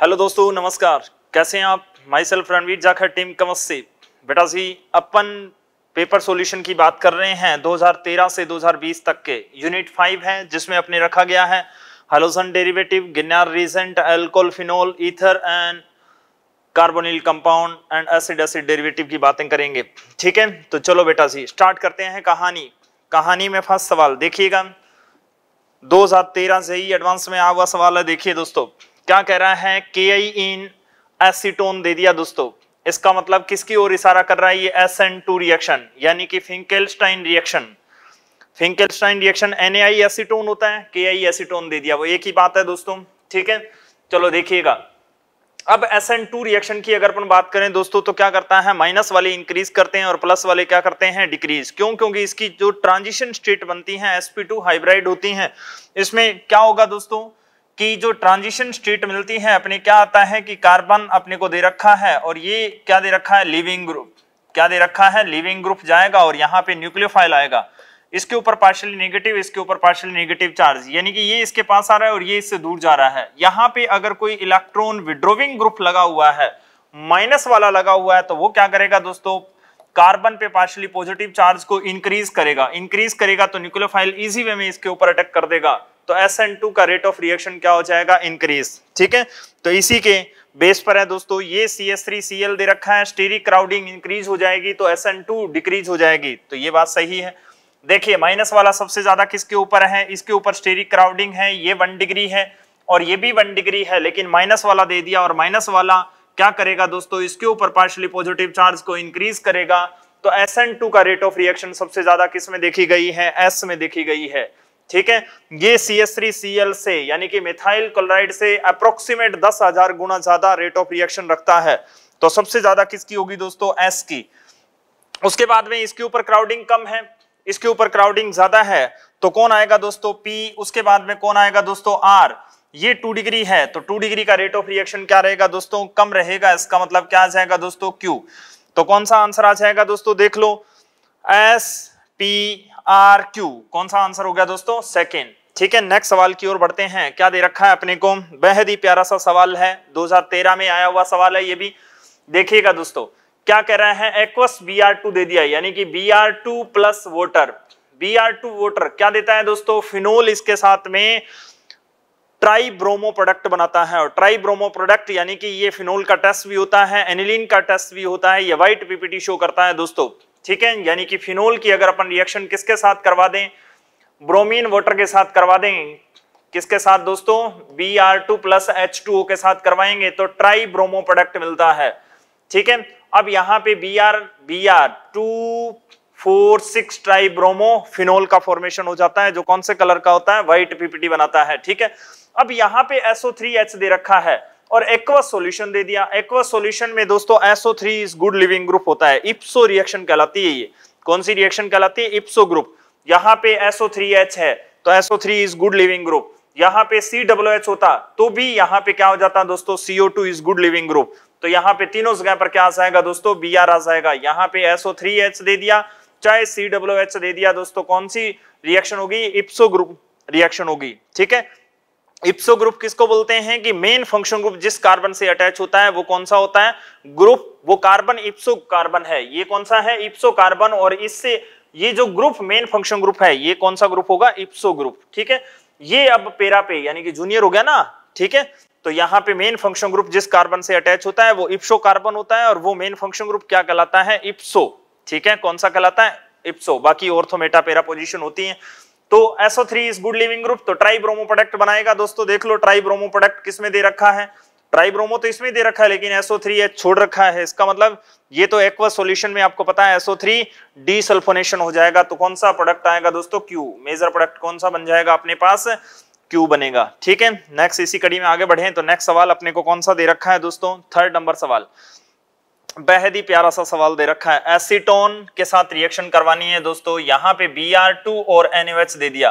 Hello दोस्तों नमस्कार कैसे हैं आप myself Ranveer Jakhar team कमस से बेटा जी अपन पेपर सॉल्यूशन की बात कर रहे हैं 2013 से 2020 तक के यूनिट फाइव है जिसमें अपने रखा गया है halogen derivative Grignard reagent alcohol phenol ether and carbonyl compound and acid acid derivative की बातें करेंगे ठीक है तो चलो बेटा जी स्टार्ट करते हैं कहानी कहानी में फर्स्ट सवाल देखिएगा 2013 से ही एडवांस में आ हुआ सवाल है देखिए दोस्तों क्या कह रहा है के आई इन एसिटोन दे दिया दोस्तों इसका मतलब किसकी ओर इशारा कर रहा है ये एस एन टू रिएक्शन यानी कि Finkelstein reaction Finkelstein reaction in acetone होता है के आई एसिटोन दे दिया वो एक ही बात है दोस्तों ठीक है चलो देखिएगा अब एस एन टू रिएक्शन की अगर अपन बात करें दोस्तों तो क्या करता है माइनस वाले इंक्रीज करते हैं और प्लस वाले क्या करते हैं डिक्रीज क्यों क्योंकि इसकी जो ट्रांजिशन स्टेट बनती है एसपी टू हाइब्राइड होती है इसमें क्या होगा दोस्तों की जो ट्रांजिशन स्टेट मिलती है अपने क्या आता है कि कार्बन अपने को दे रखा है और ये क्या दे रखा है लिविंग ग्रुप क्या दे रखा है लिविंग ग्रुप जाएगा और यहाँ पे न्यूक्लियोफाइल आएगा इसके ऊपर पार्शियली नेगेटिव इसके ऊपर पार्शियली नेगेटिव चार्ज यानी कि ये इसके पास आ रहा है और ये इससे दूर जा रहा है यहाँ पे अगर कोई इलेक्ट्रॉन विड्रोविंग ग्रुप लगा हुआ है माइनस वाला लगा हुआ है तो वो क्या करेगा दोस्तों कार्बन पे पार्शियली पॉजिटिव चार्ज को इंक्रीज करेगा इंक्रीज करेगा तो न्यूक्लियोफाइल इजी वे में इसके ऊपर अटैक कर देगा तो एस एन टू का रेट ऑफ रिएक्शन क्या हो जाएगा इंक्रीज ठीक है तो इसी के बेस पर है दोस्तों ये C C S three L दे रखा है स्टीरिक क्राउडिंग इंक्रीज हो जाएगी तो एस एन टू डिक्रीज हो जाएगी तो ये बात सही है देखिए माइनस वाला सबसे ज्यादा किसके ऊपर है इसके ऊपर स्टेरिक क्राउडिंग है ये वन डिग्री है और ये भी वन डिग्री है लेकिन माइनस वाला दे दिया और माइनस वाला क्या करेगा दोस्तों इसके ऊपर पार्शली पॉजिटिव चार्ज को इंक्रीज करेगा तो एस एन टू का रेट ऑफ रिएक्शन सबसे ज्यादा किस में देखी गई है एस में देखी गई है ठीक है ये C S three C L से यानी कि मिथाइल क्लोराइड से अप्रोक्सीमेट दस हजार गुना ज्यादा रेट ऑफ रिएक्शन रखता है तो सबसे ज्यादा किसकी होगी दोस्तों एस की उसके बाद में इसके ऊपर क्राउडिंग कम है इसके ऊपर क्राउडिंग ज्यादा है तो कौन आएगा दोस्तों पी उसके बाद में कौन आएगा दोस्तों आर ये टू डिग्री है तो टू डिग्री का रेट ऑफ रिएक्शन क्या रहेगा दोस्तों कम रहेगा इसका मतलब क्या आ जाएगा दोस्तों क्यू तो कौन सा आंसर आ जाएगा दोस्तों देख लो एस पी आर क्यू कौन सा आंसर हो गया दोस्तों सेकेंड ठीक है नेक्स्ट सवाल की ओर बढ़ते हैं क्या दे रखा है अपने को बेहद ही प्यारा सा सवाल है 2013 में आया हुआ सवाल है ये भी देखिएगा दोस्तों क्या कह रहे हैं एक्वस बी आर टू दे दिया यानी कि B R two plus water B R two water क्या देता है दोस्तों फिनोल इसके साथ में ट्राई ब्रोमो प्रोडक्ट बनाता है और ट्राई ब्रोमो प्रोडक्ट यानी कि ये फिनोल का टेस्ट भी होता है एनिलिन का टेस्ट भी होता है ये व्हाइट पीपीटी शो करता है दोस्तों ठीक है यानी कि फिनोल की अगर अपन रिएक्शन किसके साथ करवा दें ब्रोमीन वाटर के साथ करवा दें किसके साथ दोस्तों B R two plus H two के साथ करवाएंगे तो ट्राई ब्रोमो प्रोडक्ट मिलता है ठीक है अब यहां पे B R B R two four six tri bromo phenol का फॉर्मेशन हो जाता है जो कौन से कलर का होता है व्हाइट पीपीटी बनाता है ठीक है अब यहां पे एसओ थ्री एच दे रखा है और एक्वस सॉल्यूशन दे दिया एक्वस सॉल्यूशन में दोस्तों SO three is good leaving group होता है इप्सो रिएक्शन कहलाती है ये कौन सी रिएक्शन कहलाती है इप्सो ग्रुप यहाँ पे एसओ थ्री एच है तो SO three is good leaving group यहाँ पे सी डब्ल्यू एच होता तो भी यहाँ पे क्या हो जाता है दोस्तों CO two is good leaving group तो यहाँ पे तीनों जगह पर क्या आ जाएगा दोस्तों बी आर आ जाएगा यहाँ पे एसओ थ्री एच दे दिया चाहे सी डब्ल्यू एच दे दिया दोस्तों कौन सी रिएक्शन होगी इप्सो ग्रुप रिएक्शन होगी ठीक है इप्सो ग्रुप किसको बोलते हैं कि मेन फंक्शन ग्रुप जिस कार्बन से अटैच होता है वो कौन सा होता है ग्रुप वो कार्बन इप्सो कार्बन है ये कौन सा है इप्सो कार्बन और इससे ये जो ग्रुप मेन फंक्शन ग्रुप है ये कौन सा ग्रुप होगा इप्सो ग्रुप ठीक है ये अब पेरा पे यानी कि जूनियर हो गया ना ठीक है तो यहाँ पे मेन फंक्शन ग्रुप जिस कार्बन से अटैच होता है वो इप्सो कार्बन होता है और वो मेन फंक्शन ग्रुप क्या कहलाता है इप्सो ठीक है कौन सा कहलाता है इप्सो बाकी ऑर्थोमेटा पेरा पोजिशन होती है तो SO3 three is good leaving group तो ट्राई ब्रोमो प्रोडक्ट बनाएगा दोस्तों देख लो ट्राई ब्रोमो प्रोडक्ट किसमें दे रखा है ट्राई ब्रोमो तो इसमें दे रखा है लेकिन SO3 थ्री छोड़ रखा है इसका मतलब ये तो एक्वा सॉल्यूशन में आपको पता है SO3 थ्री डीसल्फोनेशन हो जाएगा तो कौन सा प्रोडक्ट आएगा दोस्तों क्यू मेजर प्रोडक्ट कौन सा बन जाएगा अपने पास क्यू बनेगा ठीक है नेक्स्ट इसी कड़ी में आगे बढ़े तो नेक्स्ट सवाल अपने को कौन सा दे रखा है दोस्तों थर्ड नंबर सवाल बेहद ही प्यारा सा सवाल दे रखा है एसीटोन के साथ रिएक्शन करवानी है दोस्तों यहां पे Br2 और एनएच दे दिया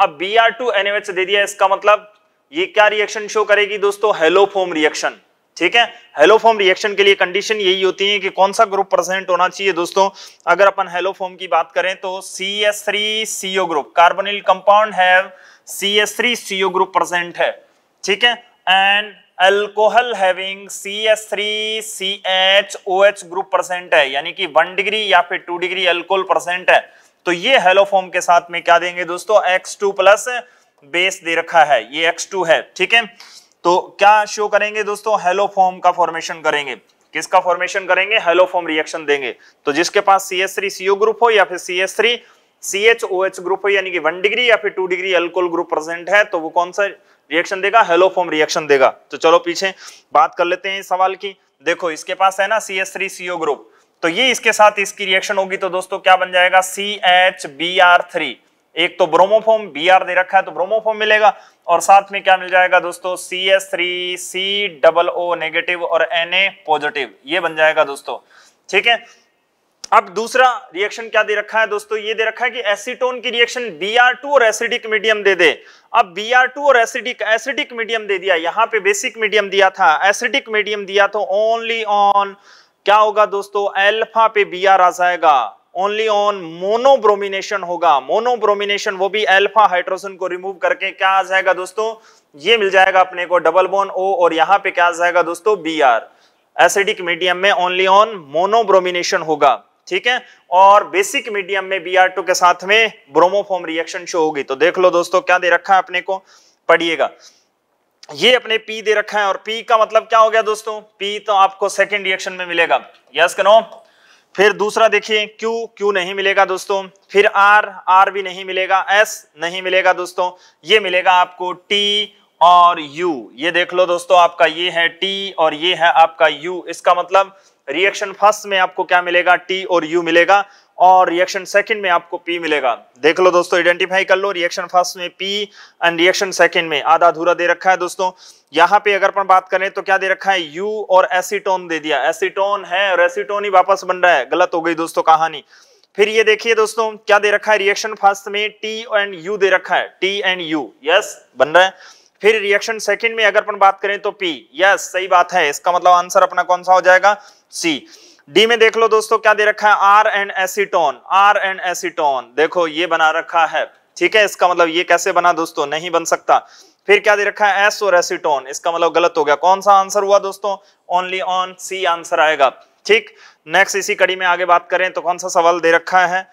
अब बी Br2 NaOH दे दिया इसका मतलब ये क्या रिएक्शन शो करेगी दोस्तों हेलोफोम रिएक्शन ठीक है हेलोफोम रिएक्शन के लिए कंडीशन यही होती है कि कौन सा ग्रुप प्रेजेंट होना चाहिए दोस्तों अगर अपन हेलोफोम की बात करें तो C S three CO group carbonyl compound है C S three CO group present है ठीक है and alcohol having C S three C H O H group present है यानी कि वन डिग्री या फिर टू डिग्री अल्कोहल परसेंट है तो ये हेलोफॉर्म के साथ में क्या देंगे दोस्तों एक्स टू प्लस बेस दे रखा है ये एक्स टू है ठीक है तो क्या शो करेंगे दोस्तों हेलोफॉर्म का फॉर्मेशन करेंगे किसका फॉर्मेशन करेंगे हेलोफॉर्म रिएक्शन देंगे तो जिसके पास C S three CO group हो या फिर C S three C H O H group हो यानी कि वन डिग्री या फिर two degree alcohol group present है तो वो कौन सा रिएक्शन देगा हेलो फॉर्म रिएक्शन देगा तो चलो पीछे बात कर लेते हैं इस सवाल की देखो इसके पास है ना सी एस ग्रुप तो ये इसके साथ इसकी रिएक्शन होगी तो दोस्तों क्या बन जाएगा C H B R three एक तो ब्रोमोफोम बी आर दे रखा है तो ब्रोमोफोम मिलेगा और साथ में क्या मिल जाएगा दोस्तों C S three C double O negative और एन ए पॉजिटिव ये बन जाएगा दोस्तों ठीक है अब दूसरा रिएक्शन क्या दे रखा है दोस्तों ये दे रखा है कि एसीटोन की रिएक्शन टू और एसिडिक मीडियम दे दे अब टू और एसिडिक एसिडिक मीडियम दे दिया यहाँ पे बेसिक मीडियम दिया था एसिडिक मीडियम दिया तो ओनली ऑन on, क्या होगा दोस्तों एल्फा पे बी आर आ जाएगा ओनली ऑन मोनोब्रोमिनेशन होगा मोनोब्रोमिनेशन वो भी एल्फा हाइड्रोजन को रिमूव करके क्या आ जाएगा दोस्तों ये मिल जाएगा अपने को डबल बोन ओ और यहाँ पे क्या आ जाएगा दोस्तों बी आर एसिडिक मीडियम में ओनली ऑन मोनोब्रोमिनेशन होगा ठीक है और बेसिक मीडियम में बी आर टू के साथ में ब्रोमोफॉर्म रिएक्शन शो होगी तो देख लो दोस्तों क्या दे रखा है अपने को पढ़िएगा ये अपने P दे रखा है और पी का मतलब क्या हो गया दोस्तों P तो आपको सेकेंड रिएक्शन में मिलेगा यस करो फिर दूसरा देखिए क्यू क्यू नहीं मिलेगा दोस्तों फिर आर आर भी नहीं मिलेगा एस नहीं मिलेगा दोस्तों ये मिलेगा आपको टी और यू ये देख लो दोस्तों आपका ये है टी और ये है आपका यू इसका मतलब रिएक्शन फर्स्ट में आपको क्या मिलेगा टी और यू मिलेगा और रिएक्शन सेकंड में आपको पी मिलेगा देख लो दोस्तों आइडेंटिफाई कर लो रिएक्शन फर्स्ट में पी एंड रिएक्शन सेकंड में आधा अधूरा दे रखा है दोस्तों यहाँ पे अगर बात करें तो क्या दे रखा है यू और एसीटोन दे दिया एसीटोन है और एसीटोन ही वापस बन रहा है गलत हो गई दोस्तों कहानी फिर ये देखिए दोस्तों क्या दे रखा है रिएक्शन फर्स्ट में टी एंड यू दे रखा है टी एंड यू यस बन रहा है फिर रिएक्शन सेकंड में अगर अपन बात करें तो पी यस सही बात है इसका मतलब आंसर अपना कौन सा हो जाएगा सी डी में देख लो दोस्तों क्या दे रखा है R and acetone R and acetone देखो ये बना रखा है ठीक है इसका मतलब ये कैसे बना दोस्तों नहीं बन सकता फिर क्या दे रखा है एस और एसीटोन इसका मतलब गलत हो गया कौन सा आंसर हुआ दोस्तों ओनली ऑन सी आंसर आएगा ठीक नेक्स्ट इसी कड़ी में आगे बात करें तो कौन सा सवाल दे रखा है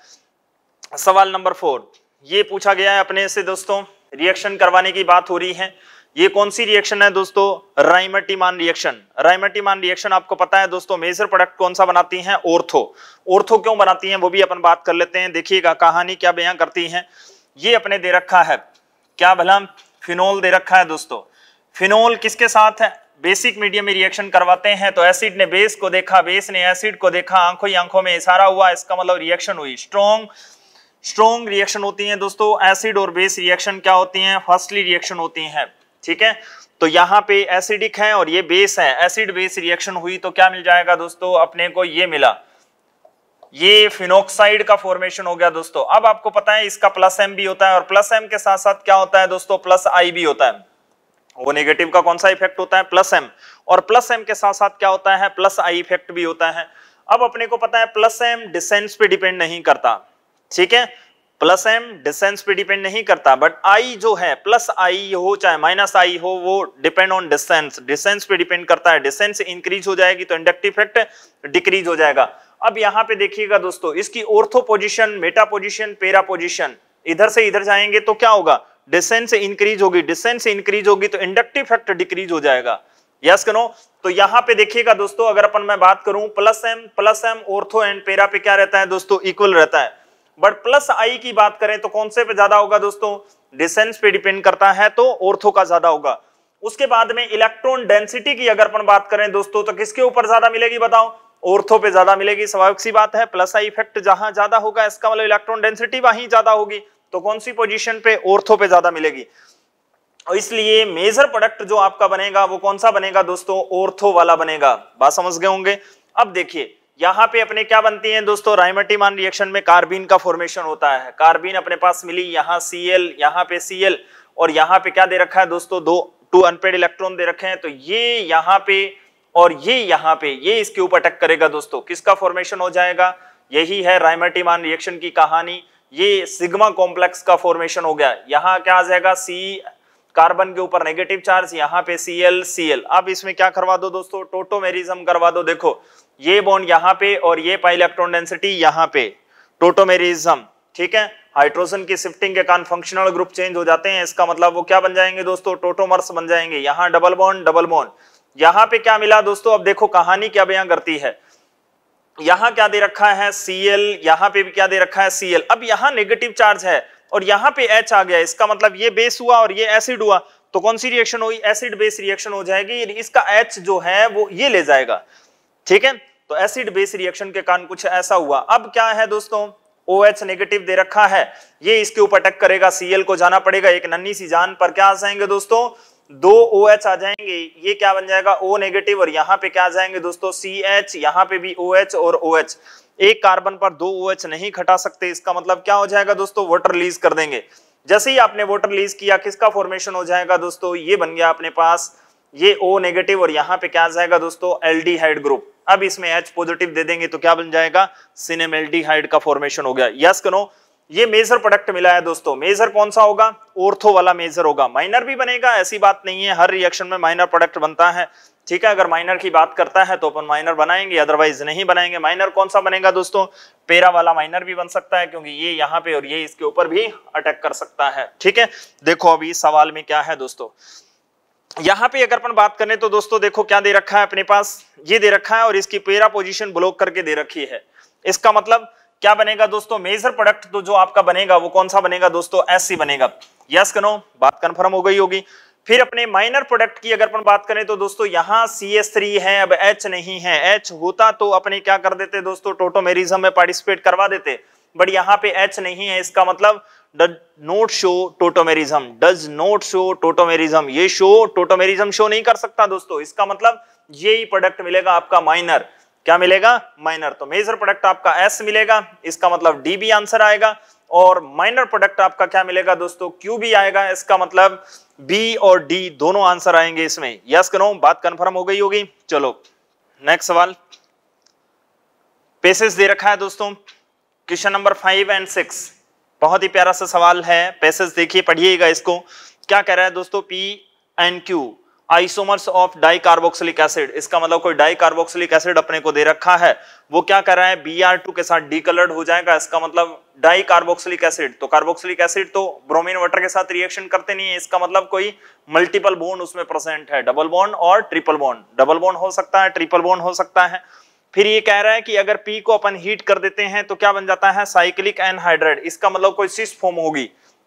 सवाल नंबर फोर ये पूछा गया है अपने से दोस्तों रिएक्शन करवाने की बात हो रही है ये कौन सी रिएक्शन है दोस्तों राइमेटिमान रिएक्शन राइमेटिमान रिएक्शन आपको पता है दोस्तों मेजर प्रोडक्ट कौन सा बनाती हैं ओर्थो ओर्थो क्यों बनाती हैं वो भी अपन बात कर लेते हैं देखिएगा कहानी क्या बयां करती हैं ये अपने दे रखा है क्या भला फिनोल दे रखा है दोस्तों फिनोल किसके साथ है बेसिक मीडियम में रिएक्शन करवाते हैं तो एसिड ने बेस को देखा बेस ने एसिड को देखा आंखों ही आंखों में इशारा हुआ इसका मतलब रिएक्शन हुई स्ट्रॉन्ग स्ट्रॉन्ग रिएक्शन होती है दोस्तों एसिड और बेस रिएक्शन क्या होती है फर्स्टली रिएक्शन होती है ठीक है तो यहाँ पे एसिडिक है और ये बेस है एसिड बेस रिएक्शन हुई तो क्या मिल जाएगा दोस्तों अपने को ये मिला ये फिनोक्साइड का फॉर्मेशन हो गया दोस्तों अब आपको पता है इसका प्लस एम भी होता है और प्लस एम के साथ साथ क्या होता है दोस्तों प्लस आई भी होता है वो नेगेटिव का कौन सा इफेक्ट होता है प्लस एम और प्लस एम के साथ साथ क्या होता है प्लस आई इफेक्ट भी होता है अब अपने को पता है प्लस एम डिसेंस पे डिपेंड नहीं करता ठीक है प्लस एम डिस्टेंस पे डिपेंड नहीं करता बट आई जो है प्लस आई हो चाहे माइनस आई हो वो डिपेंड ऑन डिस्टेंस डिस्टेंस पे डिपेंड करता है डिस्टेंस इंक्रीज हो जाएगी तो इंडक्टिव इफेक्ट डिक्रीज हो जाएगा अब यहां पे देखिएगा दोस्तों इसकी ortho position meta position para position इधर से इधर जाएंगे तो क्या होगा डिस्टेंस इंक्रीज होगी डिस्टेंस इंक्रीज होगी तो इंडक्टिव इफेक्ट डिक्रीज हो जाएगा यस करो तो यहां पे देखिएगा दोस्तों अगर अपन मैं बात करूं plus M plus M ortho and para पे क्या रहता है दोस्तों इक्वल रहता है बट प्लस आई की बात करें तो कौन से पे ज्यादा होगा दोस्तों डिसेंस पे डिपेंड करता है तो ऑर्थो का ज्यादा होगा उसके बाद में इलेक्ट्रॉन डेंसिटी की अगर बात करें दोस्तों तो किसके ऊपर ज्यादा मिलेगी बताओ ऑर्थो पे ज्यादा मिलेगी स्वाभाविक सी बात है प्लस आई इफेक्ट जहां ज्यादा होगा इसका मतलब इलेक्ट्रॉन डेंसिटी वहीं ज्यादा होगी तो कौन सी पोजिशन पे ऑर्थो पे ज्यादा मिलेगी और इसलिए मेजर प्रोडक्ट जो आपका बनेगा वो कौन सा बनेगा दोस्तों ऑर्थो वाला बनेगा बात समझ गए होंगे अब देखिए यहां पे अपने क्या बनती हैं दोस्तों राइमटीमान रिएक्शन में कार्बिन का फॉर्मेशन होता है कार्बिन अपने पास मिली यहाँ सी एल यहाँ पे सी एल और यहाँ पे क्या दे रखा है दोस्तों दो टू अनपेड इलेक्ट्रॉन दे रखे हैं तो ये यहाँ पे और ये यहाँ पे ये इसके ऊपर अटक करेगा दोस्तों किसका फॉर्मेशन हो जाएगा यही है राइमटीमान रिएक्शन की कहानी ये सिग्मा कॉम्प्लेक्स का फॉर्मेशन हो गया यहाँ क्या आ जाएगा सी कार्बन के ऊपर नेगेटिव चार्ज यहाँ पे सी एल सी एल अब इसमें क्या करवा दो दोस्तों टोटोमेरिज्म करवा दो देखो ये बॉन्ड यहां पे और ये पाई इलेक्ट्रॉन डेंसिटी यहां पे टोटोमेरिज्म ठीक है हाइड्रोजन की शिफ्टिंग के कारण फंक्शनल ग्रुप चेंज हो जाते हैं इसका मतलब वो क्या बन जाएंगे दोस्तों टोटोमर्स बन जाएंगे यहां डबल बॉन्ड डबल बॉन्ड यहां पे क्या मिला दोस्तों अब देखो कहानी क्या बयां करती है यहां क्या दे रखा है सीएल यहां पे भी क्या दे रखा है सीएल अब यहां नेगेटिव चार्ज है और यहां पे एच आ गया इसका मतलब ये बेस हुआ और ये एसिड हुआ तो कौन सी रिएक्शन होगी एसिड बेस रिएक्शन हो जाएगी इसका एच जो है वो ये ले जाएगा ठीक है तो एसिड बेस रिएक्शन के कारण कुछ ऐसा हुआ अब क्या है दोस्तों OH नेगेटिव दे रखा है ये इसके ऊपर टक करेगा Cl को जाना पड़ेगा एक नन्ही सी जान पर क्या आ जाएंगे दोस्तों दो OH आ जाएंगे ये क्या बन जाएगा O नेगेटिव और यहाँ पे क्या आ जाएंगे दोस्तों सी एच यहाँ पे भी OH और OH. एक कार्बन पर दो OH नहीं खटा सकते इसका मतलब क्या हो जाएगा दोस्तों वाटर रिलीज कर देंगे जैसे ही आपने वाटर रिलीज किया किसका फॉर्मेशन हो जाएगा दोस्तों ये बन गया अपने पास ये ओ नेगेटिव और यहाँ पे क्या जाएगा दोस्तों एल ग्रुप अब इसमें एच पॉजिटिव दे देंगे तो क्या बन जाएगा सिनेम एल का फॉर्मेशन हो गया यस करो ये मेजर प्रोडक्ट मिला है दोस्तों मेजर कौन सा होगा ओर्थो वाला मेजर होगा माइनर भी बनेगा ऐसी बात नहीं है हर रिएक्शन में माइनर प्रोडक्ट बनता है ठीक है अगर माइनर की बात करता है तो अपन माइनर बनाएंगे अदरवाइज नहीं बनाएंगे माइनर कौन सा बनेगा दोस्तों पेरा वाला माइनर भी बन सकता है क्योंकि ये यहाँ पे और ये इसके ऊपर भी अटैक कर सकता है ठीक है देखो अभी सवाल में क्या है दोस्तों यहां पे अगर अपन बात करें तो दोस्तों देखो क्या दे रखा है अपने पास ये दे रखा है और इसकी पेरा पोजीशन ब्लॉक करके दे रखी है इसका मतलब क्या बनेगा दोस्तों मेजर प्रोडक्ट तो जो आपका बनेगा वो कौन सा बनेगा दोस्तों एस बनेगा यस कनो बात कन्फर्म हो गई होगी फिर अपने माइनर प्रोडक्ट की अगर अपन बात करें तो दोस्तों यहाँ सी एस थ्री है अब एच नहीं है एच होता तो अपने क्या कर देते दोस्तों टोटोमेरिज्म में पार्टिसिपेट करवा देते बट यहाँ पे एच नहीं है इसका मतलब not show tautomerism does not show tautomerism ये शो टोटोमेरिज्म शो नहीं कर सकता दोस्तों इसका मतलब ये ही प्रोडक्ट मिलेगा आपका माइनर क्या मिलेगा माइनर तो मेजर प्रोडक्ट आपका एस मिलेगा इसका मतलब डी भी आंसर आएगा और माइनर प्रोडक्ट आपका क्या मिलेगा दोस्तों क्यू भी आएगा इसका मतलब बी और डी दोनों आंसर आएंगे इसमें यस करो बात कंफर्म हो गई होगी चलो नेक्स्ट सवाल पेसेस दे रखा है दोस्तों question number five and six बहुत ही प्यारा सा सवाल है पैसेज देखिए पढ़िएगा इसको क्या कह रहा है दोस्तों P and Q isomers of di carboxylic acid इसका मतलब कोई डाई कार्बोक्सिलिक एसिड अपने को दे रखा है वो क्या कर रहा है बी आर टू के साथ डी कलर्ड हो जाएगा इसका मतलब डाई कार्बोक्सिलिक एसिड तो कार्बोक्सिलिक एसिड तो ब्रोमीन वाटर के साथ रिएक्शन करते नहीं है इसका मतलब कोई मल्टीपल बोन उसमें प्रेजेंट है डबल बोन और ट्रिपल बोन डबल बोन हो सकता है ट्रिपल बोन हो सकता है फिर ये कह रहा है कि अगर पी को अपन हीट कर देते हैं तो क्या बन जाता है साइक्लिक एनहाइड्रेट इसका मतलब कोई सिस फॉर्म होगी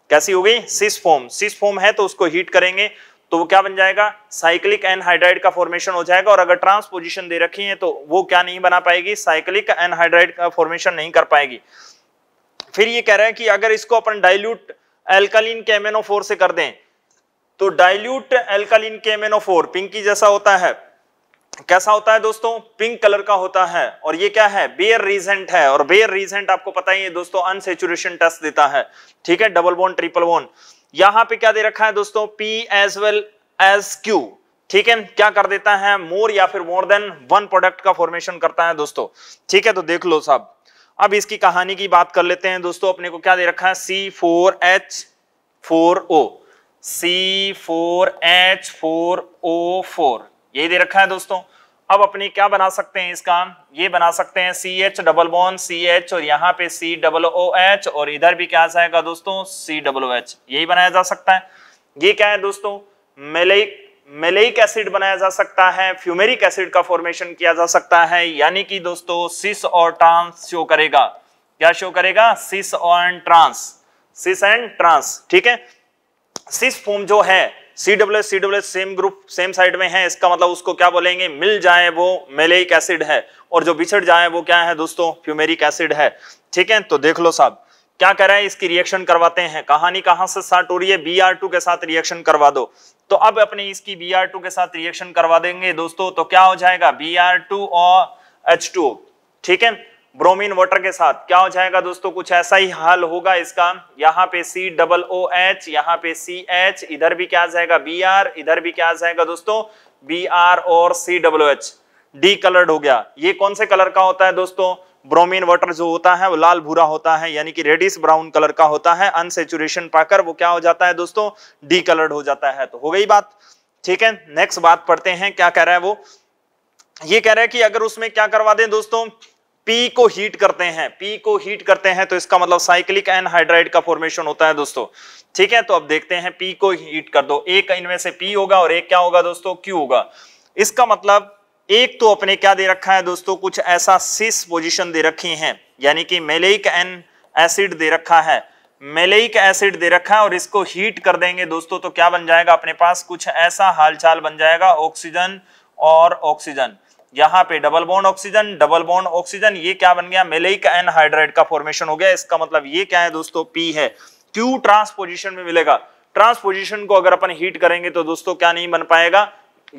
कैसी होगी सिस फॉर्म सिस फॉर्म है तो उसको हीट करेंगे तो वो क्या बन जाएगा साइक्लिक एनहाइड्राइड का फॉर्मेशन हो जाएगा और अगर ट्रांसपोजिशन दे रखी है तो वो क्या नहीं बना पाएगी साइक्लिक एनहाइड्राइड का फॉर्मेशन नहीं कर पाएगी फिर ये कह रहे हैं कि अगर इसको अपन डाइल्यूट एल्कालीन केमेनोफोर से कर दें तो डाइल्यूट एल्कालिन केमेनोफोर पिंकी जैसा होता है कैसा होता है दोस्तों पिंक कलर का होता है और ये क्या है बेयर रीजेंट है और बेयर रीजेंट आपको पता ही है दोस्तों अनसेचुरेशन टेस्ट देता है ठीक है डबल बोन ट्रिपल बोन यहां पे क्या दे रखा है दोस्तों P as well as Q ठीक है क्या कर देता है मोर या फिर मोर देन वन प्रोडक्ट का फॉर्मेशन करता है दोस्तों ठीक है तो देख लो साहब अब इसकी कहानी की बात कर लेते हैं दोस्तों अपने को क्या दे रखा है C four H four O C four H four O four यही दे रखा है दोस्तों अब अपनी क्या बना सकते हैं इसका ये बना सकते हैं C H double bond C H और यहाँ पे सी डबल ओ एच और इधर भी क्या जाएगा दोस्तों सी डबल ओ एच यही बनाया जा सकता है ये क्या है दोस्तों मेलेक मेलेक एसिड बनाया जा सकता है फ्यूमेरिक एसिड का फॉर्मेशन किया जा सकता है यानी कि दोस्तों सिस और ट्रांस शो करेगा क्या शो करेगा सिस और ट्रांस सिस एंड ट्रांस ठीक है सिस फॉर्म जो है C W S C W S same group same side में है इसका मतलब उसको क्या बोलेंगे मिल जाए वो मेलेक एसिड है और जो बिछड़ जाए वो क्या है दोस्तों फ्यूमेरिक एसिड है ठीक है तो देख लो साहब क्या कर रहा है इसकी रिएक्शन करवाते हैं कहानी कहां से स्टार्ट हो रही है बी के साथ रिएक्शन करवा दो तो अब अपने इसकी बी के साथ रिएक्शन करवा देंगे दोस्तों तो क्या हो जाएगा बी और एच ठीक है ब्रोमीन वाटर के साथ क्या हो जाएगा दोस्तों कुछ ऐसा ही हल होगा इसका यहाँ पे सी डबल ओ एच यहाँ पे सी एच इधर भी क्या आ जाएगा बी आर इधर भी क्या आ जाएगा दोस्तों बी आर और C W H decoloured हो गया ये कौन से कलर का होता है दोस्तों ब्रोमीन वाटर जो होता है वो लाल भूरा होता है यानी कि रेडिस ब्राउन कलर का होता है अनसेचुरेशन पाकर वो क्या हो जाता है दोस्तों डी कलर्ड हो जाता है तो हो गई बात ठीक है नेक्स्ट बात पढ़ते हैं क्या कह रहा है वो ये कह रहा है कि अगर उसमें क्या करवा दें दोस्तों पी को हीट करते हैं पी को हीट करते हैं तो इसका मतलब साइक्लिक एनहाइड्राइड का फॉर्मेशन होता है दोस्तों ठीक है तो अब देखते हैं पी को हीट कर दो एक इनमें से पी होगा और एक क्या होगा दोस्तों क्यू होगा इसका मतलब एक तो अपने क्या दे रखा है दोस्तों कुछ ऐसा सिस पोजिशन दे रखी है यानी कि मेलेक एन एसिड दे रखा है मेलेक एसिड दे रखा है और इसको हीट कर देंगे दोस्तों तो क्या बन जाएगा अपने पास कुछ ऐसा हालचाल बन जाएगा ऑक्सीजन और ऑक्सीजन यहाँ पे double bond oxygen double bond oxygen ये क्या बन गया मेलेक एनहाइड्राइड का फॉर्मेशन हो गया इसका मतलब ये क्या है दोस्तों पी है क्यू ट्रांसपोजिशन में मिलेगा ट्रांसपोजिशन को अगर अपन हीट करेंगे तो दोस्तों क्या नहीं बन पाएगा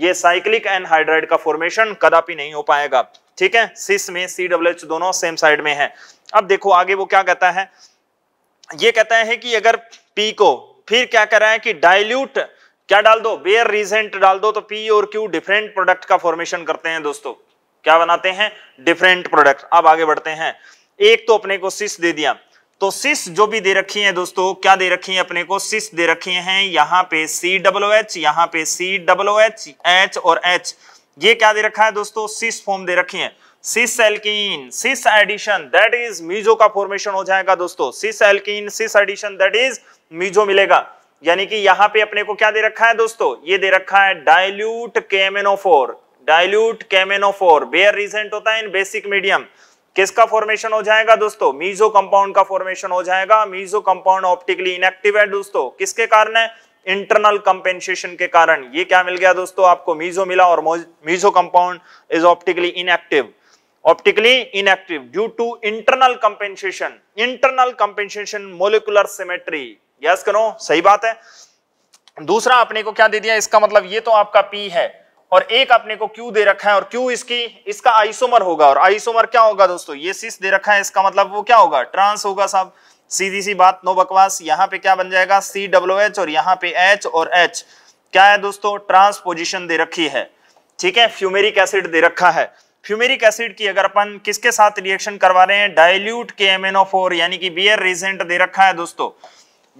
ये साइक्लिक एनहाइड्राइड का फॉर्मेशन कदापि नहीं हो पाएगा ठीक है सिस में सी डब्ल्यू एच दोनों सेम साइड में है अब देखो आगे वो क्या कहता है ये कहता है कि अगर पी को फिर क्या कर रहा है कि डाइल्यूट क्या डाल दो बेयर रीजेंट डाल दो तो पी और क्यू डिफरेंट प्रोडक्ट का फॉर्मेशन करते हैं दोस्तों क्या बनाते हैं डिफरेंट प्रोडक्ट अब आगे बढ़ते हैं एक तो अपने को सिस दे दिया तो सिस जो भी दे रखी है दोस्तों क्या दे रखी है अपने को सिस दे रखी है यहां पे सी डब्लो एच यहां पे सी डब्लो एच एच और एच ये क्या दे रखा है दोस्तों सिस फॉर्म दे रखी है cis alkene cis addition that is meso का फॉर्मेशन हो जाएगा दोस्तों cis alkene cis addition that is meso मिलेगा यानी कि यहां पे अपने को क्या दे रखा है दोस्तों ये दे रखा है dilute K M N O four dilute K M N O four Baeyer reagent होता है इन बेसिक मीडियम किसका फॉर्मेशन हो जाएगा दोस्तों मीजो कंपाउंड का फॉर्मेशन हो जाएगा मीजो कंपाउंड ऑप्टिकली इनएक्टिव है दोस्तों किसके कारण है इंटरनल कंपेंसेशन के कारण ये क्या मिल गया दोस्तों आपको मीजो मिला और meso compound is optically inactive optically inactive due to internal compensation internal compensation molecular symmetry yes करो सही बात है दूसरा अपने को क्या दे दिया इसका मतलब ये तो आपका पी है और एक अपने को क्यू दे रखा है और क्यू इसकी इसका आइसोमर होगा और आइसोमर क्या होगा दोस्तों ये सिस दे रखा है इसका मतलब वो क्या होगा ट्रांस होगा साहब सीधी सी बात नो बकवास यहाँ पे क्या बन जाएगा सी डब्लू एच और यहाँ पे एच और एच क्या है दोस्तों ट्रांसपोजिशन दे रखी है ठीक है फ्यूमेरिक एसिड दे रखा है फ्यूमेरिक एसिड की अगर अपन किसके साथ रिएक्शन करवा रहे हैं डायल्यूट के एम यानी कि बियर रिजेंट दे रखा है दोस्तों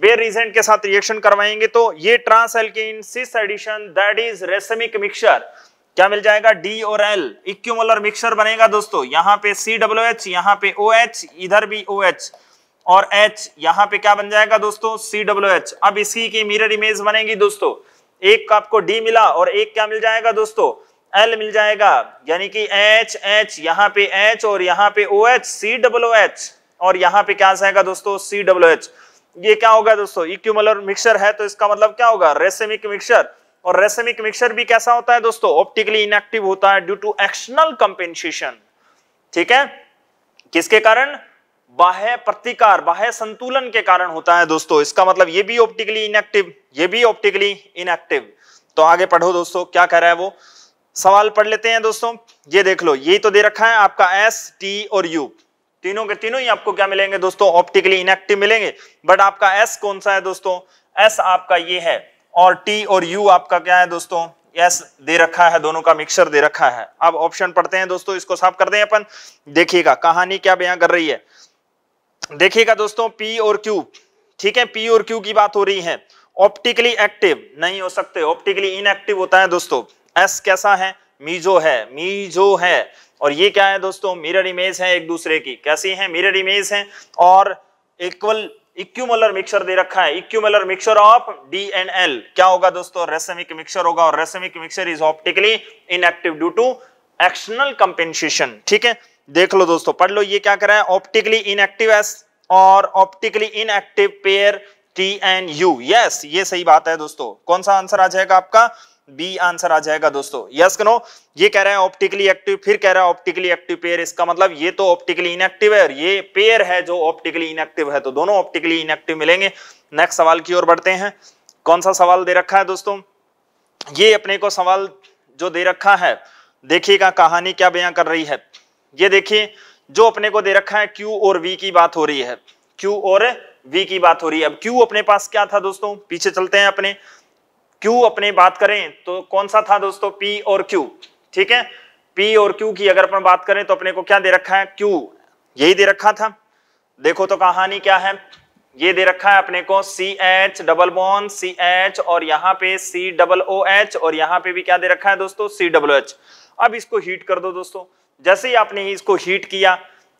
बेर रिजेंट के साथ रिएक्शन करवाएंगे तो ये trans alkene cis addition that is racemic mixture क्या मिल जाएगा डी और एल इक्यूमोलर मिक्सर बनेगा दोस्तों यहाँ पे सी डब्ल्यू एच यहाँ पे ओ एच इधर भी ओ एच और एच यहाँ पे क्या बन जाएगा दोस्तों सी डब्ल्यू एच अब इसी की मिरर इमेज बनेगी दोस्तों एक का आपको डी मिला और एक क्या मिल जाएगा दोस्तों एल मिल जाएगा यानी कि एच एच यहाँ पे एच और यहाँ पे O H C W H और यहाँ पे क्या आ जाएगा दोस्तों सी डब्ल्यू एच ये क्या होगा दोस्तों इक्यूमलर मिक्सर है तो इसका मतलब क्या होगा रेसेमिक मिक्सर और रेसेमिक मिक्सर भी कैसा होता है दोस्तों ऑप्टिकली इनएक्टिव होता है ड्यू टू एक्शनल कंपेंसेशन ठीक है किसके कारण बाह्य प्रतिकार बाह्य संतुलन के कारण होता है दोस्तों इसका मतलब ये भी ऑप्टिकली इनएक्टिव ये भी ऑप्टिकली इनएक्टिव तो आगे पढ़ो दोस्तों क्या कह रहा है वो सवाल पढ़ लेते हैं दोस्तों ये देख लो यही तो दे रखा है आपका एस टी और यू तीनों के तीनों ही आपको क्या मिलेंगे दोस्तों ऑप्टिकली इनएक्टिव मिलेंगे बट आपका एस कौन सा है दोस्तों एस आपका ये है और टी और यू आपका क्या है दोस्तों यस yes, दे रखा है दोनों का मिक्सर दे रखा है अब ऑप्शन पढ़ते हैं दोस्तों इसको साफ कर दें अपन देखिएगा कहानी क्या बयां कर रही है देखिएगा दोस्तों पी और क्यू ठीक है पी और क्यू की बात हो रही है ऑप्टिकली एक्टिव नहीं हो सकते ऑप्टिकली इनएक्टिव होता है दोस्तों एस कैसा है मीजो है मीजो है और ये क्या है दोस्तों मिरर इमेज है एक दूसरे की कैसी है मिरर इमेज है और इक्वल इक्यूमलर मिक्सर दे रखा है equimolar mixture of D N L क्या होगा दोस्तों रेसमिक मिक्सर होगा और racemic mixture is optically inactive due to external compensation ठीक है देख लो दोस्तों पढ़ लो ये क्या कर रहा है ऑप्टिकली इनएक्टिव एस और optically inactive pair T N U yes ये सही बात है दोस्तों कौन सा आंसर आ जाएगा आपका बी आंसर आ जाएगा दोस्तों यस नो ये कह रहे हैं ऑप्टिकली एक्टिव फिर कह रहा है ऑप्टिकली एक्टिव पेयर इसका मतलब ये तो ऑप्टिकली इनएक्टिव है और ये पेयर है जो ऑप्टिकली इनएक्टिव है तो दोनों ऑप्टिकली इनएक्टिव मिलेंगे नेक्स्ट सवाल की ओर बढ़ते हैं कौन सा सवाल दे रखा है दोस्तों ये अपने को सवाल जो दे रखा है देखिएगा कहानी क्या बयां कर रही है ये देखिए जो अपने को दे रखा है क्यू और वी की बात हो रही है क्यू और वी की बात हो रही है अब क्यू अपने पास क्या था दोस्तों पीछे चलते हैं अपने क्यू अपने बात करें तो कौन सा था दोस्तों पी और क्यू ठीक है पी और क्यू की अगर अपन बात करें तो अपने को क्या दे रखा है क्यू यही दे रखा था देखो तो कहानी क्या है ये दे रखा है अपने को सी एच डबल बॉन सी एच और यहाँ पे सी डबल ओ एच और यहाँ पे भी क्या दे रखा है दोस्तों सी डब्लू एच अब इसको हीट कर दो दोस्तों जैसे ही आपने इसको हीट किया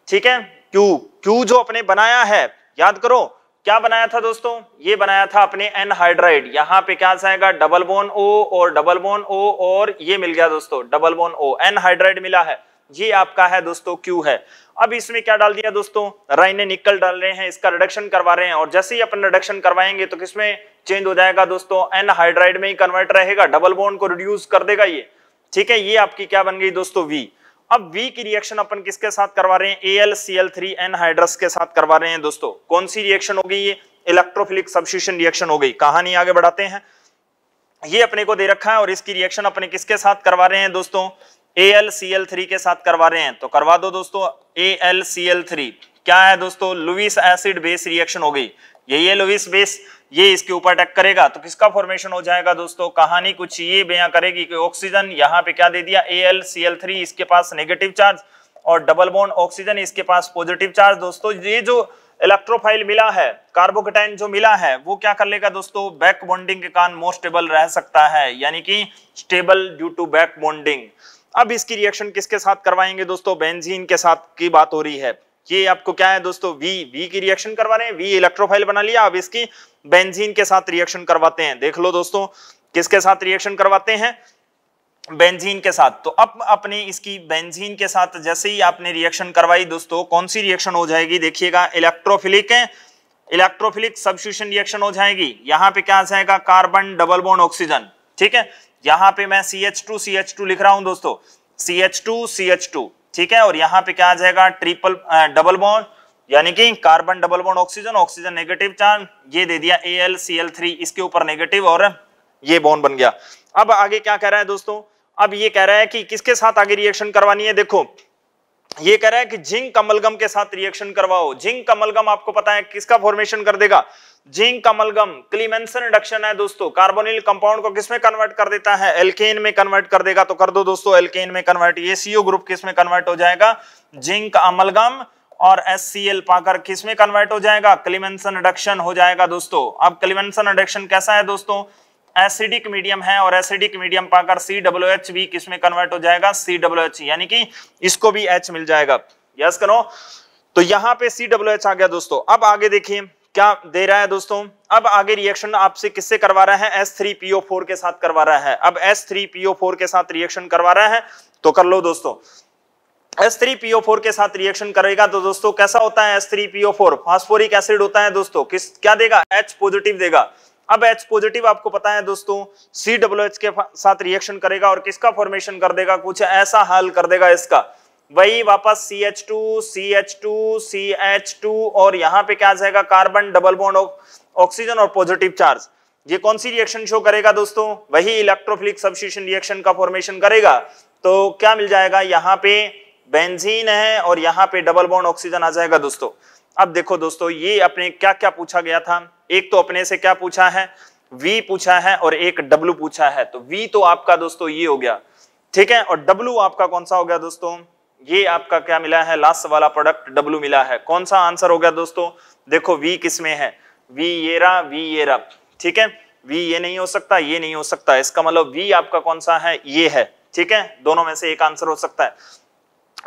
ठीक है क्यू क्यू जो अपने बनाया है याद करो क्या बनाया था दोस्तों ये बनाया था अपने एनहाइड्राइड यहां पे क्या आएगा डबल बोन ओ और डबल बोन ओ और ये मिल गया दोस्तों डबल बोन ओ एनहाइड्राइड मिला है ये आपका है दोस्तों क्यू है अब इसमें क्या डाल दिया दोस्तों राइने निकल डाल रहे हैं इसका रिडक्शन करवा रहे हैं और जैसे ही अपन रिडक्शन करवाएंगे तो किसमें चेंज हो जाएगा दोस्तों एनहाइड्राइड में ही कन्वर्ट रहेगा डबल बोन को रिड्यूस कर देगा ये ठीक है ये आपकी क्या बन गई दोस्तों वी अब वीक रिएक्शन अपन किसके साथ करवा रहे हैं L C L three anhydrous के साथ करवा रहे हैं दोस्तों कौन सी रिएक्शन हो गई ये इलेक्ट्रोफिलिक सब्सिशन रिएक्शन हो गई कहानी आगे बढ़ाते हैं ये अपने को दे रखा है और इसकी रिएक्शन अपने किसके साथ करवा रहे हैं दोस्तों A L L C three के साथ करवा रहे हैं तो करवा दो दोस्तों A L L C three क्या है दोस्तों लुइस एसिड बेस रिएक्शन हो गई यही है लुइस बेस ये इसके ऊपर अटैक करेगा तो किसका फॉर्मेशन हो जाएगा दोस्तों कहानी कुछ ये बयां करेगी कि ऑक्सीजन यहाँ पे क्या दे दिया A L C L three इसके पास नेगेटिव चार्ज और डबल बॉन्ड ऑक्सीजन इसके पास पॉजिटिव चार्ज दोस्तों ये जो इलेक्ट्रोफाइल मिला है कार्बोकेटाइन जो मिला है वो क्या कर लेगा दोस्तों बैक बॉन्डिंग के कारण मोस्ट स्टेबल रह सकता है यानी कि stable due to back bonding अब इसकी रिएक्शन किसके साथ करवाएंगे दोस्तों बेंजीन के साथ की बात हो रही है ये आपको क्या है दोस्तों वी वी की रिएक्शन करवा रहे हैं वी इलेक्ट्रोफाइल बना लिया अब इसकी बेंजीन के साथ रिएक्शन करवाते हैं देख लो दोस्तों किसके साथ रिएक्शन करवाते हैं बेंजीन के साथ तो अब अपने इसकी बेंजीन के साथ जैसे ही आपने रिएक्शन करवाई दोस्तों कौन सी रिएक्शन हो जाएगी देखिएगा इलेक्ट्रोफिलिक इलेक्ट्रोफिलिक सब्सिट्यूशन रिएक्शन हो जाएगी यहां पे क्या आ जाएगा कार्बन डबल बोन ऑक्सीजन ठीक है यहां पे मैं C H two C H two लिख रहा हूं दोस्तों C H two C H two ठीक है और यहां पे क्या आ जाएगा ट्रिपल डबल बॉन्ड यानी कि carbon double bond oxygen oxygen negative charge ये दे दिया A L C L three इसके ऊपर नेगेटिव और ये बॉन्ड बन गया अब आगे क्या कह रहा है दोस्तों अब ये कह रहा है कि किसके साथ आगे रिएक्शन करवानी है देखो ये कह रहा है कि जिंक कमलगम के साथ रिएक्शन करवाओ जिंक कमलगम आपको पता है किसका फॉर्मेशन कर देगा जिंक कमलगम क्लीमेंसन रिडक्शन है दोस्तों कार्बोनिल कंपाउंड को किसमें कन्वर्ट कर देता है एल्केन में कन्वर्ट कर देगा तो कर दो दोस्तों एल्केन में कन्वर्ट ये सीओ ग्रुप किसमें कन्वर्ट हो जाएगा जिंक अमलगम और एस सी एल पाकर किसमें कन्वर्ट हो जाएगा क्लिमेंसन रिडक्शन हो जाएगा दोस्तों अब क्लिमेंसन रिडक्शन कैसा है दोस्तों एसिडिक मीडियम है और एसिडिक मीडियम पाकर सी डब्ल्यू एच भी किसमें कन्वर्ट हो जाएगा सी डब्ल्यू एच यानी कि इसको भी एच मिल जाएगा यस करो तो यहाँ पे सी डब्ल्यू एच आ गया दोस्तों अब आगे देखिए क्या दे रहा है दोस्तों अब आगे रिएक्शन आपसे किससे करवा रहा है एस थ्री पीओ फोर के साथ करवा रहा है अब एस थ्री पीओ फोर के साथ रिएक्शन करवा रहा है तो कर लो दोस्तों S3PO4 के साथ रिएक्शन करेगा तो दोस्तों कैसा होता है S3PO4 फास्फोरिक एसिड होता है दोस्तों किस क्या देगा H पॉजिटिव देगा अब H पॉजिटिव आपको पता है दोस्तों सी CWH के साथ रिएक्शन करेगा और किसका फॉर्मेशन कर देगा कुछ ऐसा हल कर देगा इसका वही वापस CH2 CH2 CH2 और यहां पे क्या जाएगा कार्बन डबल बॉन्ड ऑक्सीजन और पॉजिटिव चार्ज ये कौन सी रिएक्शन शो करेगा दोस्तों वही इलेक्ट्रोफिलिक सब्सिशन रिएक्शन का फॉर्मेशन करेगा तो क्या मिल जाएगा यहाँ पे बेंजीन है और यहाँ पे डबल बॉन्ड ऑक्सीजन आ जाएगा दोस्तों अब देखो दोस्तों ये अपने क्या क्या पूछा गया था एक तो अपने से क्या पूछा है V पूछा है और एक W पूछा है तो V तो आपका दोस्तों ये हो गया ठीक है और W आपका कौन सा हो गया दोस्तों ये आपका क्या मिला है लास्ट वाला प्रोडक्ट W मिला है कौन सा आंसर हो गया दोस्तों देखो V किसमें है V ये रा V ये रा ठीक है V ये नहीं हो सकता ये नहीं हो सकता इसका मतलब V आपका कौन सा है ये है ठीक है दोनों में से एक आंसर हो सकता है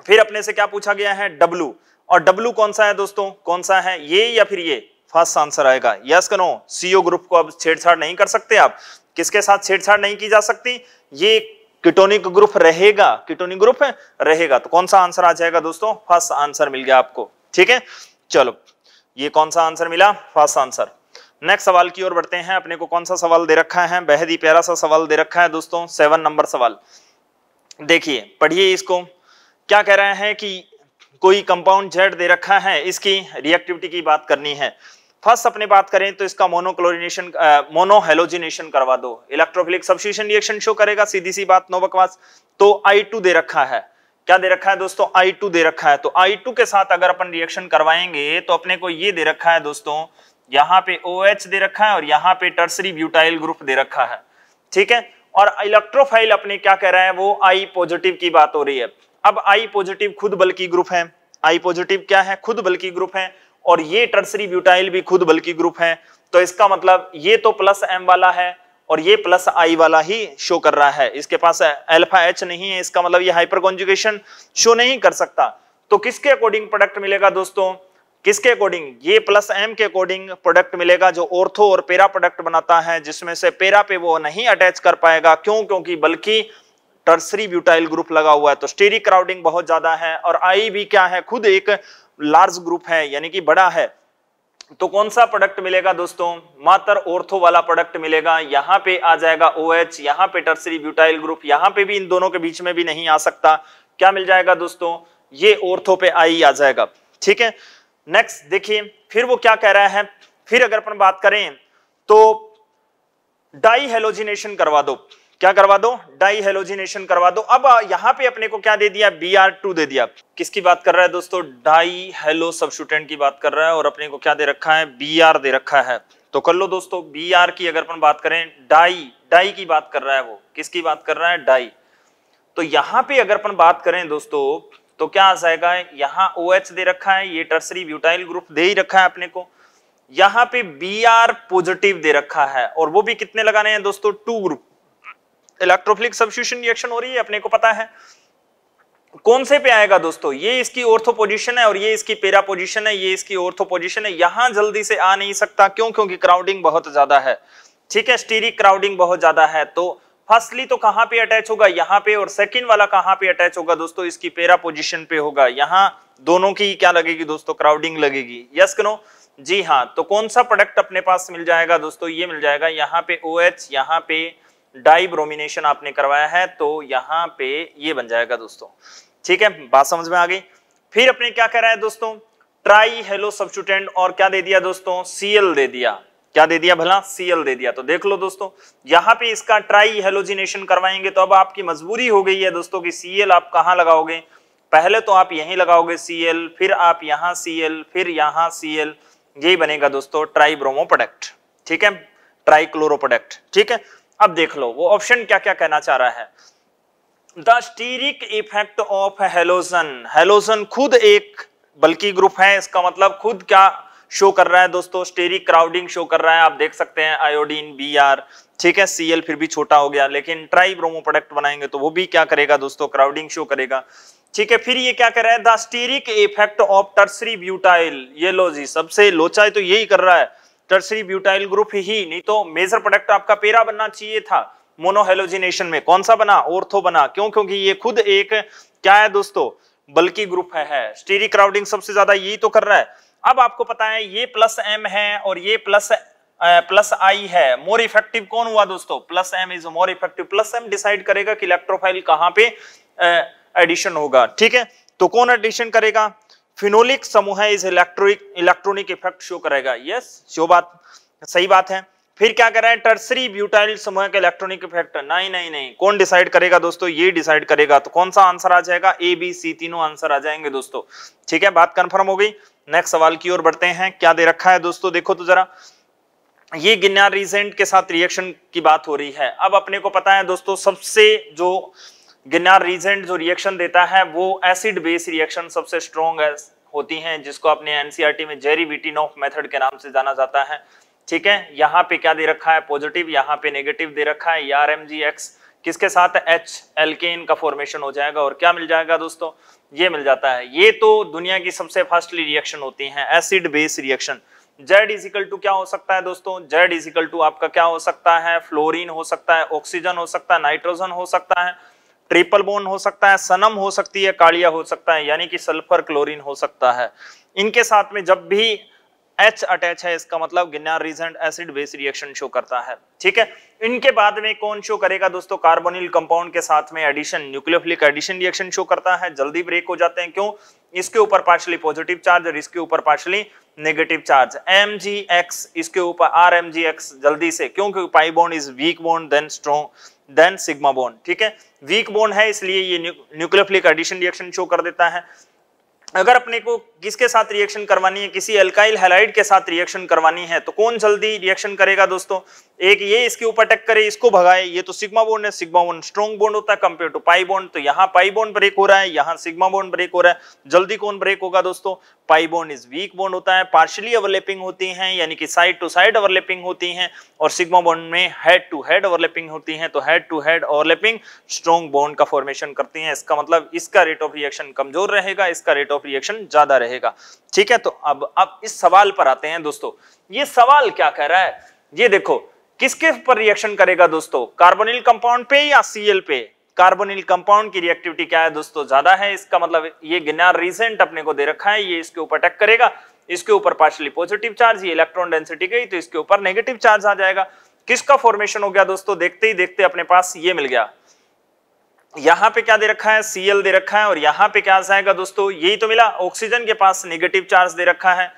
फिर अपने से क्या पूछा गया है डब्लू और डब्लू कौन सा है दोस्तों कौन सा है ये या फिर ये फर्स्ट आंसर आएगा यस करो सीओ ग्रुप को अब छेड़छाड़ नहीं कर सकते आप किसके साथ छेड़छाड़ नहीं की जा सकती ये किटोनिक ग्रुप रहेगा किटोनिक ग्रुप रहेगा तो कौन सा आंसर आ जाएगा दोस्तों फर्स्ट आंसर मिल गया आपको ठीक है चलो ये कौन सा आंसर मिला फर्स्ट आंसर नेक्स्ट सवाल की ओर बढ़ते हैं अपने को कौन सा सवाल दे रखा है बेहद ही प्यारा सा सवाल दे रखा है दोस्तों सेवन नंबर सवाल देखिए पढ़िए इसको क्या कह रहे हैं कि कोई कंपाउंड जेड दे रखा है इसकी रिएक्टिविटी की बात करनी है फर्स्ट अपने बात करें तो इसका मोनोक्लोरिनेशन मोनोहेलोजिनेशन करवा दो इलेक्ट्रोफिलिक सब्सिशन रिएक्शन शो करेगा सीधी सी बात नो बकवास तो I2 दे रखा है क्या दे रखा है दोस्तों टू दे रखा है तो टू के साथ अगर अपन रिएक्शन करवाएंगे तो अपने को ये दे रखा है दोस्तों यहाँ पे ओ OH दे रखा है और यहाँ पे टर्सरी ब्यूटाइल ग्रुप दे रखा है ठीक है और इलेक्ट्रोफाइल अपने क्या कह रहे हैं वो आई पॉजिटिव की बात हो रही है अब आई पॉजिटिव खुद बल्कि ग्रुप है आई पॉजिटिव क्या है खुद बल्कि ग्रुप है और ये टर्सरी ब्यूटाइल भी खुद बल्कि ग्रुप है तो इसका मतलब ये तो प्लस एम वाला है और ये प्लस आई वाला ही शो कर रहा है इसके पास अल्फा एच नहीं है इसका मतलब ये हाइपर कॉन्जुगेशन शो नहीं कर सकता तो किसके अकॉर्डिंग प्रोडक्ट मिलेगा दोस्तों किसके अकॉर्डिंग ये प्लस एम के अकॉर्डिंग प्रोडक्ट मिलेगा जो ऑर्थो और पेरा प्रोडक्ट बनाता है जिसमें से पेरा पे वो नहीं अटैच कर पाएगा क्यों क्योंकि बल्कि टर्सरी ब्यूटाइल ग्रुप लगा हुआ है तो स्टेरी क्राउडिंग बहुत ज्यादा है और आई भी क्या है खुद एक लार्ज ग्रुप है यानी कि बड़ा है तो कौन सा प्रोडक्ट मिलेगा दोस्तों मात्र ओर्थो वाला प्रोडक्ट मिलेगा यहां पे आ जाएगा ओ OH, यहाँ पे टर्सरी ब्यूटाइल ग्रुप यहाँ पे भी इन दोनों के बीच में भी नहीं आ सकता क्या मिल जाएगा दोस्तों ये ओर्थो पे आई आ जाएगा ठीक है नेक्स्ट देखिए फिर वो क्या कह रहा है फिर अगर अपन बात करें तो डाई हेलोजिनेशन करवा दो क्या करवा दो डाई हेलोजिनेशन करवा दो अब यहां पे अपने को क्या दे दिया बी आर टू दे दिया किसकी बात कर रहा है दोस्तों डाई हेलो सब्सटूटेंट की बात कर रहा है और अपने को क्या दे रखा है बी आर दे रखा है तो कर लो दोस्तों बी आर की अगर अपन बात करें डाई डाई की बात कर रहा है वो किसकी बात कर रहा है डाई तो यहां पे अगर अपन बात करें दोस्तों तो क्या आ जाएगा यहाँ ओ OH दे रखा है ये टर्सरी ब्यूटाइल ग्रुप दे ही रखा है अपने को यहाँ पे बी आर पॉजिटिव दे रखा है और वो भी कितने लगाने हैं दोस्तों two group electrophilic substitution reaction हो रही है अपने को पता है कौन से पे आएगा दोस्तों ये इसकी ऑर्थो पोजीशन है और ये इसकी पेरा पोजीशन है ये इसकी ऑर्थो पोजीशन है यहां जल्दी से आ नहीं सकता क्यों क्योंकि क्राउडिंग बहुत ज्यादा है ठीक है स्टीरिक क्राउडिंग बहुत ज्यादा है तो फर्स्टली तो कहां पे अटैच होगा यहाँ पे और सेकंड वाला कहां पे अटैच होगा दोस्तों इसकी पेरा पोजिशन पे होगा यहाँ दोनों की क्या लगेगी दोस्तों क्राउडिंग लगेगी यस नो जी हाँ तो कौन सा प्रोडक्ट अपने पास मिल जाएगा दोस्तों ये मिल जाएगा यहाँ पे ओ OH, एच यहाँ पे डाई ब्रोमिनेशन आपने करवाया है तो यहाँ पे ये बन जाएगा दोस्तों ठीक है बात समझ में आ गई फिर अपने क्या कह रहा है दोस्तों ट्राई हेलो सब्सटीट्यूटेंट और क्या दे दिया दोस्तों सीएल दे दिया क्या दे दिया भला सीएल दे दिया तो देख लो दोस्तों यहाँ पे इसका ट्राई हेलोजिनेशन करवाएंगे तो अब आपकी मजबूरी हो गई है दोस्तों कि सीएल आप कहाँ लगाओगे पहले तो आप यहीं लगाओगे सीएल फिर आप यहाँ सीएल फिर यहाँ सीएल यही बनेगा दोस्तों ट्राई ब्रोमो प्रोडक्ट ठीक है ट्राई क्लोरो प्रोडक्ट ठीक है अब देख लो वो ऑप्शन क्या क्या कहना चाह रहा है the steric effect of halogen halogen खुद एक बल्कि ग्रुप है इसका मतलब खुद क्या शो कर रहा है दोस्तों स्टेरिक क्राउडिंग शो कर रहा है आप देख सकते हैं आयोडीन बी आर ठीक है सीएल फिर भी छोटा हो गया लेकिन ट्राई ब्रोमो प्रोडक्ट बनाएंगे तो वो भी क्या करेगा दोस्तों क्राउडिंग शो करेगा ठीक है फिर ये क्या कर रहा है the steric effect of tertiary butyl ये लो जी सबसे लोचाई तो यही कर रहा है टर्सरी ब्यूटाइल ग्रुप ही नहीं तो मेजर प्रोडक्ट आपका पेरा बनना चाहिए था मोनोहेलोजिनेशन में कौन सा बना ओर्थो बना क्यों क्योंकि ये खुद एक क्या है दोस्तों बल्कि ग्रुप है, है। स्टेरी क्राउडिंग सबसे ज्यादा यही तो कर रहा है अब आपको पता है ये प्लस एम है और ये प्लस प्लस आई है मोर इफेक्टिव कौन हुआ दोस्तों plus M is more effective plus M decide करेगा कि इलेक्ट्रोफाइल कहां पे एडिशन होगा ठीक है तो कौन एडिशन करेगा फिनोलिक समूह है इस इलेक्ट्रोनिक इलेक्ट्रॉनिक इफेक्ट शो करेगा यस शो बात सही बात है फिर क्या कर रहे हैं टर्सरी ब्यूटाइल समूह का इलेक्ट्रॉनिक इफेक्ट नहीं नहीं नहीं कौन डिसाइड करेगा दोस्तों ये डिसाइड करेगा तो कौन सा आंसर आ जाएगा ए बी सी तीनों आंसर आ जाएंगे दोस्तों ठीक है बात कंफर्म हो गई नेक्स्ट सवाल की ओर बढ़ते हैं क्या दे रखा है दोस्तों देखो तो जरा ये गिन्ना रिजेंट के साथ रिएक्शन की बात हो रही है अब अपने को पता है दोस्तों सबसे जो गिनार रीजेंट जो रिएक्शन देता है वो एसिड बेस रिएक्शन सबसे स्ट्रॉन्ग होती हैं जिसको अपने एनसीईआरटी e में जेरी विटिन मेथड के नाम से जाना जाता है ठीक है यहाँ पे क्या दे रखा है पॉजिटिव यहाँ पे नेगेटिव दे रखा है यार एम जी एक्स किसके साथ एच एल्केन का फॉर्मेशन हो जाएगा और क्या मिल जाएगा दोस्तों ये मिल जाता है ये तो दुनिया की सबसे फास्टली रिएक्शन होती है एसिड बेस रिएक्शन जेड इजिकल टू क्या हो सकता है दोस्तों जेड इजिकल टू आपका क्या हो सकता है फ्लोरिन हो सकता है ऑक्सीजन हो सकता है नाइट्रोजन हो सकता है ट्रिपल बोन हो सकता है सनम हो सकती है कालिया हो सकता है यानी कि सल्फर क्लोरीन हो सकता है इनके साथ में जब भी एच अटैच है इसका मतलब एसिड बेस रिएक्शन शो करता है ठीक है इनके बाद में कौन शो करेगा दोस्तों कार्बोनिल कंपाउंड के साथ में addition nucleophilic addition reaction show करता है जल्दी ब्रेक हो जाते हैं क्यों इसके ऊपर पार्शली पॉजिटिव चार्ज और इसके ऊपर partially negative charge M G X इसके ऊपर आर एम जी एक्स जल्दी से क्योंकि pi bond is weak bond than strong than sigma bond ठीक है वीक बोन है इसलिए ये न्यूक्लियोफिलिक एडिशन रिएक्शन शो कर देता है अगर अपने को किसके साथ रिएक्शन करवानी है किसी अल्काइल हेलाइड के साथ रिएक्शन करवानी है तो कौन जल्दी रिएक्शन करेगा दोस्तों एक ये इसके ऊपर अटैक करे इसको भगाए ये तो सिग्मा बॉन्ड है सिग्मा बोन स्ट्रॉन्ग बॉन्ड होता है कंपेयर टू पाई बॉन्ड तो यहाँ पाई बोन ब्रेक हो रहा है यहाँ सिग्मा बोन ब्रेक हो रहा है जल्दी कौन ब्रेक होगा दोस्तों pi bond is weak bond होता है पार्शली ओवरलेपिंग होती है यानी कि साइड टू साइड ओवरलेपिंग होती है और सिग्मा बॉन्ड में हेड टू हेड ओवरलेपिंग होती है तो head to head overlapping strong bond का फॉर्मेशन करती है इसका मतलब इसका रेट ऑफ रिएक्शन कमजोर रहेगा इसका रेट ऑफ रिएक्शन ज्यादा रहेगा रहेगा ठीक है तो अब अब इस सवाल पर आते हैं दोस्तों ये सवाल क्या कह रहा है ये देखो किसके पर रिएक्शन करेगा दोस्तों कार्बोनिल कंपाउंड पे या सीएल पे कार्बोनिल कंपाउंड की रिएक्टिविटी क्या है दोस्तों ज्यादा है इसका मतलब ये गिना रिसेंट अपने को दे रखा है ये इसके ऊपर टक करेगा इसके ऊपर पार्शली पॉजिटिव चार्ज ये इलेक्ट्रॉन डेंसिटी गई तो इसके ऊपर नेगेटिव चार्ज आ जाएगा किसका फॉर्मेशन हो गया दोस्तों देखते ही देखते अपने पास ये मिल गया यहां पे क्या दे रखा है सीएल दे रखा है और यहां पे क्या आएगा दोस्तों यही तो मिला ऑक्सीजन के पास नेगेटिव चार्ज दे रखा है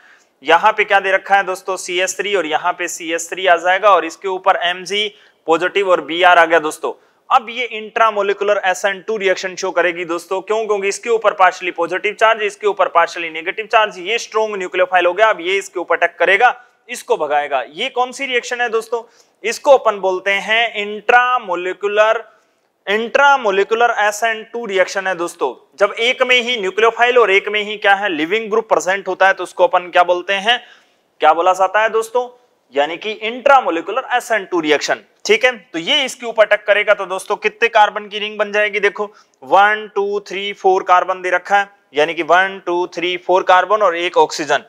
यहां पे क्या दे रखा है दोस्तों सी एस थ्री और यहाँ पे सी एस थ्री आ जाएगा और इसके ऊपर एम जी पॉजिटिव और बी आर आ गया दोस्तों अब ये intramolecular N two reaction show करेगी दोस्तों क्यों क्योंकि इसके ऊपर पार्शली पॉजिटिव चार्ज इसके ऊपर पार्शली नेगेटिव चार्ज ये स्ट्रॉन्ग न्यूक्लियोफाइल हो गया अब ये इसके ऊपर अटैक करेगा इसको भगाएगा ये कौन सी रिएक्शन है दोस्तों इसको अपन बोलते हैं intramolecular intramolecular S N two reaction है दोस्तों जब एक में ही न्यूक्लियोफाइल और एक में ही क्या है लिविंग ग्रुप प्रेजेंट होता है तो उसको अपन क्या बोलते हैं क्या बोला जाता है दोस्तों यानी कि intramolecular S N two reaction ठीक है तो ये इसके ऊपर टक करेगा तो दोस्तों कितने कार्बन की रिंग बन जाएगी देखो one two three four carbon दे रखा है यानी कि one two three four carbon और एक ऑक्सीजन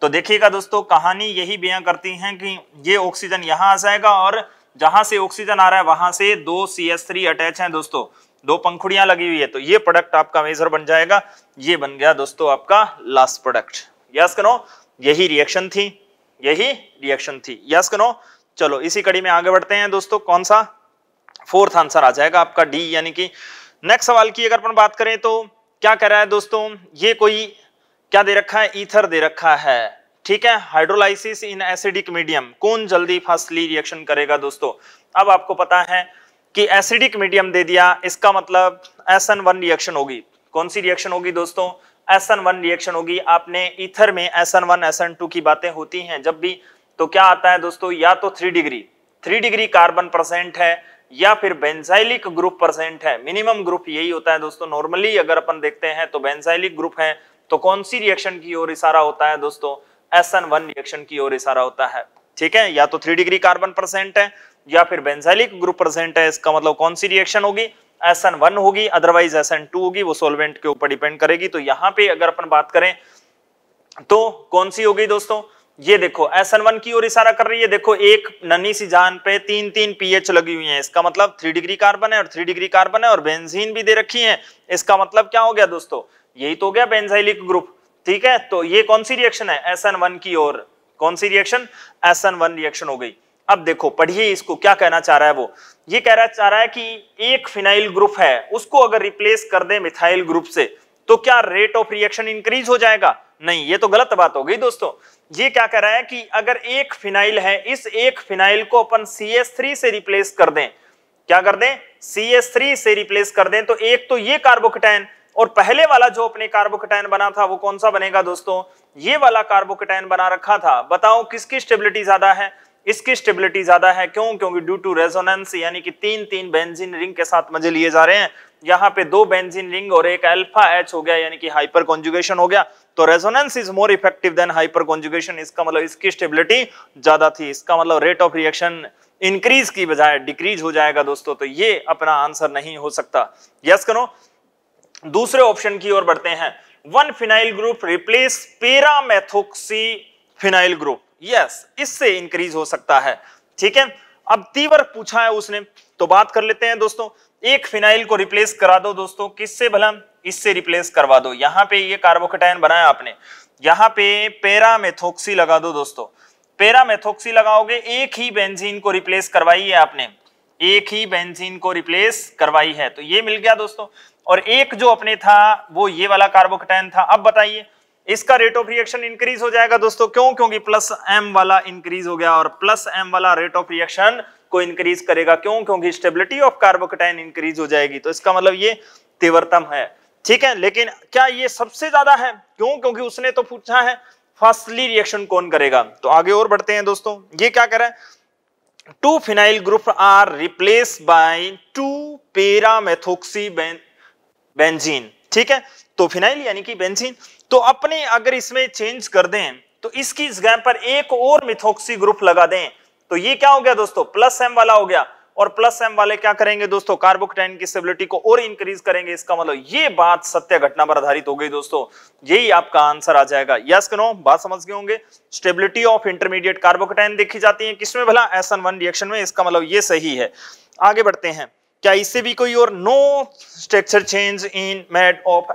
तो देखिएगा दोस्तों कहानी यही बयां करती है कि ये ऑक्सीजन यहां आ जाएगा और जहां से ऑक्सीजन आ रहा है वहां से दो सी एस थ्री अटैच है दोस्तों दो पंखुड़ियां लगी हुई है तो ये प्रोडक्ट आपका मेजर बन जाएगा ये बन गया दोस्तों आपका लास्ट प्रोडक्ट यस करो यही रिएक्शन थी यही रिएक्शन थी यस करो चलो इसी कड़ी में आगे बढ़ते हैं दोस्तों कौन सा फोर्थ आंसर आ जाएगा आपका डी यानी कि नेक्स्ट सवाल की अगर अपन बात करें तो क्या कह रहा है दोस्तों ये कोई क्या दे रखा है ईथर दे रखा है ठीक है हाइड्रोलाइसिस इन एसिडिक मीडियम कौन जल्दी फास्टली रिएक्शन करेगा दोस्तों अब आपको पता है कि एसिडिक मीडियम दे दिया इसका मतलब एस वन रिएक्शन होगी कौन सी रिएक्शन होगी दोस्तों एस वन रिएक्शन होगी आपने इथर में एस वन एस टू की बातें होती हैं जब भी तो क्या आता है दोस्तों या तो three degree three degree carbon present है या फिर बेंजाइलिक ग्रुप प्रसेंट है मिनिमम ग्रुप यही होता है दोस्तों नॉर्मली अगर अपन देखते हैं तो बेंजाइलिक ग्रुप है तो कौन सी रिएक्शन की ओर इशारा होता है दोस्तों एस एन वन रिएक्शन की ओर इशारा होता है ठीक है या तो थ्री डिग्री कार्बन प्रेजेंट है या फिर बेंजाइलिक ग्रुप प्रेजेंट है इसका मतलब कौन सी रिएक्शन होगी एस एन वन होगी अदरवाइज एस एन टू होगी वो सोलवेंट के ऊपर डिपेंड करेगी तो यहाँ पे अगर अपन बात करें तो कौन सी होगी दोस्तों ये देखो एस एन वन की ओर इशारा कर रही है देखो एक नन्ही सी जान पे तीन तीन पीएच लगी हुई है इसका मतलब थ्री डिग्री कार्बन है और थ्री डिग्री कार्बन है और बेंजीन भी दे रखी है इसका मतलब क्या हो गया दोस्तों यही तो हो गया बेंजाइलिक ग्रुप ठीक है तो ये कौन सी रिएक्शन है एस एन वन की ओर कौन सी reaction S N one reaction हो गई अब देखो पढ़िए इसको क्या कहना चाह रहा है वो ये रहा चाह रहा है कि एक फिनाइल ग्रुप है उसको अगर रिप्लेस कर दे मिथाइल ग्रुप से तो क्या रेट ऑफ रिएक्शन इंक्रीज हो जाएगा नहीं ये तो गलत बात हो गई दोस्तों ये क्या कह रहा है कि अगर एक फिनाइल है इस एक फिनाइल को अपन सी से रिप्लेस कर दें क्या कर दें सी से रिप्लेस कर दें तो एक तो ये कार्बोकटाइन और पहले वाला जो अपने कार्बोकेटाइन बना था वो कौन सा बनेगा दोस्तों ये वाला कार्बोकेटाइन बना रखा था बताओ किसकी स्टेबिलिटी ज्यादा है इसकी स्टेबिलिटी ज्यादा है क्यों क्योंकि ड्यू टू रेजोनेंस यानी कि तीन तीन बेंजीन रिंग के साथ मजे लिए जा रहे हैं यहाँ पे दो बेंजीन रिंग और एक अल्फा एच हो गया यानी कि हाइपर कॉन्जुगेशन हो गया तो resonance is more effective than hyper conjugation इसका मतलब इसकी स्टेबिलिटी ज्यादा थी इसका मतलब रेट ऑफ रिएक्शन इंक्रीज की बजाय डिक्रीज हो जाएगा दोस्तों तो ये अपना आंसर नहीं हो सकता यस yes करो दूसरे ऑप्शन की ओर बढ़ते हैं one phenyl group replace paramethoxy phenyl group yes इससे इंक्रीज हो सकता है ठीक है अब तीवर पूछा है उसने तो बात कर लेते हैं दोस्तों एक फिनाइल को रिप्लेस करा दो दोस्तों किससे भला इससे रिप्लेस करवा दो यहां पे ये कार्बोकेटाइन बनाया आपने यहां पे पेरामेथोक्सी लगा दो दोस्तों पेरामेथोक्सी लगाओगे एक ही बेंजीन को रिप्लेस करवाई है आपने एक ही बेंजीन को रिप्लेस करवाई है तो ये मिल गया दोस्तों और एक जो अपने था वो ये वाला कार्बोकटाइन था अब बताइए इसका रेट ऑफ रिएक्शन इंक्रीज हो जाएगा दोस्तों क्यों क्योंकि प्लस एम वाला इंक्रीज हो गया और प्लस एम वाला रेट ऑफ रिएक्शन को इंक्रीज करेगा क्यों क्योंकि स्टेबिलिटी ऑफ कार्बोकटाइन इंक्रीज हो जाएगी तो इसका मतलब ये तीव्रतम है ठीक है लेकिन क्या ये सबसे ज्यादा है क्यों क्योंकि उसने तो पूछा है फास्टली रिएक्शन कौन करेगा तो आगे और बढ़ते हैं दोस्तों ये क्या कर रहा है two phenyl group are replace by two para methoxy benzene ठीक है तो फिनाइल यानी कि बेंजीन तो अपने अगर इसमें चेंज कर दें तो इसकी जगह पर एक और मिथोक्सी ग्रुप लगा दें तो ये क्या हो गया दोस्तों प्लस एम वाला हो गया और प्लस एम वाले क्या करेंगे दोस्तों कार्बोक्टाइन की स्टेबिलिटी को और इंक्रीज करेंगे इसका मतलब ये बात सत्य घटना पर आधारित हो गई दोस्तों यही आपका आंसर आ जाएगा यस करो बात समझ गए होंगे स्टेबिलिटी ऑफ इंटरमीडिएट कार्बोकटाइन देखी जाती है किसमें भला एस एन वन रिएक्शन में इसका मतलब ये सही है आगे बढ़ते हैं क्या इससे भी कोई और no structure change in mat of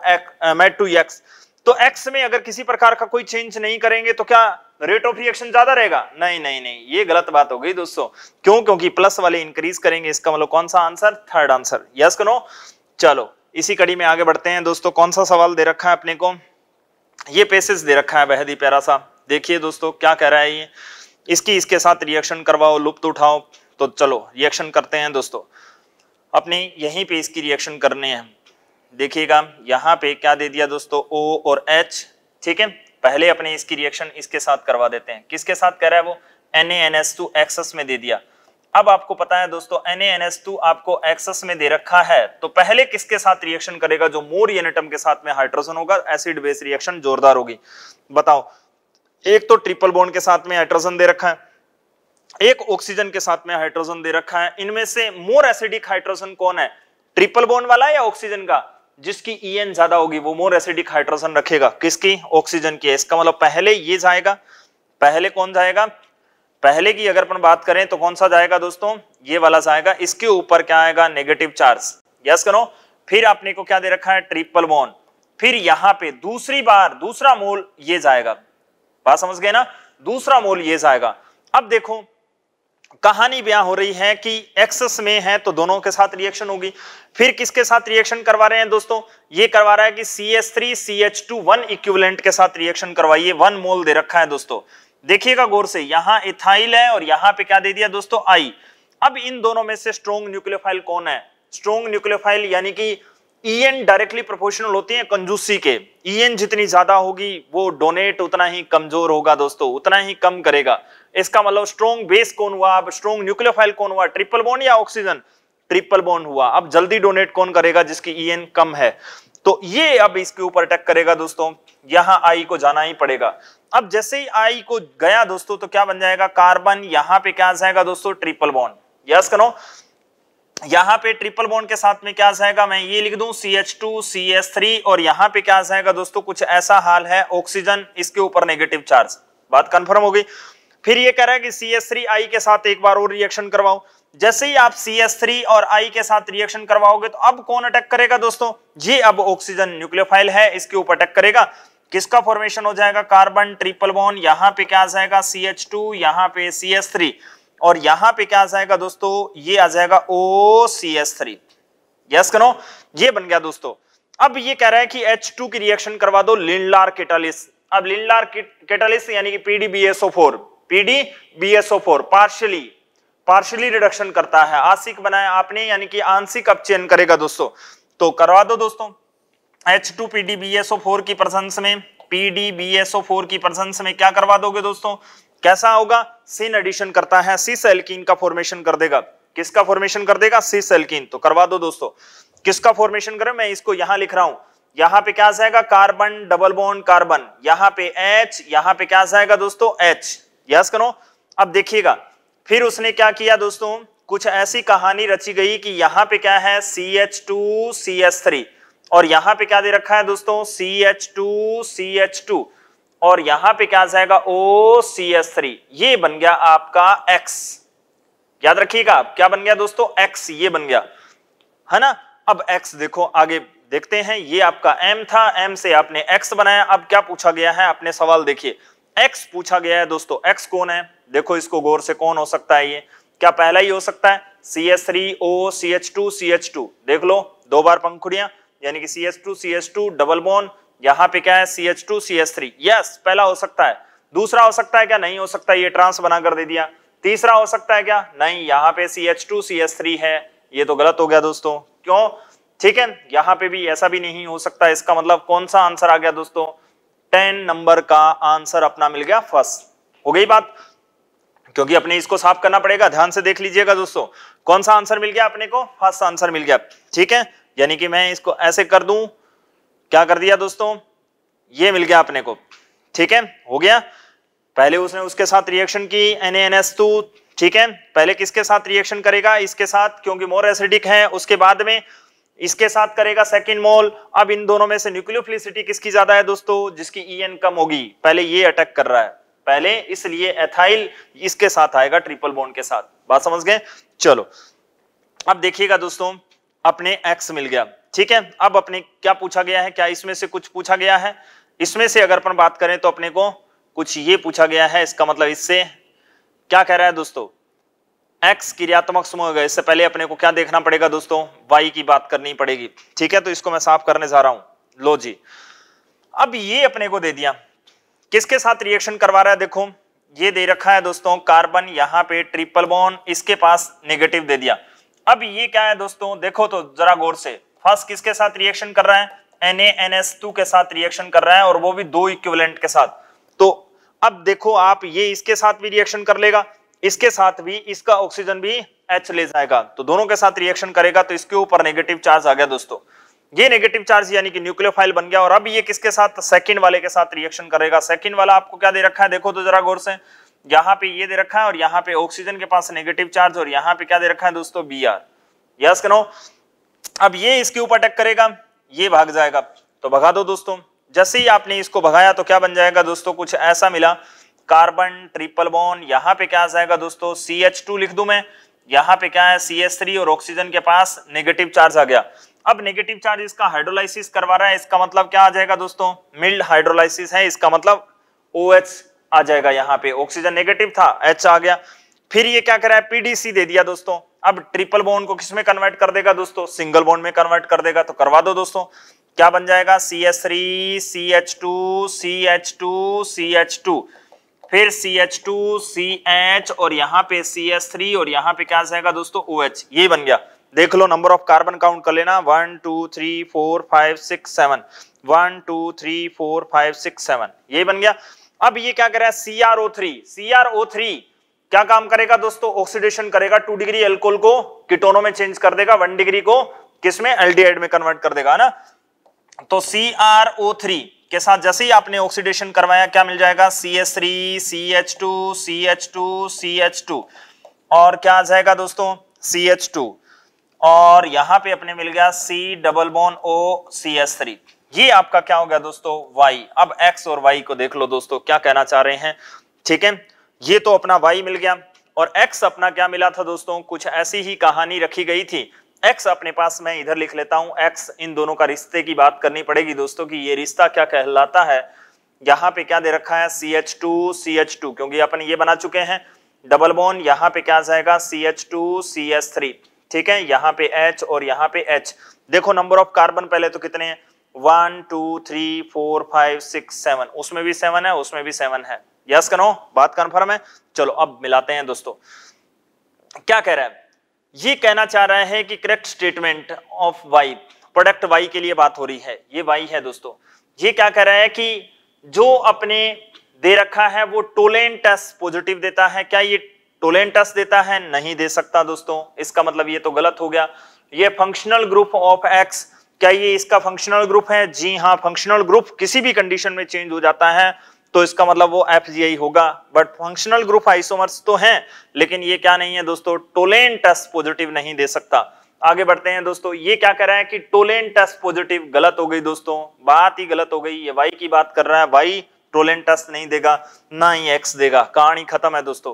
mat to X तो एक्स में अगर किसी प्रकार का कोई चेंज नहीं करेंगे तो क्या रेट ऑफ रिएक्शन ज्यादा रहेगा नहीं नहीं नहीं ये गलत बात हो गई दोस्तों क्यों क्योंकि प्लस वाले इंक्रीज करेंगे इसका मतलब कौन सा answer third answer yes no चलो इसी कड़ी में आगे बढ़ते हैं दोस्तों कौन सा सवाल दे रखा है अपने को ये पेसेज दे रखा है बेहद ही प्यारा सा देखिए दोस्तों क्या कह रहा है ये इसकी इसके साथ रिएक्शन करवाओ लुप्त उठाओ तो चलो रिएक्शन करते हैं दोस्तों अपने यहीं पे इसकी रिएक्शन करने हैं देखिएगा यहाँ पे क्या दे दिया दोस्तों ओ और एच ठीक है पहले अपने इसकी रिएक्शन इसके साथ करवा देते हैं किसके साथ कर रहा है वो N N S two excess में दे दिया अब आपको पता है दोस्तों एन एन एस टू आपको एक्सस में दे रखा है तो पहले किसके साथ रिएक्शन करेगा जो मोर एनेटम के साथ में हाइड्रोजन होगा एसिड बेस रिएक्शन जोरदार होगी बताओ एक तो ट्रिपल बोन के साथ में हाइड्रोजन दे रखा है एक ऑक्सीजन के साथ में हाइड्रोजन दे रखा है इनमें से मोर एसिडिक हाइड्रोजन कौन है ट्रिपल बोन वाला या ऑक्सीजन का जिसकी ई ज्यादा होगी वो मोर एसिडिक हाइड्रोजन रखेगा किसकी ऑक्सीजन की है इसका मतलब पहले ये जाएगा पहले कौन जाएगा पहले की अगर अपन बात करें तो कौन सा जाएगा दोस्तों ये वाला जाएगा इसके ऊपर क्या आएगा नेगेटिव चार्ज यस करो फिर आपने को क्या दे रखा है ट्रिपल बोन फिर यहां पे दूसरी बार दूसरा मोल ये जाएगा बात समझ गए ना दूसरा मोल ये जाएगा अब देखो कहानी बयां हो रही है कि एक्सेस में है तो दोनों के साथ रिएक्शन होगी फिर किसके साथ रिएक्शन करवा रहे हैं दोस्तों ये करवा रहा है कि C S three C H two one equivalent के साथ रिएक्शन करवाइए वन मोल दे रखा है दोस्तों देखिएगा गौर से यहां इथाइल है और यहां पे क्या दे दिया दोस्तों आई अब इन दोनों में से स्ट्रोंग न्यूक्लियोफाइल कौन है स्ट्रोंग न्यूक्लियोफाइल यानी कि ईएन डायरेक्टली प्रोपोर्शनल होती है कंजूसी के ईएन e जितनी ज्यादा होगी वो डोनेट उतना ही कमजोर होगा दोस्तों उतना ही कम करेगा इसका मतलब स्ट्रॉन्ग बेस कौन हुआ अब स्ट्रॉन्ग न्यूक्लियोफाइल कौन हुआ ट्रिपल बॉन्ड या ऑक्सीजन ट्रिपल बॉन्ड हुआ अब जल्दी डोनेट कौन करेगा जिसकी ई कम है तो ये अब इसके ऊपर अटैक करेगा दोस्तों यहां आई को जाना ही पड़ेगा अब जैसे ही आई को गया दोस्तों तो क्या बन जाएगा कार्बन यहां पे क्या जाएगा दोस्तों ट्रिपल बॉन्ड यस करो यहां पे ट्रिपल बॉन्ड के साथ में क्या जाएगा मैं ये लिख दूं C H two C S three और यहां पे क्या जाएगा दोस्तों कुछ ऐसा हाल है ऑक्सीजन इसके ऊपर नेगेटिव चार्ज बात कंफर्म हो गई फिर ये कह रहा है कि सी एस थ्री आई के साथ एक बार और रिएक्शन करवाओ जैसे ही आप सी एस थ्री और आई के साथ रिएक्शन करवाओगे तो अब कौन अटैक करेगा दोस्तों ये अब ऑक्सीजन न्यूक्लियोफाइल है इसके ऊपर अटैक करेगा किसका फॉर्मेशन हो जाएगा कार्बन ट्रिपल बॉन यहां पे क्या आ जाएगा सी एच टू यहां पे सी एस थ्री और यहां पे क्या आ जाएगा दोस्तों ये आ जाएगा O C S three yes करो ये बन गया दोस्तों अब ये कह रहा है कि एच टू की रिएक्शन करवा दो लिनलार केटालिस अब लिंडलार केटालिस यानी कि four PD BSO four partially partially reduction करता है आसिक बनाया आपने यानी कि आंशिक अब अपचयन करेगा दोस्तों तो करवा दो दोस्तों H two P D B S O four की प्रसंस में P D B S O four की प्रसंस में क्या करवा दोगे दोस्तों कैसा होगा सिन एडिशन करता है सी सेल्किन का फॉर्मेशन कर देगा किसका फॉर्मेशन कर देगा सी सेल्किन तो करवा दो दोस्तों किसका फॉर्मेशन करें मैं इसको यहां लिख रहा हूं यहां पे क्या जाएगा कार्बन डबल बॉन्ड कार्बन यहां पे एच यहां पे क्या जाएगा दोस्तों एच यस करो अब देखिएगा फिर उसने क्या किया दोस्तों कुछ ऐसी कहानी रची गई कि यहां पे क्या है C H two C H three और यहां पे क्या दे रखा है दोस्तों C H two C H two और यहां पे क्या जाएगा ओ सी एच थ्री ये बन गया आपका एक्स याद रखिएगा आप क्या बन गया दोस्तों एक्स ये बन गया है ना अब एक्स देखो आगे देखते हैं ये आपका एम था एम से आपने एक्स बनाया अब क्या पूछा गया है अपने सवाल देखिए एक्स पूछा गया है दोस्तों एक्स कौन है देखो इसको गौर से कौन हो सकता है ये क्या पहला ही हो सकता है C S three O C H two C H two देख लो दो बार पंखुड़िया यानी कि C S two C S two double bond यहाँ पे क्या है C H two C S three yes पहला हो सकता है दूसरा हो सकता है क्या नहीं हो सकता ये ट्रांस बना कर दे दिया तीसरा हो सकता है क्या नहीं यहाँ पे C H two C S three है ये तो गलत हो गया दोस्तों क्यों ठीक है यहाँ पे भी ऐसा भी नहीं हो सकता इसका मतलब कौन सा आंसर आ गया दोस्तों टेन नंबर का आंसर अपना मिल गया फर्स्ट हो गई बात क्योंकि अपने इसको साफ करना पड़ेगा ध्यान से देख लीजिएगा दोस्तों कौन सा आंसर मिल गया अपने को फर्स्ट आंसर मिल गया ठीक है यानी कि मैं इसको ऐसे कर दूं क्या कर दिया दोस्तों ये मिल गया अपने को ठीक है हो गया पहले उसने उसके साथ रिएक्शन की एन ठीक है पहले किसके साथ रिएक्शन करेगा इसके साथ क्योंकि मोर एसिडिक है उसके बाद में इसके साथ करेगा सेकंड मोल अब इन दोनों में से न्यूक्लियोफिलिसिटी किसकी ज्यादा है दोस्तों जिसकी ई कम होगी पहले ये अटैक कर रहा है पहले इसलिए एथाइल इसके साथ आएगा ट्रिपल बॉन्ड के साथ बात समझ गए चलो अब देखिएगा दोस्तों अपने एक्स मिल गया ठीक है अब अपने क्या पूछा गया है क्या इसमें से कुछ पूछा गया है इसमें से अगर अपन बात करें तो अपने को कुछ ये पूछा गया है इसका मतलब इससे क्या कह रहा है दोस्तों एक्स क्रियात्मक समूह होगा इससे पहले अपने को क्या देखना पड़ेगा दोस्तों वाई की बात करनी पड़ेगी ठीक है तो इसको मैं साफ करने जा रहा हूं लो जी अब ये अपने को दे दिया किसके साथ रिएक्शन करवा रहा है देखो ये दे रखा है दोस्तों कार्बन यहां पे ट्रिपल बॉन इसके पास नेगेटिव दे दिया अब ये क्या है दोस्तों देखो तो जरा गौर से फर्स्ट किसके साथ रिएक्शन कर रहा है NaNH2 के साथ रिएक्शन कर रहा है और वो भी दो इक्विवेलेंट के साथ तो अब देखो आप ये इसके साथ भी रिएक्शन कर लेगा इसके साथ भी इसका ऑक्सीजन भी एच ले जाएगा तो दोनों के साथ रिएक्शन करेगा तो इसके ऊपर नेगेटिव चार्ज आ गया दोस्तों ये नेगेटिव चार्ज यानी कि न्यूक्लियोफाइल बन गया और अब ये किसके साथ सेकंड वाले के साथ रिएक्शन करेगा सेकंड वाला आपको क्या दे रखा है देखो तो जरा गौर से यहाँ पे ये दे रखा है और यहाँ पे ऑक्सीजन के पास नेगेटिव चार्ज और यहाँ पे क्या दे रखा है दोस्तों बी आर यस करो अब ये इसके ऊपर अटैक करेगा ये भाग जाएगा तो भगा दो दोस्तों जैसे ही आपने इसको भगाया तो क्या बन जाएगा दोस्तों कुछ ऐसा मिला कार्बन ट्रिपल बोन यहां पे क्या आ जाएगा दोस्तों सी एच टू लिख दू मैं यहां पे क्या है सी एस थ्री और ऑक्सीजन के पास नेगेटिव चार्ज आ गया अब नेगेटिव चार्ज इसका हाइड्रोलाइसिस करवा रहा है इसका मतलब क्या आ जाएगा दोस्तों मिल्ड हाइड्रोलाइसिस है इसका मतलब ओ OH आ जाएगा यहाँ पे ऑक्सीजन नेगेटिव था एच आ गया फिर ये क्या कर रहा है पीडीसी दे दिया दोस्तों अब ट्रिपल बोन को किसमें कन्वर्ट कर देगा दोस्तों सिंगल बोन में कन्वर्ट कर देगा तो करवा दो दोस्तों क्या बन जाएगा C S three C H two C H two C H two फिर C H two C H और यहाँ पे सी एच थ्री और यहाँ पे क्या जाएगा दोस्तों ओ OH, एच ये बन गया देख लो नंबर ऑफ कार्बन काउंट कर लेना one two three four five six seven one two three four five six seven ये बन गया अब ये क्या कर रहा है C R O three C R O three क्या काम करेगा दोस्तों ऑक्सीडेशन करेगा टू डिग्री एल्कोल को किटोनो में चेंज कर देगा वन डिग्री को किसमें एल्डिहाइड में कन्वर्ट कर देगा ना तो सी आर ओ थ्री के साथ जैसे ही आपने ऑक्सीडेशन करवाया क्या मिल जाएगा C S three C H two C H two C H two और क्या आ जाएगा दोस्तों सी एच टू और यहां पे अपने मिल गया C double bond O C S three ये आपका क्या हो गया दोस्तों वाई अब एक्स और वाई को देख लो दोस्तों क्या कहना चाह रहे हैं ठीक है ये तो अपना वाई मिल गया और एक्स अपना क्या मिला था दोस्तों कुछ ऐसी ही कहानी रखी गई थी एक्स अपने पास मैं इधर लिख लेता हूं एक्स इन दोनों का रिश्ते की बात करनी पड़ेगी दोस्तों की ये रिश्ता क्या कहलाता है यहाँ पे क्या दे रखा है C H two C H two क्योंकि अपन ये बना चुके हैं डबल बोन यहाँ पे क्या जाएगा C H two C H three ठीक है यहाँ पे H और यहाँ पे H देखो नंबर ऑफ कार्बन पहले तो कितने हैं one two three four five six seven उसमें भी सेवन है उसमें भी सेवन है यस करो बात कन्फर्म है चलो अब मिलाते हैं दोस्तों क्या कह रहा है ये कहना चाह रहे हैं कि correct statement of Y product Y के लिए बात हो रही है ये वाई है दोस्तों ये क्या कह रहा है कि जो अपने दे रखा है वो टोलेंटस पॉजिटिव देता है क्या ये टोलेंटस देता है नहीं दे सकता दोस्तों इसका मतलब ये तो गलत हो गया ये फंक्शनल ग्रुप ऑफ एक्स क्या ये इसका फंक्शनल ग्रुप है जी हाँ फंक्शनल ग्रुप किसी भी कंडीशन में चेंज हो जाता है तो इसका मतलब वो एफ होगा बट फंक्शनल ग्रुप आइसोमर्स तो हैं लेकिन ये क्या नहीं है दोस्तों टोलेन टेस्ट पॉजिटिव नहीं दे सकता आगे बढ़ते हैं दोस्तों ये क्या कह रहा है कि टोलेन टेस्ट पॉजिटिव गलत हो गई दोस्तों बात ही गलत हो गई ये वाई की बात कर रहा है वाई टोलेन टेस्ट नहीं देगा ना ही एक्स देगा कहानी खत्म है दोस्तों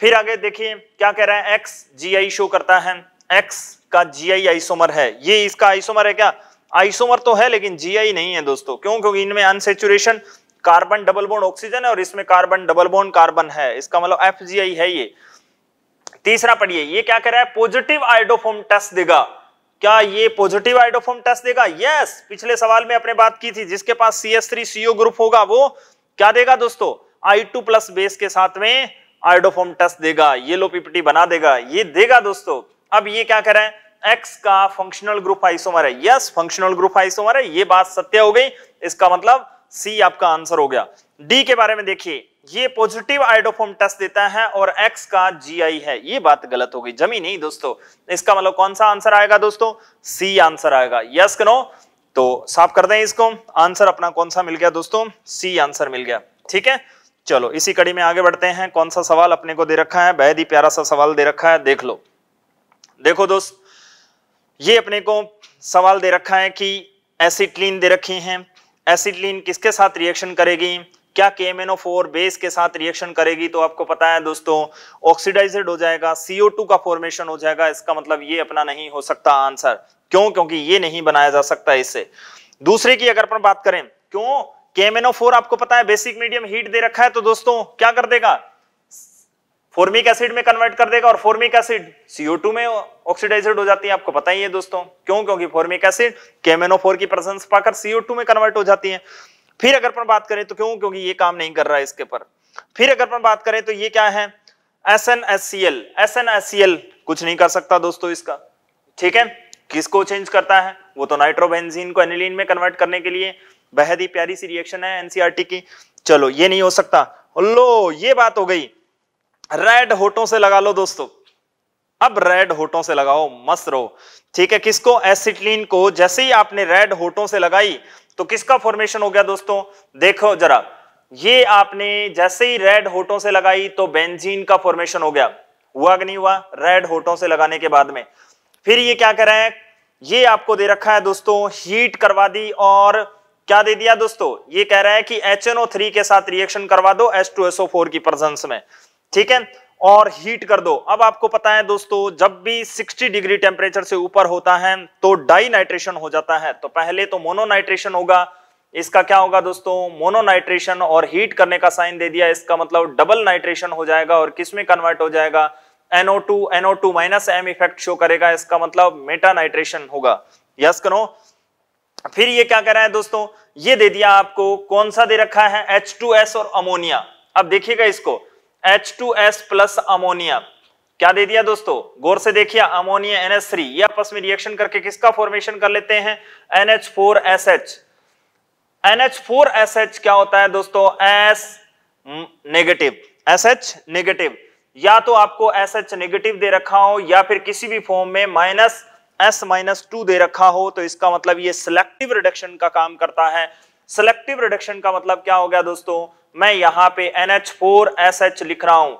फिर आगे देखिए क्या कह रहा है एक्स जी आई शो करता है एक्स का जी आई आइसोमर है ये इसका आइसोमर है क्या आइसोमर तो है लेकिन जी आई नहीं है दोस्तों क्यों क्योंकि इनमें unsaturation carbon double bond oxygen है और इसमें कार्बन डबल बोन कार्बन है इसका मतलब एफ है ये तीसरा पढ़िए ये क्या कह रहा है पॉजिटिव आइडोफोम टेस्ट देगा क्या ये पॉजिटिव आइडोफोम टेस्ट देगा यस पिछले सवाल में अपने बात की थी जिसके पास C S three CO group होगा वो क्या देगा दोस्तों आई टू प्लस बेस के साथ में आइडोफोम टेस्ट देगा ये लो पीपीटी बना देगा ये देगा दोस्तों अब ये क्या कह रहे हैं एक्स का फंक्शनल ग्रुप आइसोमर है यस फंक्शनल ग्रुप आइसोमर है ये बात सत्य हो गई इसका मतलब सी आपका आंसर हो गया डी के बारे में देखिए ये पॉजिटिव आइडोफोम टेस्ट देता है और एक्स का जीआई है ये बात गलत हो गई जमी नहीं दोस्तों इसका मतलब कौन सा आंसर आएगा दोस्तों सी आंसर आएगा यस नो तो साफ कर दें इसको आंसर अपना कौन सा मिल गया दोस्तों सी आंसर मिल गया ठीक है चलो इसी कड़ी में आगे बढ़ते हैं कौन सा सवाल अपने को दे रखा है बेहद ही प्यारा सा सवाल दे रखा है देख लो देखो दोस्त ये अपने को सवाल दे रखा है कि एसिटिलीन दे रखी है एसिडलिन किसके साथ रिएक्शन करेगी क्या के एम बेस के साथ रिएक्शन करेगी तो आपको पता है दोस्तों ऑक्सीडाइजेड हो जाएगा CO2 का फॉर्मेशन हो जाएगा इसका मतलब ये अपना नहीं हो सकता आंसर क्यों क्योंकि ये नहीं बनाया जा सकता इससे दूसरे की अगर अपन बात करें क्यों के आपको पता है बेसिक मीडियम हीट दे रखा है तो दोस्तों क्या कर देगा फॉर्मिक एसिड में कन्वर्ट कर देगा और फॉर्मिक एसिड CO2 में ऑक्सीडाइजेड हो जाती है आपको पता ही है दोस्तों क्यों क्योंकि फॉर्मिक एसिड केमेनोफोर की प्रेजेंस पाकर CO2 में कन्वर्ट हो जाती है फिर अगर अपन बात करें तो क्यों क्योंकि ये काम नहीं कर रहा है इसके पर फिर अगर अपन बात करें तो ये क्या है S N S C L S N S C L कुछ नहीं कर सकता दोस्तों इसका ठीक है किसको चेंज करता है वो तो नाइट्रोबेंजीन को एनिलीन में कन्वर्ट करने के लिए बेहद ही प्यारी सी रिएक्शन है एनसीआरटी e की चलो ये नहीं हो सकता लो ये बात हो गई रेड होटो से लगा लो दोस्तों अब रेड होटो से लगाओ मस्त रहो ठीक है किसको एसिटलीन को जैसे ही आपने रेड होटो से लगाई तो किसका फॉर्मेशन हो गया दोस्तों देखो जरा ये आपने जैसे ही रेड होटो से लगाई तो बेंजीन का फॉर्मेशन हो गया हुआ कि नहीं हुआ रेड होटों से लगाने के बाद में फिर ये क्या कर रहा है ये आपको दे रखा है दोस्तों हीट करवा दी और क्या दे दिया दोस्तों ये कह रहा है कि HNO3 के साथ रिएक्शन करवा दो H2SO4 की प्रेजेंस में ठीक है और हीट कर दो अब आपको पता है दोस्तों जब भी 60 डिग्री टेम्परेचर से ऊपर होता है तो डाई नाइट्रेशन हो जाता है तो पहले तो मोनोनाइट्रेशन होगा इसका क्या होगा दोस्तों मोनोनाइट्रेशन और हीट करने का साइन दे दिया इसका मतलब डबल नाइट्रेशन हो जाएगा और किसमें कन्वर्ट हो जाएगा NO2 to NO two minus M effect show करेगा इसका मतलब मेटा नाइट्रेशन होगा यस करो फिर ये क्या कर रहा है दोस्तों ये दे दिया आपको कौन सा दे रखा है H2S और अमोनिया अब देखिएगा इसको H two S plus ammonia क्या दे दिया दोस्तों गौर से देखिए अमोनिया एनएस थ्री ये आपस में रिएक्शन करके किसका फॉर्मेशन कर लेते हैं NH four S H four S H क्या होता है दोस्तों S negative S H negative या तो आपको एस एच नेगेटिव दे रखा हो या फिर किसी भी फॉर्म में माइनस एस माइनस टू दे रखा हो तो इसका मतलब ये सिलेक्टिव रिडक्शन का काम करता है सिलेक्टिव रिडक्शन का मतलब क्या हो गया दोस्तों मैं यहां पे एच लिख रहा हूं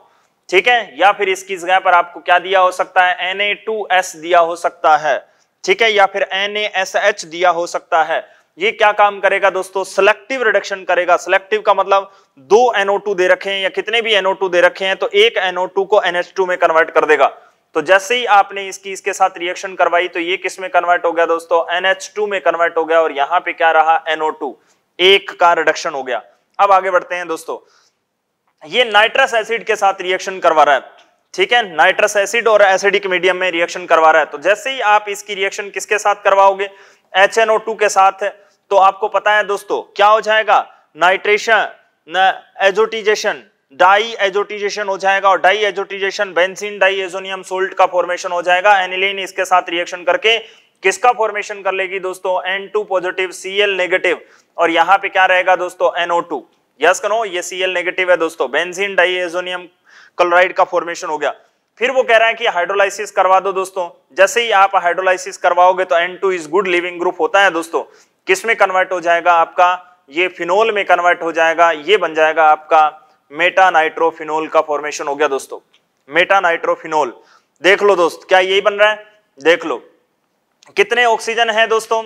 ठीक है या फिर इसकी जगह पर आपको क्या दिया हो सकता है Na2S दिया हो सकता है ठीक है या फिर NaSH दिया हो सकता है ये क्या काम करेगा दोस्तों सिलेक्टिव रिडक्शन करेगा सिलेक्टिव का मतलब दो NO2 दे रखे हैं या कितने भी NO2 दे रखे हैं तो एक NO2 को NH2 में कन्वर्ट कर देगा तो जैसे ही आपने इसकी इसके साथ रिएक्शन करवाई तो ये किस में कन्वर्ट हो गया दोस्तों NH2 में कन्वर्ट हो गया और यहां पे क्या रहा NO2 एक का रिडक्शन हो गया अब आगे बढ़ते हैं दोस्तों ये नाइट्रस एसिड के साथ रिएक्शन करवा रहा है ठीक है नाइट्रस एसिड और एसिडिक मीडियम में रिएक्शन करवा रहा है तो जैसे ही आप इसकी रिएक्शन किसके साथ करवाओगे एच के साथ तो आपको पता है दोस्तों क्या हो जाएगा नाइट्रेशन एजोटिजेशन डाई एजोटिजेशन हो जाएगा और diazotization benzene diazonium salt का फॉर्मेशन हो जाएगा एनिलीन इसके साथ रिएक्शन करके किसका फॉर्मेशन कर लेगी दोस्तों N2 पॉजिटिव Cl नेगेटिव और यहां पे क्या रहेगा दोस्तों एनओ टू यस करो ये Cl नेगेटिव है दोस्तों बेनजीन डाइएजोनियम क्लोराइड का फॉर्मेशन हो गया फिर वो कह रहा है कि हाइड्रोलाइसिस करवा दो दोस्तों जैसे ही आप हाइड्रोलाइसिस करवाओगे तो N two is good leaving group होता है दोस्तों किसमें कन्वर्ट हो जाएगा आपका ये फिनोल में कन्वर्ट हो जाएगा ये बन जाएगा आपका मेटा नाइट्रोफिनोल का फॉर्मेशन हो गया दोस्तों मेटा नाइट्रोफिनोल देख लो दोस्त क्या यही बन रहा है देख लो कितने ऑक्सीजन है दोस्तों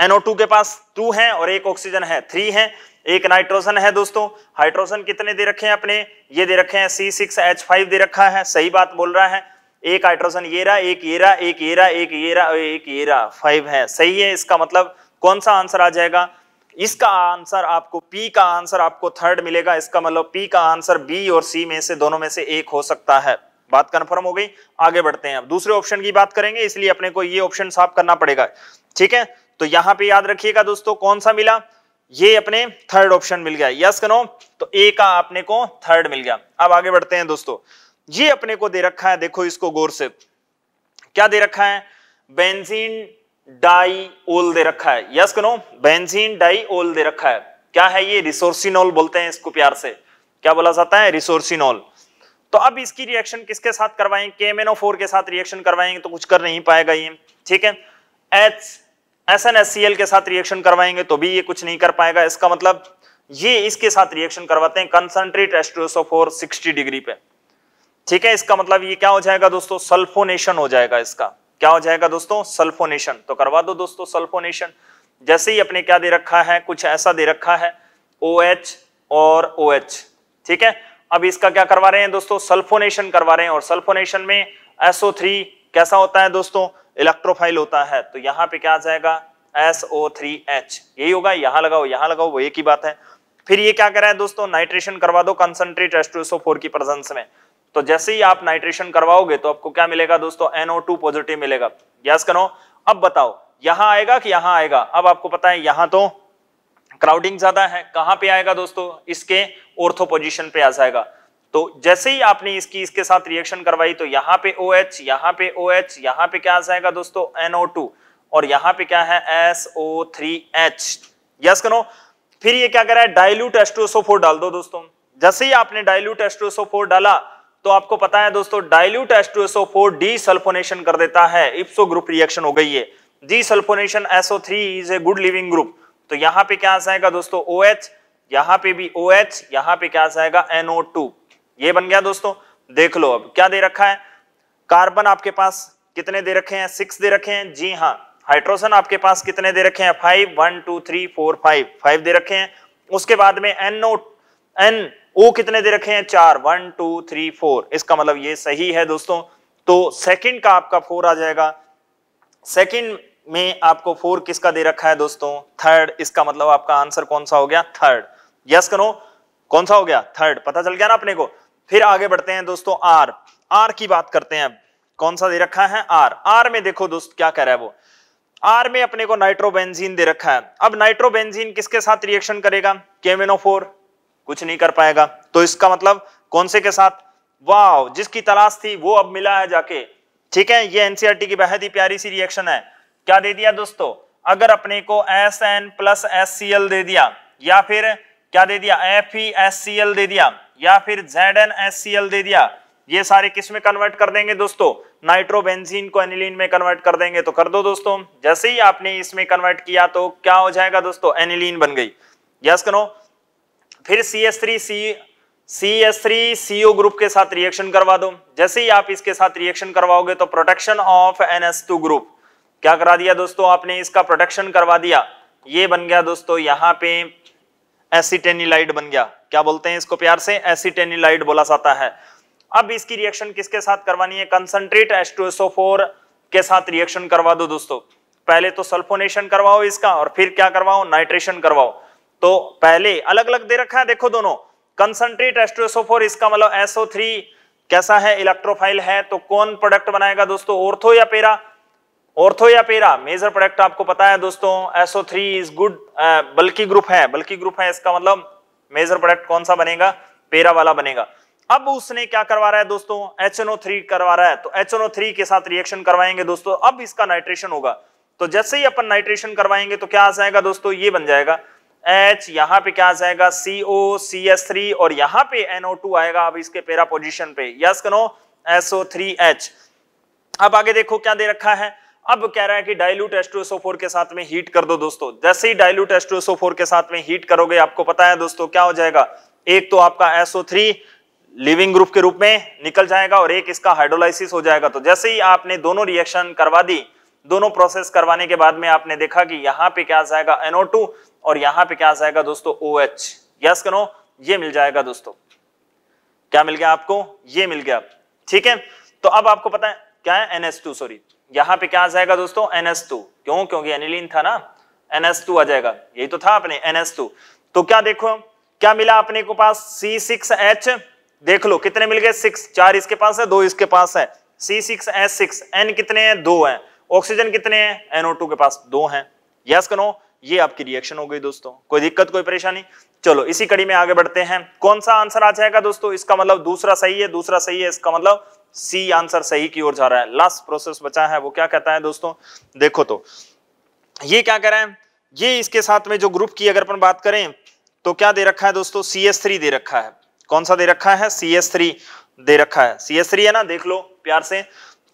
टू के पास टू है और एक ऑक्सीजन है थ्री है एक नाइट्रोजन है दोस्तों हाइड्रोजन कितने दे रखे हैं अपने ये दे रखे हैं सी सिक्स एच फाइव दे रखा है सही बात बोल रहा है एक हाइड्रोजन ये रहा एक ये रहा एक ये रहा एक ये रहा एक ये रहा फाइव है सही है इसका मतलब कौन सा आंसर आ जाएगा इसका आंसर आपको पी का आंसर आपको थर्ड मिलेगा इसका मतलब पी का आंसर बी और सी में से दोनों में से एक हो सकता है बात कंफर्म हो गई आगे बढ़ते हैं अब दूसरे ऑप्शन की बात करेंगे इसलिए अपने को ये ऑप्शन साफ करना पड़ेगा ठीक है तो यहां पे याद रखिएगा दोस्तों कौन सा मिला ये अपने थर्ड ऑप्शन मिल गया यस करो तो ए का आपने को थर्ड मिल गया अब आगे बढ़ते हैं दोस्तों ये अपने को दे रखा है देखो इसको गौर से क्या दे रखा है बेंजीन डाई ओल दे रखा है यस करो बेंजीन डाई ओल दे रखा है क्या है ये रिसोर्सिनोल बोलते हैं इसको प्यार से क्या बोला जाता है रिसोर्सिनोल तो अब इसकी रिएक्शन किसके साथ करवाएं के के साथ रिएक्शन करवाएंगे तो कुछ कर नहीं पाएगा ये ठीक है एच एस एन एस के साथ रिएक्शन करवाएंगे तो भी ये कुछ नहीं कर पाएगा इसका मतलब ये इसके साथ रिएक्शन करवाते हैं कंसनट्रेट एस्ट्रोसोफोर 60 डिग्री पे ठीक है इसका मतलब ये क्या हो जाएगा दोस्तों सल्फोनेशन हो जाएगा इसका क्या हो जाएगा दोस्तों सल्फोनेशन तो करवा दो दोस्तों सल्फोनेशन जैसे ही अपने क्या दे रखा है कुछ ऐसा दे रखा है ओ OH और ओ OH, ठीक है अब इसका क्या करवा रहे हैं दोस्तों सल्फोनेशन करवा रहे हैं और सल्फोनेशन में एसओ कैसा होता है दोस्तों इलेक्ट्रोफाइल होता है तो यहाँ पे क्या आ जाएगा एस ओ थ्री एच यही होगा यहाँ लगाओ यहाँ लगाओ वो एक ही बात है फिर ये क्या करा है दोस्तों नाइट्रेशन करवा दो कंसनट्रेट एस्ट्रोसो फोर की प्रेजेंस में तो जैसे ही आप नाइट्रेशन करवाओगे तो आपको क्या मिलेगा दोस्तों एनओ टू पॉजिटिव मिलेगा यस करो अब बताओ यहां आएगा कि यहां आएगा अब आपको पता है यहां तो क्राउडिंग ज्यादा है कहां पे आएगा दोस्तों इसके ऑर्थो पोजिशन पे आ जाएगा तो जैसे ही आपने इसकी इसके साथ रिएक्शन करवाई तो यहां पे ओ OH, यहां पे ओ OH, यहां पे क्या आ जाएगा दोस्तों NO2 और यहां पे क्या है S O three H yes करो फिर ये क्या कर रहा है डाइल्यूट एस्ट्रोसोफोर डाल दो दोस्तों जैसे ही आपने डाइल्यूट एस्ट्रोसोफोर डाला तो आपको पता है दोस्तों डाइल्यूट एस्ट्रोसोफोर सल्फोनेशन कर देता है इप्सो ग्रुप रिएक्शन हो गई है D desulfonation SO3 is a good leaving group तो यहां पर क्या आ जाएगा दोस्तों ओ OH यहां पे भी ओ OH यहां पे क्या आ जाएगा NO2 ये बन गया दोस्तों देख लो अब क्या दे रखा है कार्बन आपके पास कितने दे रखे हैं सिक्स दे रखे हैं जी हाँ हाइड्रोजन आपके पास कितने दे रखे हैं five one two three four five five दे रखे हैं उसके बाद में एन ओ एन ओ कितने दे रखे हैं चार वन टू थ्री फोर इसका मतलब ये सही है दोस्तों तो सेकंड का आपका फोर आ जाएगा सेकंड में आपको फोर किसका दे रखा है दोस्तों थर्ड इसका मतलब आपका आंसर कौन सा हो गया थर्ड यस करो कौन सा हो गया थर्ड पता चल गया ना अपने को फिर आगे बढ़ते हैं दोस्तों आर आर की बात करते हैं कौन सा दे रखा है आर आर में देखो दोस्त क्या कह रहा है वो आर में अपने को नाइट्रोबेंजीन दे रखा है अब नाइट्रोबेंजीन किसके साथ रिएक्शन करेगा केमेनोफोर कुछ नहीं कर पाएगा तो इसका मतलब कौन से के साथ वाह जिसकी तलाश थी वो अब मिला है जाके ठीक है ये एनसीआरटी e की बेहद ही प्यारी सी रिएक्शन है क्या दे दिया दोस्तों अगर अपने को S N plus S C L दे दिया या फिर क्या दे दिया F E S C L दे दिया या फिर Z N S C L दे दिया ये सारे किस में कन्वर्ट कर देंगे दोस्तों नाइट्रोबेंजीन को एनिलीन में कन्वर्ट कर देंगे तो कर दो दोस्तों जैसे ही आपने इसमें कन्वर्ट किया तो क्या हो जाएगा दोस्तों एनिलीन बन गई यस करो फिर C S three C C S three CO group के साथ रिएक्शन करवा दो जैसे ही आप इसके साथ रिएक्शन करवाओगे तो protection of N S two group क्या करा दिया दोस्तों आपने इसका प्रोटेक्शन करवा दिया ये बन गया दोस्तों यहाँ पे एसिटेनिलाइड बन गया क्या बोलते हैं इसको प्यार से एसिटेनिलाइड बोला जाता है अब इसकी रिएक्शन किसके साथ करवानी है कंसंट्रेट एस्ट्रोसोफोर के साथ रिएक्शन करवा दो दोस्तों पहले तो सल्फोनेशन करवाओ इसका और फिर क्या करवाओ नाइट्रेशन करवाओ तो पहले अलग अलग दे रखा है देखो दोनों कंसंट्रेट एस्ट्रोसोफोर इसका मतलब एसओ थ्री कैसा है इलेक्ट्रोफाइल है तो कौन प्रोडक्ट बनाएगा दोस्तों ओर्थो या पेरा ऑर्थो या पेरा मेजर प्रोडक्ट आपको पता है दोस्तों एसओ थ्री इज गुड बल्कि ग्रुप है बल्कि ग्रुप है इसका मतलब मेजर प्रोडक्ट कौन सा बनेगा पेरा वाला बनेगा अब उसने क्या करवा रहा है दोस्तों HNO3 करवा रहा है तो HNO3 के साथ रिएक्शन करवाएंगे दोस्तों अब इसका नाइट्रेशन होगा तो जैसे ही अपन नाइट्रेशन करवाएंगे तो क्या आ जाएगा दोस्तों ये बन जाएगा H यहां पे क्या आ जाएगा CO CS3 और यहां पे NO2 आएगा अब इसके पेरा पोजीशन पे यस करो SO3H अब आगे देखो क्या दे रखा है अब कह रहा है कि डाइल्यूट फोर के साथ में हीट कर दो दोस्तों जैसे ही डाइल्यूट H2SO4 के साथ में हीट करोगे आपको पता है दोस्तों क्या हो जाएगा एक तो आपका एसओ थ्री लिविंग ग्रुप के रूप में निकल जाएगा और एक इसका हाइड्रोलाइसिस हो जाएगा तो जैसे ही आपने दोनों रिएक्शन करवा दी दोनों प्रोसेस करवाने के बाद में आपने देखा कि यहाँ पे क्या जाएगा जाएगा टू और यहाँ पे क्या जाएगा दोस्तों एच यस करो ये मिल जाएगा दोस्तों क्या मिल गया आपको ये मिल गया ठीक है तो अब आपको पता है क्या है टू सॉरी यहां पे क्या आ जाएगा दोस्तों एनएस टू क्यों क्योंकि एनिलीन था ना एनएस टू आ जाएगा यही तो था अपने एनएस टू तो क्या देखो क्या मिला अपने को पास सी सिक्स एच देख लो कितने मिल गए सिक्स चार इसके पास है दो इसके पास है C six H six N कितने हैं दो हैं ऑक्सीजन कितने हैं एनओ टू के पास दो हैं यस करो ये आपकी रिएक्शन हो गई दोस्तों कोई दिक्कत कोई परेशानी चलो इसी कड़ी में आगे बढ़ते हैं कौन सा आंसर आ जाएगा दोस्तों इसका मतलब दूसरा सही है दूसरा सही है इसका मतलब सी आंसर सही की ओर जा रहा है लास्ट प्रोसेस बचा है वो क्या कहता है दोस्तों देखो तो ये क्या कह रहे हैं ये इसके साथ में जो ग्रुप की अगर अपन बात करें तो क्या दे रखा है दोस्तों सी एस थ्री दे रखा है कौन सा दे रखा है सी एस थ्री दे रखा है सी एस थ्री है ना देख लो प्यार से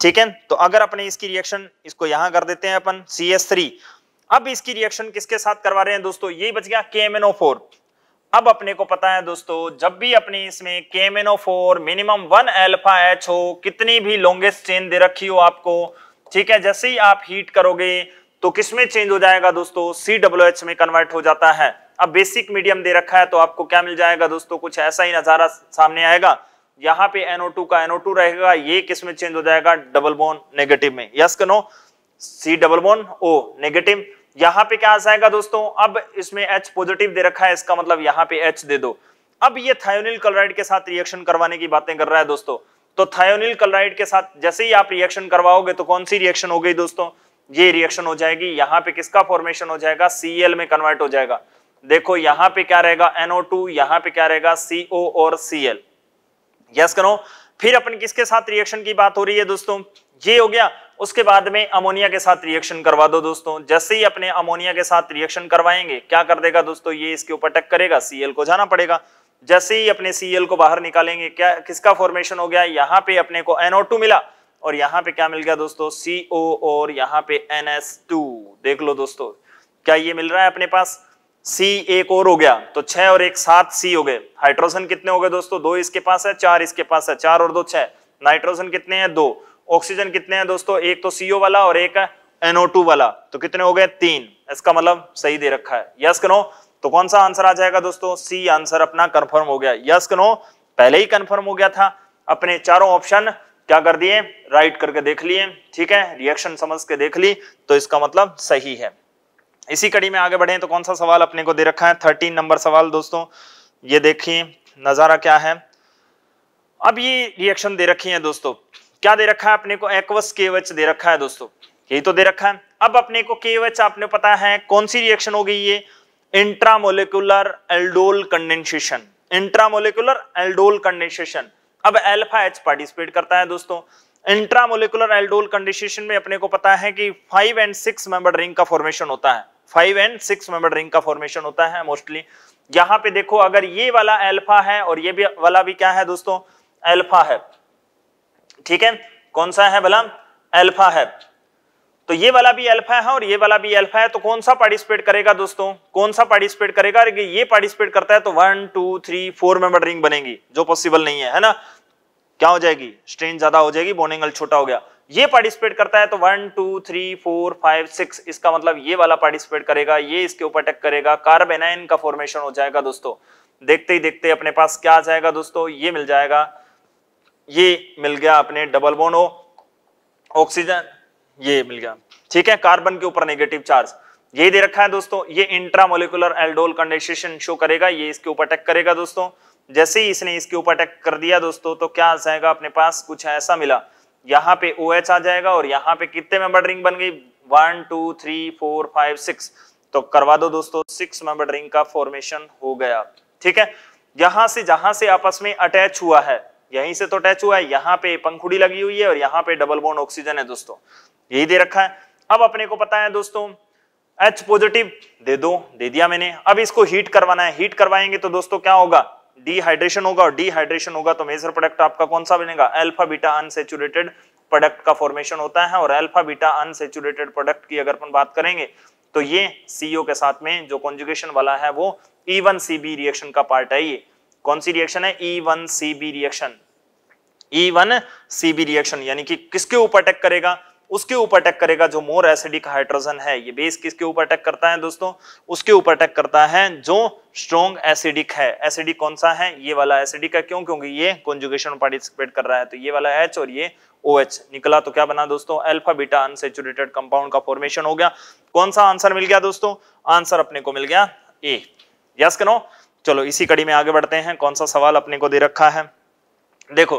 ठीक है तो अगर अपने इसकी रिएक्शन इसको यहां कर देते हैं अपन सी एस थ्री अब इसकी रिएक्शन किसके साथ करवा रहे हैं दोस्तों ये बच गया के एम एन ओ फोर अब अपने को पता है दोस्तों जब भी अपनी इसमें केमेनो four minimum one alpha H हो कितनी भी लॉन्गेस्ट चेन दे रखी हो आपको ठीक है जैसे ही आप हीट करोगे तो किसमें चेंज हो जाएगा दोस्तों सी डब्ल्यू एच में कन्वर्ट हो जाता है अब बेसिक मीडियम दे रखा है तो आपको क्या मिल जाएगा दोस्तों कुछ ऐसा ही नजारा सामने आएगा यहाँ पे टू का टू रहेगा ये किसमें चेंज हो जाएगा डबल बोन नेगेटिव में यस कनो C double bond O negative यहां पे क्या आ जाएगा दोस्तों अब इसमें एच पॉजिटिव दे रखा है इसका मतलब यहां पे एच दे दो अब ये थायोनिल क्लोराइड के साथ रिएक्शन करवाने की बातें कर रहा है दोस्तों तो थायोनिल क्लोराइड के साथ जैसे ही आप रिएक्शन करवाओगे तो कौन सी रिएक्शन हो गई दोस्तों ये रिएक्शन हो जाएगी यहाँ पे किसका फॉर्मेशन हो जाएगा सीएल में कन्वर्ट हो जाएगा देखो यहाँ पे क्या रहेगा एनओ टू यहाँ पे क्या रहेगा सीओ और सीएल यस करो फिर अपन किसके साथ रिएक्शन की बात हो रही है दोस्तों ये हो गया उसके बाद में अमोनिया के साथ रिएक्शन करवा दो दोस्तों जैसे ही अपने अमोनिया के साथ रिएक्शन करवाएंगे क्या कर देगा दोस्तों ये इसके ऊपर टक करेगा सीएल को जाना पड़ेगा जैसे ही अपने सीएल को बाहर निकालेंगे क्या किसका फॉर्मेशन हो गया यहाँ पे अपने को एनओ मिला और यहाँ पे क्या मिल गया दोस्तों सी और यहाँ पे एन देख लो दोस्तों क्या ये मिल रहा है अपने पास सी एक और हो गया तो छह और एक सात सी हो गए हाइड्रोजन कितने हो गए दोस्तों दो इसके पास है चार इसके पास है चार और दो छह नाइट्रोजन कितने हैं दो ऑक्सीजन कितने हैं दोस्तों एक तो सीओ वाला और एक एनओ टू वाला तो कितने हो गए तीन इसका मतलब सही दे रखा है यस करो तो कौन सा आंसर आ जाएगा दोस्तों सी आंसर अपना कंफर्म हो गया यस करो पहले ही कंफर्म हो गया था अपने चारों ऑप्शन क्या कर दिए राइट करके देख लिए ठीक है रिएक्शन समझ के देख ली तो इसका मतलब सही है इसी कड़ी में आगे बढ़े तो कौन सा सवाल अपने को दे रखा है थर्टीन नंबर सवाल दोस्तों ये देखिए नज़ारा क्या है अब ये रिएक्शन दे रखी है दोस्तों क्या दे रखा है अपने को एक्वस केवच दे रखा है दोस्तों यही तो दे रखा है अब अपने को केवच आपने पता है कौन सी रिएक्शन हो गई ये intramolecular aldol condensation intramolecular aldol condensation अब एल्फा एच पार्टिसिपेट करता है दोस्तों इंट्रामोलिकुलर एल्डोल कंडेंसेशन में अपने को पता है कि five and six member ring का फॉर्मेशन होता है five and six member ring का फॉर्मेशन होता है मोस्टली यहां पे देखो अगर ये वाला एल्फा है और ये भी वाला भी क्या है दोस्तों एल्फा है ठीक है कौन सा है भला अल्फा है तो ये वाला भी अल्फा है और ये वाला भी अल्फा है तो कौन सा पार्टिसिपेट करेगा दोस्तों कौन सा पार्टिसिपेट करेगा अगर ये पार्टिसिपेट करता है तो one two three four member ring बनेगी जो पॉसिबल नहीं है है ना क्या हो जाएगी स्ट्रेन ज्यादा हो जाएगी बोनेंगल छोटा हो गया ये पार्टिसिपेट करता है तो one two three four five six इसका मतलब ये वाला पार्टिसिपेट करेगा ये इसके ऊपर टक करेगा कार्बेनाइन का फॉर्मेशन हो जाएगा दोस्तों देखते ही देखते अपने पास क्या आ जाएगा दोस्तों ये मिल जाएगा ये मिल गया आपने डबल बोन ओ ऑक्सीजन ये मिल गया ठीक है कार्बन के ऊपर नेगेटिव चार्ज ये दे रखा है दोस्तों ये इंट्रामोलिकुलर एल्डोल कंडेशन शो करेगा ये इसके ऊपर अटैक करेगा दोस्तों जैसे ही इसने इसके ऊपर अटैक कर दिया दोस्तों तो क्या आ जाएगा अपने पास कुछ ऐसा मिला यहाँ पे ओ OH आ जाएगा और यहाँ पे कितने मेंबर रिंग बन गई one two three four five six तो करवा दो दोस्तों सिक्स मेंबर रिंग का फॉर्मेशन हो गया ठीक है यहां से जहां से आपस में अटैच हुआ है यहीं से तो अटैच हुआ है यहाँ पे पंखुड़ी लगी हुई है और यहाँ पे डबल बोन ऑक्सीजन है दोस्तों यही दे रखा है अब अपने को पता है दोस्तों एच पॉजिटिव दे दो दे दिया मैंने अब इसको हीट करवाना है हीट करवाएंगे तो दोस्तों क्या होगा डिहाइड्रेशन होगा और डिहाइड्रेशन होगा तो मेजर प्रोडक्ट आपका कौन सा बनेगा अल्फा बीटा अनसेचुरेटेड प्रोडक्ट का फॉर्मेशन होता है और अल्फा बीटा अनसेचुरेटेड प्रोडक्ट की अगर अपन बात करेंगे तो ये सीओ के साथ में जो कॉन्जुगेशन वाला है वो ई वन रिएक्शन का पार्ट है ये कौन सी रिएक्शन है E one C B reaction E one C B reaction यानी कि किसके ऊपर अटैक करेगा उसके ऊपर अटैक करेगा जो मोर एसिडिक हाइड्रोजन है ये बेस किसके ऊपर अटैक करता है दोस्तों उसके ऊपर अटैक करता है जो स्ट्रॉन्ग एसिडिक है एसिडिक कौन सा है ये वाला एसिडिक है क्यों क्योंकि ये कॉन्जुगेशन पार्टिसिपेट कर रहा है तो ये वाला एच और ये ओ OH निकला तो क्या बना दोस्तों अल्फा बीटा अनसेचुरेटेड कंपाउंड का फॉर्मेशन हो गया कौन सा आंसर मिल गया दोस्तों आंसर अपने को मिल गया ए यस करो चलो इसी कड़ी में आगे बढ़ते हैं कौन सा सवाल अपने को दे रखा है देखो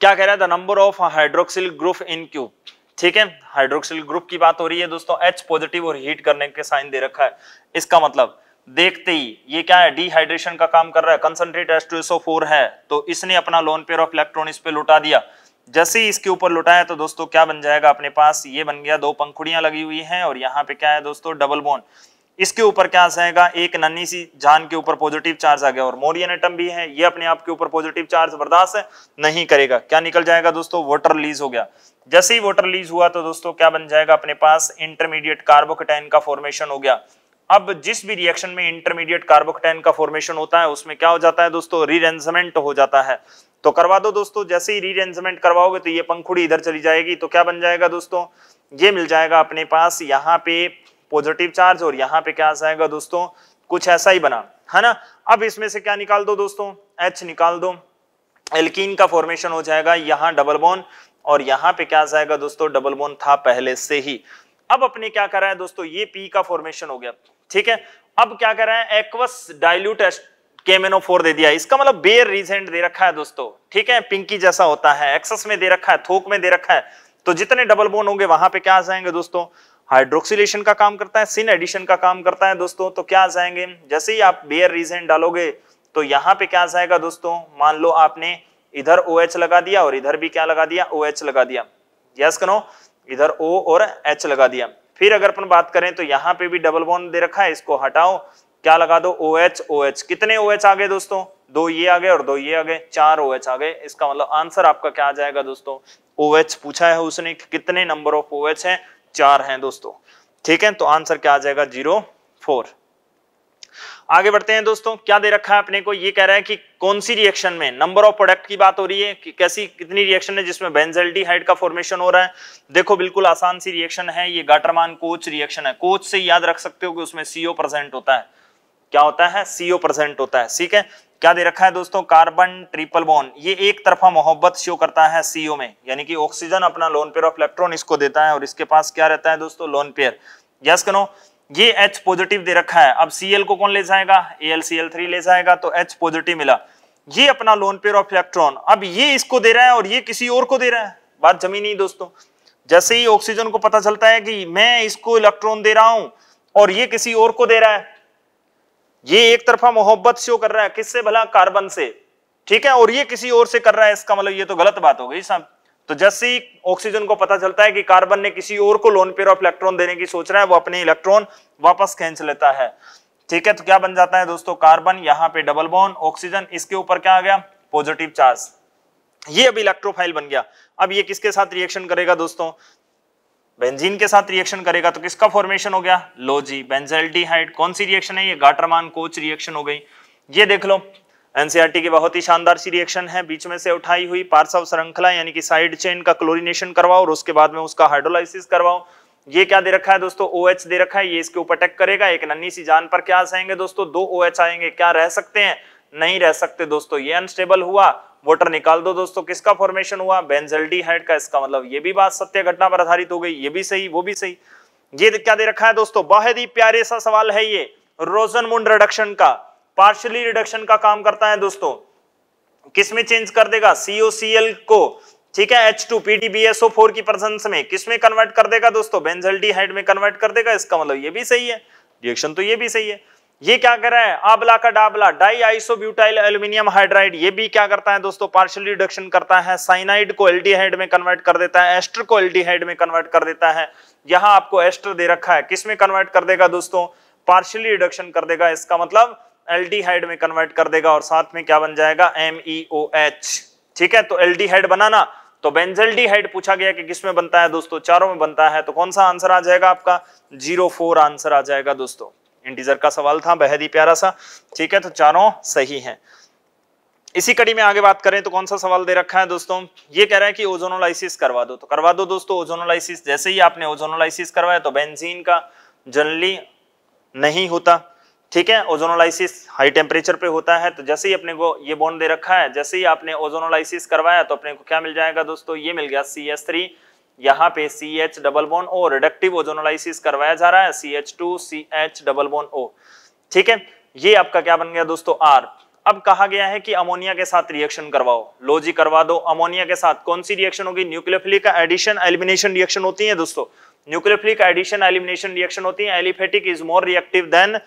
क्या कह रहा है the number of hydroxyl group in cube ठीक है हाइड्रोक्सिल ग्रुप की बात हो रही है दोस्तों एच पॉजिटिव और हीट करने के साइन दे रखा है इसका मतलब देखते ही ये क्या है डिहाइड्रेशन का काम कर रहा है कंसनट्रेट एस है तो इसने अपना लोन पेयर ऑफ इलेक्ट्रॉन इस पे लुटा दिया जैसे ही इसके ऊपर लुटाया तो दोस्तों क्या बन जाएगा अपने पास ये बन गया दो पंखुड़ियां लगी हुई हैं और यहाँ पे क्या है दोस्तों डबल बोन इसके ऊपर क्या आएगा एक नन्नी सी जान के ऊपर पॉजिटिव चार्ज आ गया और मोरियन एटम भी है ये अपने आप के ऊपर पॉजिटिव चार्ज बर्दाश्त नहीं करेगा क्या निकल जाएगा दोस्तों वाटर रिलीज हो गया जैसे ही वाटर रिलीज हुआ तो दोस्तों क्या बन जाएगा अपने पास इंटरमीडिएट कार्बोकटैन का फॉर्मेशन हो गया अब जिस भी रिएक्शन में इंटरमीडिएट कार्बोकटैन का फॉर्मेशन होता है उसमें क्या हो जाता है दोस्तों रीरेंजमेंट हो जाता है तो करवा दो दोस्तों जैसे ही रीरेंजमेंट करवाओगे तो ये पंखुड़ी इधर चली जाएगी तो क्या बन जाएगा दोस्तों ये मिल जाएगा अपने पास यहाँ पे पॉजिटिव चार्ज और यहाँ पे क्या आएगा दोस्तों कुछ ऐसा ही बना है ना अब इसमें से क्या निकाल दो दोस्तों एच निकाल दो एल्किन का फॉर्मेशन हो जाएगा यहाँ डबल बोन और यहाँ पे क्या आ जाएगा दोस्तों डबल बोन था पहले से ही अब अपने क्या कर रहा है दोस्तों ये पी का फॉर्मेशन हो गया ठीक है अब क्या कर रहा है एक्वस डाइल्यूट फोर दे दिया इसका मतलब बेयर रीजेंट दे रखा है दोस्तों ठीक है पिंकी जैसा होता है एक्सेस में दे रखा है थोक में दे रखा है तो जितने डबल बोन होंगे वहां पे क्या आ जाएंगे दोस्तों हाइड्रोक्सीलेशन का काम करता है सिन एडिशन का काम करता है दोस्तों तो क्या जाएंगे जैसे ही आप बेयर रीजन डालोगे तो यहाँ पे क्या जाएगा दोस्तों मान लो आपने इधर ओ OH लगा दिया और इधर भी क्या लगा दिया ओ OH लगा दिया यस करो इधर ओ और एच लगा दिया फिर अगर अपन बात करें तो यहाँ पे भी डबल बॉन्ड दे रखा है इसको हटाओ क्या लगा दो ओ एच ओ एच कितने ओ OH आ गए दोस्तों दो ये आ गए और दो ये आ गए चार ओ एच आ गए इसका मतलब आंसर आपका क्या आ जाएगा दोस्तों ओ OH पूछा है उसने कितने नंबर ऑफ ओ OH है चार हैं दोस्तों ठीक है तो आंसर क्या आ जाएगा जीरो फोर आगे बढ़ते हैं दोस्तों क्या दे रखा है अपने को ये कह रहा है कि कौन सी रिएक्शन में नंबर ऑफ प्रोडक्ट की बात हो रही है कि कैसी कितनी रिएक्शन है जिसमें बेंजल्डिहाइड का फॉर्मेशन हो रहा है देखो बिल्कुल आसान सी रिएक्शन है ये गाटरमान कोच रिएक्शन है कोच से याद रख सकते हो कि उसमें सीओ प्रेजेंट होता है क्या होता है सीओ प्रेजेंट होता है ठीक है क्या दे रखा है दोस्तों कार्बन ट्रिपल बॉन्ड ये एक तरफा मोहब्बत शो करता है सीओ में यानी कि ऑक्सीजन अपना लोन पेयर ऑफ इलेक्ट्रॉन इसको देता है और इसके पास क्या रहता है दोस्तों लोन पेयर यस कनो ये एच पॉजिटिव दे रखा है अब सीएल को कौन ले जाएगा AlCl3 ले जाएगा तो एच पॉजिटिव मिला ये अपना लोन पेयर ऑफ इलेक्ट्रॉन अब ये इसको दे रहा है और ये किसी और को दे रहा है बात जमी नहीं दोस्तों जैसे ही ऑक्सीजन को पता चलता है कि मैं इसको इलेक्ट्रॉन दे रहा हूं और ये किसी और को दे रहा है ये एक तरफा मोहब्बत से कर रहा है किससे भला कार्बन से ठीक है और ये किसी और से कर रहा है इसका मतलब ये तो गलत बात हो गई साहब तो जैसे ही ऑक्सीजन को पता चलता है कि कार्बन ने किसी और को लोन पेयर ऑफ इलेक्ट्रॉन देने की सोच रहा है वो अपने इलेक्ट्रॉन वापस खींच लेता है ठीक है तो क्या बन जाता है दोस्तों कार्बन यहाँ पे डबल बॉन ऑक्सीजन इसके ऊपर क्या आ गया पॉजिटिव चार्ज ये अब इलेक्ट्रोफाइल बन गया अब ये किसके साथ रिएक्शन करेगा दोस्तों बेंजीन के साथ रिएक्शन करेगा तो किसका फॉर्मेशन हो गया लोजी बेंजल्डिहाइड कौन सी रिएक्शन है ये गाटरमान कोच रिएक्शन हो गई ये देख लो एनसीआरटी e की बहुत ही शानदार सी रिएक्शन है बीच में से उठाई हुई पार्सव श्रृंखला यानी कि साइड चेन का क्लोरिनेशन करवाओ और उसके बाद में उसका हाइड्रोलाइसिस करवाओ ये क्या दे रखा है दोस्तों ओ OH दे रखा है ये इसके ऊपर अटैक करेगा एक नन्नी सी जान पर क्या आएंगे दोस्तों दो ओ OH आएंगे क्या रह सकते हैं नहीं रह सकते दोस्तों ये अनस्टेबल हुआ वोटर निकाल दो दोस्तों किसका फॉर्मेशन हुआ बेंजल्डी हाइड का इसका मतलब ये भी बात सत्य घटना पर आधारित हो गई ये भी सही वो भी सही ये क्या दे रखा है दोस्तों बहुत ही प्यारे सा सवाल है ये रोजन मुंड रिडक्शन का पार्शली रिडक्शन का काम करता है दोस्तों किसमें चेंज कर देगा सीओसीएल को ठीक है एच टू की प्रसन्स में किसमें कन्वर्ट कर देगा दोस्तों बेंजल्डी में कन्वर्ट कर देगा इसका मतलब ये भी सही है रिएक्शन तो ये भी सही है ये क्या कर रहा है आबला का डाबला डाई आइसोब्यूटाइल एल्यूमिनियम हाइड्राइड ये भी क्या करता है दोस्तों पार्शियल रिडक्शन करता है साइनाइड को एल्डिहाइड में कन्वर्ट कर देता है एस्टर को एल्डिहाइड में कन्वर्ट कर देता है यहां आपको एस्टर दे रखा है किस में कन्वर्ट कर देगा दोस्तों पार्शियली रिडक्शन कर देगा इसका मतलब हाइड में कन्वर्ट कर देगा और साथ में क्या बन जाएगा एम e ठीक है तो एल्डिहाइड बनाना तो हाइड पूछा गया कि किस में बनता है दोस्तों चारों में बनता है तो कौन सा आंसर आ जाएगा आपका जीरो फोर आंसर आ जाएगा दोस्तों इंटीजर का सवाल था बेहद ही प्यारा सा ठीक है तो चारों सही हैं इसी कड़ी में आगे बात करें तो कौन सा सवाल दे रखा है दोस्तों ये कह रहा है कि ओजोनोलाइसिस करवा दो तो करवा दो दोस्तों ओजोनोलाइसिस जैसे ही आपने ओजोनोलाइसिस करवाया तो बेंजीन का जनरली नहीं होता ठीक है ओजोनोलाइसिस हाई टेम्परेचर पे होता है तो जैसे ही अपने को ये बॉन्ड दे रखा है जैसे ही आपने ओजोनोलाइसिस करवाया तो अपने को क्या मिल जाएगा दोस्तों ये मिल गया सी एस थ्री यहाँ पे C H double bond O reductive ozonolysis करवाया जा रहा है C H two C H double bond O ठीक है ये आपका क्या बन गया दोस्तों आर अब कहा गया है कि अमोनिया के साथ रिएक्शन करवाओ लोजी करवा दो अमोनिया के साथ कौन सी रिएक्शन होगी न्यूक्लियोफिलिक एडिशन एलिमिनेशन रिएक्शन होती है दोस्तों न्यूक्लियोफिलिक एडिशन एलिमिनेशन रिएक्शन होती है aliphatic is more reactive than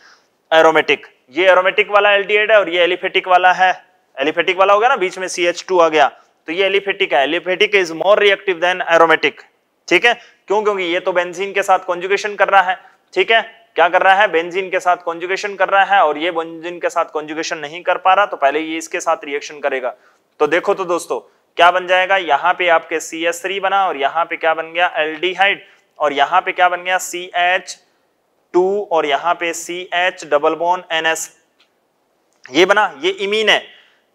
aromatic ये एरोमेटिक वाला एल्डिहाइड है और ये एलिफेटिक वाला है एलिफेटिक वाला हो गया ना बीच में सी आ गया तो ये एलिफेटिक है aliphatic is more reactive than aromatic ठीक है क्यों क्योंकि ये तो बेंजीन के साथ कॉन्जुगेशन कर रहा है ठीक है क्या कर रहा है बेंजीन के साथ कॉन्जुगेशन कर रहा है और ये बेंजीन के साथ कॉन्जुगेशन नहीं कर पा रहा तो पहले ये इसके साथ रिएक्शन करेगा तो देखो तो दोस्तों क्या बन जाएगा यहाँ पे आपके सी एस थ्री बना और यहाँ पे क्या बन गया एल्डिहाइड और यहाँ पे क्या बन गया सी एच टू और यहाँ पे C H double bond N S ये बना ये इमीन है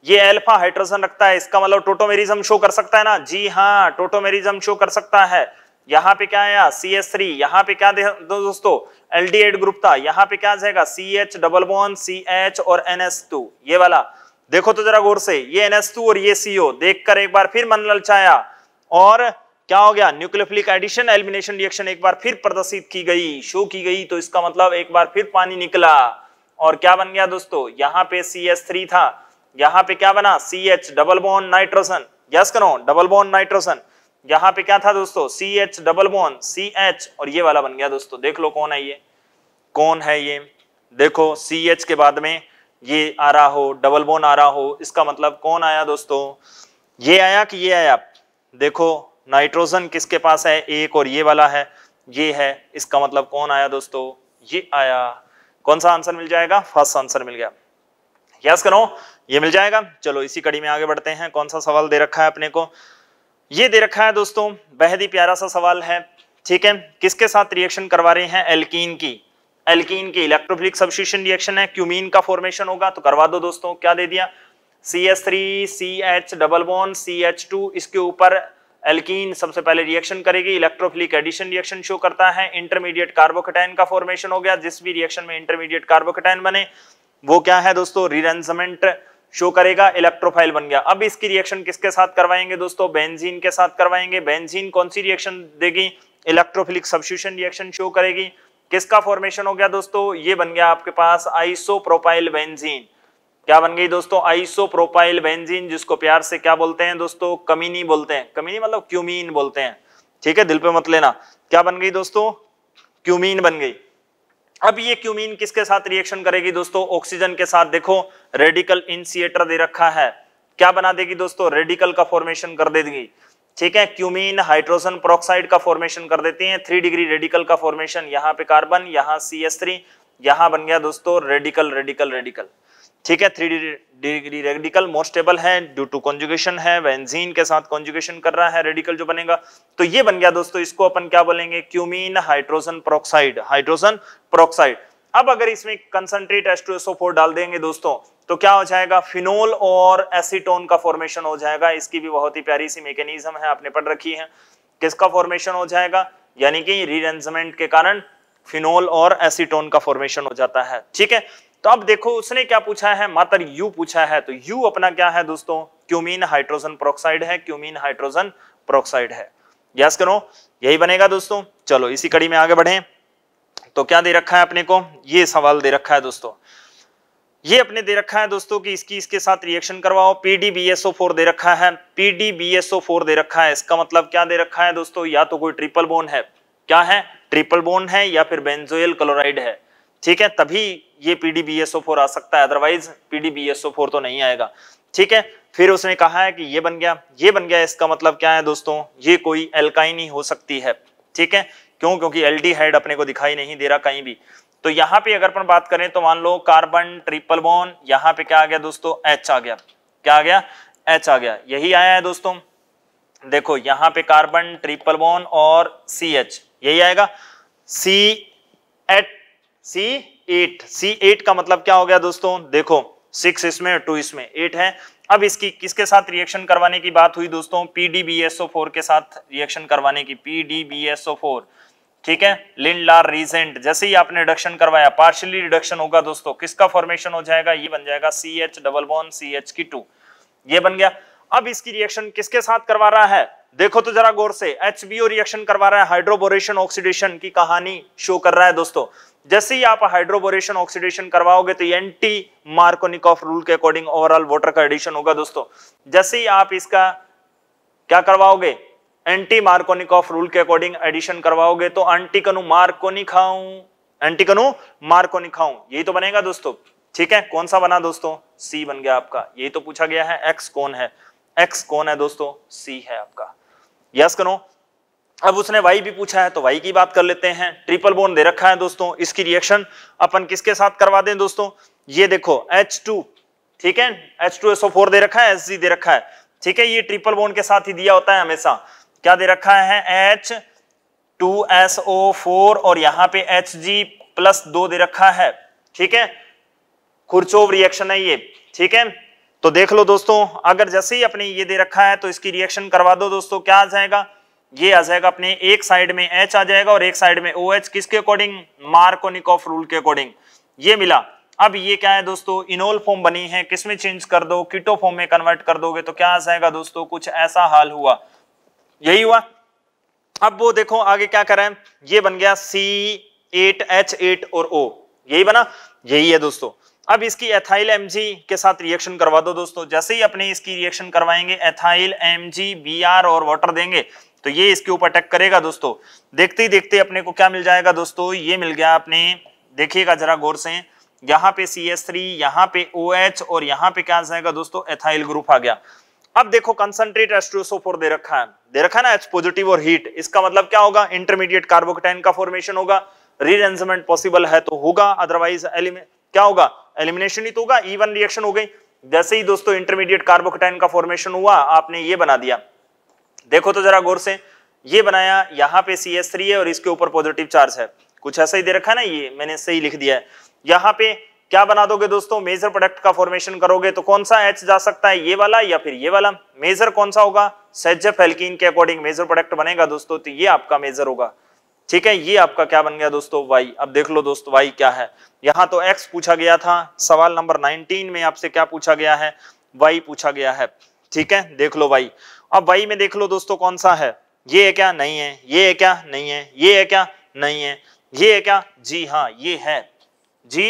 ये एल्फा हाइड्रोजन रखता है इसका मतलब टोटोमेरिज्म शो कर सकता है ना जी हाँ टोटोमेरिज्म शो कर सकता है यहाँ पे क्या आया सी एस थ्री यहाँ पे क्या दो दोस्तों एल डी एड ग्रुप था यहाँ पे क्या जाएगा C H double bond C H और एन एस टू ये वाला देखो तो जरा गौर से ये एन एस टू और ये सीओ देखकर एक बार फिर मन ललचाया और क्या हो गया न्यूक्लियोफिलिक एडिशन एलिमिनेशन रिएक्शन एक बार फिर प्रदर्शित की गई शो की गई तो इसका मतलब एक बार फिर पानी निकला और क्या बन गया दोस्तों यहाँ पे सी एस थ्री था यहां पे क्या बना सी एच डबल बोन नाइट्रोसन यस करो डबल बोन नाइट्रोसन यहां पे क्या था दोस्तों C H double bond C H और ये वाला बन गया दोस्तों देख लो कौन है ये कौन है ये देखो सी एच के बाद में ये आ रहा हो डबल बोन आ रहा हो इसका मतलब कौन आया दोस्तों ये आया कि ये आया देखो नाइट्रोजन किसके पास है एक और ये वाला है ये है इसका मतलब कौन आया दोस्तों ये आया कौन सा आंसर मिल जाएगा फर्स्ट आंसर मिल गया यस करो ये मिल जाएगा चलो इसी कड़ी में आगे बढ़ते हैं कौन सा सवाल दे रखा है अपने को ये दे रखा है दोस्तों बेहद ही प्यारा सा सवाल है ठीक है किसके साथ रिएक्शन करवा रहे हैं एल्कीन की एल्कीन की इलेक्ट्रोफिलिक सब्सिशन रिएक्शन है क्यूमीन का फॉर्मेशन होगा तो करवा दो दोस्तों क्या दे दिया C S three C H double bond C H two इसके ऊपर एल्कीन सबसे पहले रिएक्शन करेगी इलेक्ट्रोफिलिक एडिशन रिएक्शन शो करता है इंटरमीडिएट कार्बोकटाइन का फॉर्मेशन हो गया जिस भी रिएक्शन में इंटरमीडिएट कार्बोकटाइन बने वो क्या है दोस्तों रिरेंजमेंट शो करेगा इलेक्ट्रोफाइल बन गया अब इसकी रिएक्शन किसके साथ करवाएंगे दोस्तों बेंजीन के साथ करवाएंगे बेंजीन कौन सी रिएक्शन देगी इलेक्ट्रोफिलिक सब्सिट्यूशन रिएक्शन शो करेगी किसका फॉर्मेशन हो गया दोस्तों ये बन गया आपके पास आइसोप्रोपाइल बेंजीन क्या बन गई दोस्तों आइसोप्रोपाइल बेंजीन जिसको प्यार से क्या बोलते हैं दोस्तों कमीनी बोलते हैं कमीनी मतलब क्यूमीन बोलते हैं ठीक है दिल पे मत लेना क्या बन गई दोस्तों क्यूमीन बन गई अब ये क्यूमीन किसके साथ रिएक्शन करेगी दोस्तों ऑक्सीजन के साथ देखो रेडिकल इनसिएटर दे रखा है क्या बना देगी दोस्तों रेडिकल का फॉर्मेशन कर देगी ठीक है क्यूमीन हाइड्रोजन प्रोक्साइड का फॉर्मेशन कर देती है थ्री डिग्री रेडिकल का फॉर्मेशन यहाँ पे कार्बन यहाँ सी एस थ्री यहां बन गया दोस्तों रेडिकल रेडिकल रेडिकल ठीक है three degree radical more stable है ड्यू टू कॉन्जुगेशन है बेंजीन के साथ कॉन्जुगेशन कर रहा है रेडिकल जो बनेगा तो ये बन गया दोस्तों इसको अपन क्या बोलेंगे cumene hydrogen peroxide hydrogen peroxide अब अगर इसमें कंसंट्रेट H2SO4 डाल देंगे दोस्तों तो क्या हो जाएगा फिनोल और एसिटोन का फॉर्मेशन हो जाएगा इसकी भी बहुत ही प्यारी सी मेकेनिज्म है आपने पढ़ रखी है किसका फॉर्मेशन हो जाएगा यानी कि रीरेंजमेंट के कारण फिनोल और एसीटोन का फॉर्मेशन हो जाता है ठीक है तो अब देखो उसने क्या पूछा है मात्र यू पूछा है तो यू अपना क्या है दोस्तों क्यूमीन हाइड्रोजन प्रोक्साइड है क्यूमीन हाइड्रोजन प्रोक्साइड है यस करो यही बनेगा दोस्तों चलो इसी कड़ी में आगे बढ़े तो क्या दे रखा है अपने को ये सवाल दे रखा है दोस्तों ये अपने दे रखा है दोस्तों कि इसकी इसके साथ रिएक्शन करवाओ PDBSO4 दे रखा है PDBSO4 दे रखा है इसका मतलब क्या दे रखा है दोस्तों या तो कोई ट्रिपल बोन है क्या है ट्रिपल बोन है या फिर बेंजोयल क्लोराइड है ठीक है तभी ये पीडीबीएसओ आ सकता है अदरवाइज पीडीबीएसओ तो नहीं आएगा ठीक है फिर उसने कहा है कि ये बन गया ये बन गया इसका मतलब क्या है दोस्तों ये कोई एल्काइन ही हो सकती है ठीक है क्यों क्योंकि एल्डी हेड अपने को दिखाई नहीं दे रहा कहीं भी तो यहां पे अगर अपन बात करें तो मान लो कार्बन ट्रिपल बोन यहां पे क्या आ गया दोस्तों एच आ गया क्या आ गया एच आ गया यही आया है दोस्तों देखो यहां पे कार्बन ट्रिपल बोन और सी एच यही आएगा C eight C eight C eight का मतलब क्या हो गया दोस्तों देखो सिक्स इसमें और टू इसमें एट है अब इसकी किसके साथ रिएक्शन करवाने की बात हुई दोस्तों फोर के साथ रिएक्शन करवाने की फोर ठीक है लार रीजेंट जैसे ही आपने रिडक्शन करवाया पार्शियली रिडक्शन होगा दोस्तों किसका फॉर्मेशन हो जाएगा ये बन जाएगा C H double bond C H की टू ये बन गया अब इसकी रिएक्शन किसके साथ करवा रहा है देखो तो जरा गौर से एच रिएक्शन करवा रहा है हाइड्रोबोरेशन ऑक्सीडेशन की कहानी शो कर रहा है दोस्तों जैसे ही आप हाइड्रोबोरेशन ऑक्सीडेशन करवाओगे तो एंटी मार्कोनिकॉफ रूल के अकॉर्डिंग ओवरऑल वाटर का एडिशन होगा दोस्तों जैसे ही आप इसका क्या करवाओगे एंटी मार्कोनिकॉफ रूल के अकॉर्डिंग एडिशन करवाओगे तो एंटीकनु मार्कोनिकाउ एंटीकनु मार्कोनिकाउ यही तो बनेगा दोस्तों ठीक है कौन सा बना दोस्तों सी बन गया आपका यही तो पूछा गया है एक्स कौन है एक्स कौन है दोस्तों सी है आपका यस करो अब उसने वाई भी पूछा है तो वाई की बात कर लेते हैं ट्रिपल बोन दे रखा है दोस्तों इसकी रिएक्शन अपन किसके साथ करवा दें दोस्तों ये देखो H2 ठीक है H2SO4 दे रखा है Hg दे रखा है ठीक है ये ट्रिपल बोन के साथ ही दिया होता है हमेशा क्या दे रखा है H two S O four और यहां पे एच जी प्लस दो दे रखा है ठीक है खुर्चोव रिएक्शन है ये ठीक है तो देख लो दोस्तों अगर जैसे ही अपने ये दे रखा है तो इसकी रिएक्शन करवा दो दोस्तों क्या आ जाएगा ये आ जाएगा अपने एक साइड में एच आ जाएगा और एक साइड में ओ OH किसके अकॉर्डिंग ऑफ रूल के अकॉर्डिंग ये मिला अब ये क्या है दोस्तों इनोल फॉर्म बनी है किसमें चेंज कर दो किटो फॉर्म में कन्वर्ट कर दोगे तो क्या आ जाएगा दोस्तों कुछ ऐसा हाल हुआ यही हुआ अब वो देखो आगे क्या करें ये बन गया सी एट एच एट और ओ यही बना यही है दोस्तों अब इसकी एथाइल एम के साथ रिएक्शन करवा दो दोस्तों जैसे ही अपने इसकी रिएक्शन करवाएंगे एथाइल एम जी और वाटर देंगे तो ये इसके ऊपर अटैक करेगा दोस्तों देखते ही देखते अपने को क्या मिल जाएगा दोस्तों ये मिल गया अपने देखिएगा जरा गौर से यहाँ पे सी एस थ्री यहाँ पे ओ OH और यहाँ पे क्या जाएगा दोस्तों एथाइल ग्रुप आ गया अब देखो कंसंट्रेट एस्ट्रोसोफोर दे रखा है दे रखा ना एच पॉजिटिव और हीट इसका मतलब क्या होगा इंटरमीडिएट कार्बोकटाइन का फॉर्मेशन होगा रीअरेंजमेंट पॉसिबल है तो होगा अदरवाइज एलिमेंट क्या होगा एलिमिनेशन ही तो होगा ई वन रिएक्शन हो गई जैसे ही दोस्तों इंटरमीडिएट कार्बोकटाइन का फॉर्मेशन हुआ आपने ये बना दिया देखो तो जरा गौर से ये बनाया यहाँ पे सी एस थ्री है और इसके ऊपर पॉजिटिव चार्ज है कुछ ऐसा ही दे रखा है ना ये मैंने सही लिख दिया है यहाँ पे क्या बना दोगे दोस्तों मेजर प्रोडक्ट का फॉर्मेशन करोगे तो कौन सा एच जा सकता है ये वाला या फिर ये वाला मेजर कौन सा होगा सज्जफ एल्किन के अकॉर्डिंग मेजर प्रोडक्ट बनेगा दोस्तों तो ये आपका मेजर होगा ठीक है ये आपका क्या बन गया दोस्तों वाई अब देख लो दोस्तों वाई क्या है यहाँ तो एक्स पूछा गया था सवाल नंबर 19 में आपसे क्या पूछा गया है वाई पूछा गया है ठीक है देख लो वाई अब वाई में देख लो दोस्तों कौन सा है ये है क्या नहीं है ये है क्या नहीं है ये है क्या नहीं है ये है क्या जी हाँ ये है जी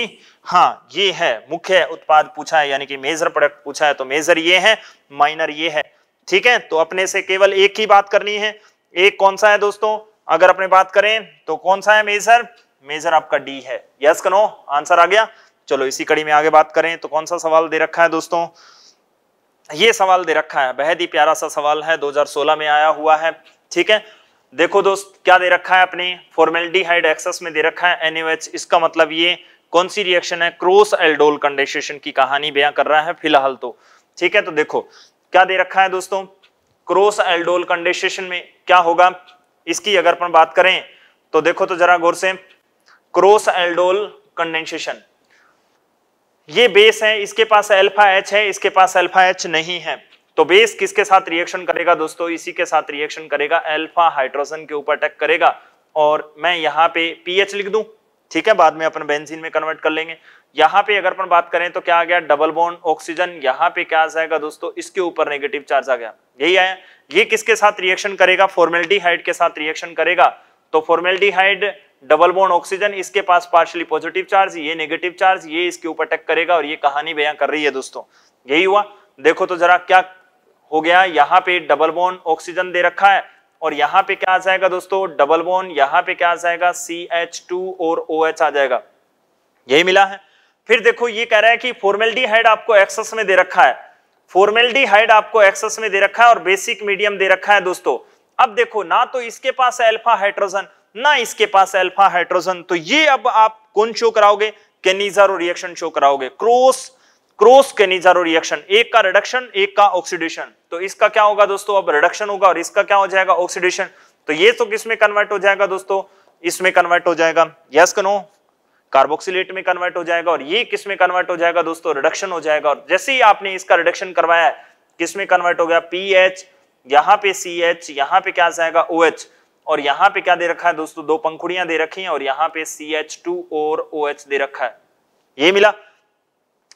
हाँ ये है मुख्य उत्पाद पूछा है यानी कि मेजर प्रोडक्ट पूछा है तो मेजर ये है माइनर ये है ठीक है तो अपने से केवल एक ही बात करनी है एक कौन सा है दोस्तों अगर अपने बात करें तो कौन सा है मेजर मेजर आपका डी है यस कनो आंसर आ गया चलो इसी कड़ी में आगे बात करें तो कौन सा सवाल दे रखा है दोस्तों ये सवाल दे रखा है बेहद ही प्यारा सा सवाल है 2016 में आया हुआ है ठीक है देखो दोस्त क्या दे रखा है अपने फॉर्मेलिटी हाइड एक्सेस में दे रखा है एनएच इसका मतलब ये कौन सी रिएक्शन है क्रोस एल्डोल कंडेशन की कहानी बया कर रहा है फिलहाल तो ठीक है तो देखो क्या दे रखा है दोस्तों क्रोस एल्डोल कंडेशन में क्या होगा इसकी अगर अपन बात करें तो देखो तो जरा गौर से क्रोस एल्डोल कंडेंसेशन ये बेस है इसके पास अल्फा एच है इसके पास अल्फा एच नहीं है तो बेस किसके साथ रिएक्शन करेगा दोस्तों इसी के साथ रिएक्शन करेगा अल्फा हाइड्रोजन के ऊपर अटैक करेगा और मैं यहां पे पीएच लिख दूं ठीक है बाद में अपन बेंजीन में कन्वर्ट कर लेंगे यहां पे अगर अपन बात करें तो क्या आ गया डबल बॉन्ड ऑक्सीजन यहां पे क्या आ जाएगा दोस्तों इसके ऊपर नेगेटिव चार्ज आ गया यही आया ये किसके साथ रिएक्शन करेगा फॉर्मेलिटीहाइड के साथ रिएक्शन करेगा तो फॉर्मेलिटीहाइड डबल बॉन्ड ऑक्सीजन इसके पास पार्शली पॉजिटिव चार्ज ये नेगेटिव चार्ज ये इसके ऊपर अटैक करेगा और ये कहानी बयां कर रही है दोस्तों यही हुआ देखो तो जरा क्या हो गया यहाँ पे डबल बोन ऑक्सीजन दे रखा है और यहाँ पे क्या आ जाएगा दोस्तों डबल बोन यहाँ पे क्या आ जाएगा सी एच टू और ओ OH एच आ जाएगा यही मिला है फिर देखो ये कह रहा है कि हाइड आपको एक्सेस में दे रखा है हाइड आपको एक्सेस में दे रखा है और बेसिक मीडियम दे रखा है दोस्तों अब देखो ना तो इसके पास अल्फा हाइड्रोजन ना इसके पास अल्फा हाइड्रोजन तो ये अब आप कौन शो कराओगे केनिजारो रिएक्शन शो कराओगे क्रोस क्रोस केनिजारो रिएक्शन एक का रिडक्शन एक का ऑक्सीडेशन तो इसका क्या होगा दोस्तों अब रिडक्शन होगा और इसका क्या हो जाएगा ऑक्सीडेशन तो ये तो किसमें कन्वर्ट हो जाएगा दोस्तों इसमें कन्वर्ट हो जाएगा यस कनो कार्बोक्सिलेट में कन्वर्ट हो जाएगा और ये किस में कन्वर्ट हो जाएगा दोस्तों रिडक्शन हो जाएगा और जैसे ही आपने इसका रिडक्शन करवाया किस में कन्वर्ट हो गया पी एच यहाँ पे सी एच यहाँ पे क्या जाएगा ओ एच और यहाँ पे क्या दे रखा है दोस्तों दो पंखुड़ियां दे रखी हैं और यहाँ पे सी एच टू और ओ OH दे रखा है ये मिला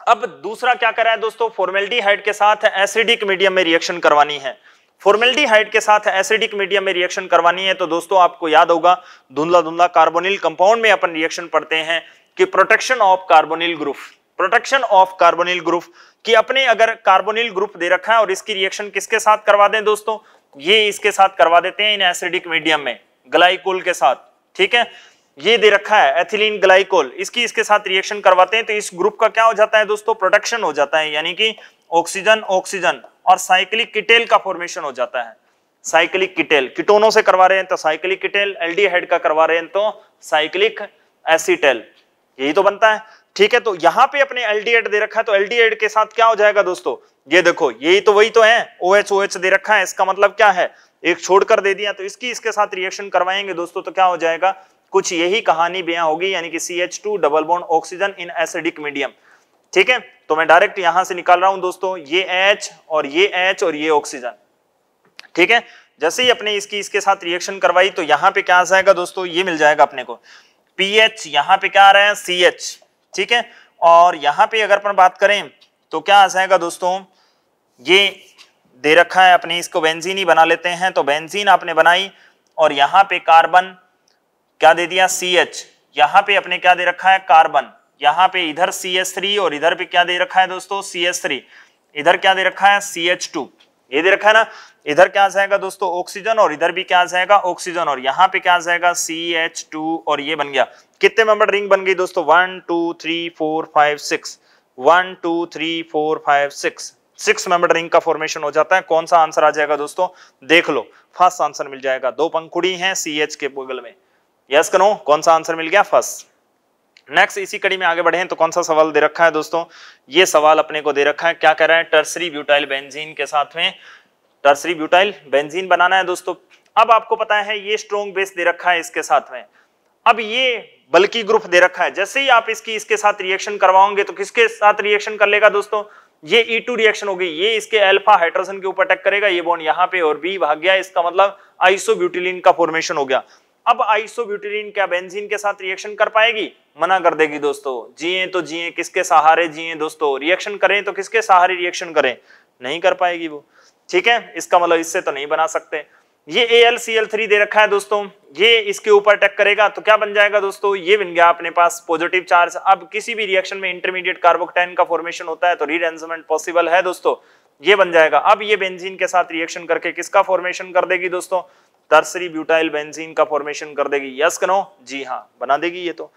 अब दूसरा क्या करा है दोस्तों फॉर्मेलिटी हेड के साथ एसिडिक मीडियम में रिएक्शन करवानी है फॉर्मेल्डिहाइड के साथ एसिडिक मीडियम में रिएक्शन करवानी है तो दोस्तों आपको याद होगा धुंधला धुंधला कार्बोनिल कंपाउंड में अपन रिएक्शन पढ़ते हैं कि protection of carbonyl group protection of carbonyl group कि अपने अगर कार्बोनिल ग्रुप दे रखा है और इसकी रिएक्शन किसके साथ करवा दें दोस्तों ये इसके साथ करवा देते हैं इन एसिडिक मीडियम में ग्लाइकोल के साथ ठीक है ये दे रखा है एथिलीन ग्लाइकोल इसकी इसके साथ रिएक्शन करवाते हैं तो इस ग्रुप का क्या हो जाता है दोस्तों प्रोटेक्शन हो जाता है यानी कि ऑक्सीजन ऑक्सीजन और साइक्लिक किटेल का फॉर्मेशन हो जाता है साइक्लिक किटेल किटोनों से करवा रहे हैं तो साइक्लिक किटेल एल्डिहाइड का करवा रहे हैं तो साइक्लिक एसिटेल यही तो बनता है ठीक है तो यहां पे अपने एल्डिहाइड दे रखा है तो एल्डिहाइड के साथ क्या हो जाएगा दोस्तों ये देखो यही तो वही तो है ओएच OH, ओएच OH दे रखा है इसका मतलब क्या है एक छोड़कर दे दिया तो इसकी इसके साथ रिएक्शन करवाएंगे दोस्तों तो क्या हो जाएगा कुछ यही कहानी बयां होगी यानी कि C H two double bond oxygen in acidic medium ठीक है तो मैं डायरेक्ट यहां से निकाल रहा हूं दोस्तों ये एच और ये एच और ये ऑक्सीजन ठीक है जैसे ही अपने इसकी इसके साथ रिएक्शन करवाई तो यहां पे क्या आ जाएगा दोस्तों ये मिल जाएगा अपने को पीएच यहां पे क्या आ रहा है सी एच ठीक है और यहां पे अगर अपन बात करें तो क्या आ जाएगा दोस्तों ये दे रखा है अपने इसको बेंजीन ही बना लेते हैं तो बेंजीन आपने बनाई और यहां पे कार्बन क्या दे दिया सी एच यहाँ पे अपने क्या दे रखा है कार्बन यहाँ पे इधर सी एस थ्री और इधर पे क्या दे रखा है दोस्तों सी एस थ्री इधर क्या दे रखा है सी एच टू ये दे रखा है ना इधर क्या आ जाएगा दोस्तों ऑक्सीजन और इधर भी क्या आ जाएगा ऑक्सीजन और यहाँ पे क्या आ जाएगा सी एच टू और ये बन गया कितने मेंबर रिंग बन गई दोस्तों one two three four five six one two three four five six six member ring का फॉर्मेशन हो जाता है कौन सा आंसर आ जाएगा दोस्तों देख लो फर्स्ट आंसर मिल जाएगा दो पंखुड़ी हैं सी एच के बगल में यस करो कौन सा आंसर मिल गया फर्स्ट नेक्स्ट इसी कड़ी में आगे बढ़े हैं तो कौन सा सवाल दे रखा है दोस्तों ये सवाल अपने को दे रखा है क्या कह रहा है टर्सरी ब्यूटाइल बेंजीन के साथ में टर्सरी ब्यूटाइल बेंजीन बनाना है दोस्तों अब आपको पता है ये स्ट्रॉन्ग बेस दे रखा है इसके साथ में अब ये बल्कि ग्रुप दे रखा है जैसे ही आप इसकी इसके साथ रिएक्शन करवाओगे तो किसके साथ रिएक्शन कर लेगा दोस्तों ये E2 रिएक्शन होगी ये इसके अल्फा हाइड्रोजन के ऊपर अटैक करेगा ये बॉन्ड यहाँ पे और बी भाग गया इसका मतलब आइसोब्यूटिलीन का फॉर्मेशन हो गया अब आइसोब्यूटिलीन क्या बेंजीन के साथ रिएक्शन कर पाएगी मना कर देगी दोस्तों जिए तो जिए किसके सहारे जिए दोस्तों रिएक्शन करें तो किसके सहारे रिएक्शन करें नहीं कर पाएगी वो ठीक है इसका मतलब इससे तो नहीं बना सकते ये AlCl3 दे रखा है दोस्तों ये इसके ऊपर टक करेगा तो क्या बन जाएगा दोस्तों ये बन गया अपने पास पॉजिटिव चार्ज अब किसी भी रिएक्शन में इंटरमीडिएट कार्बोक्टाइन का फॉर्मेशन होता है तो रीरेंजमेंट पॉसिबल है दोस्तों ये बन जाएगा अब ये बेंजीन के साथ रिएक्शन करके किसका फॉर्मेशन कर देगी दोस्तों टर्सरी ब्यूटाइल बेंजीन का फॉर्मेशन कर देगी यस कनो जी हाँ बना देगी ये तो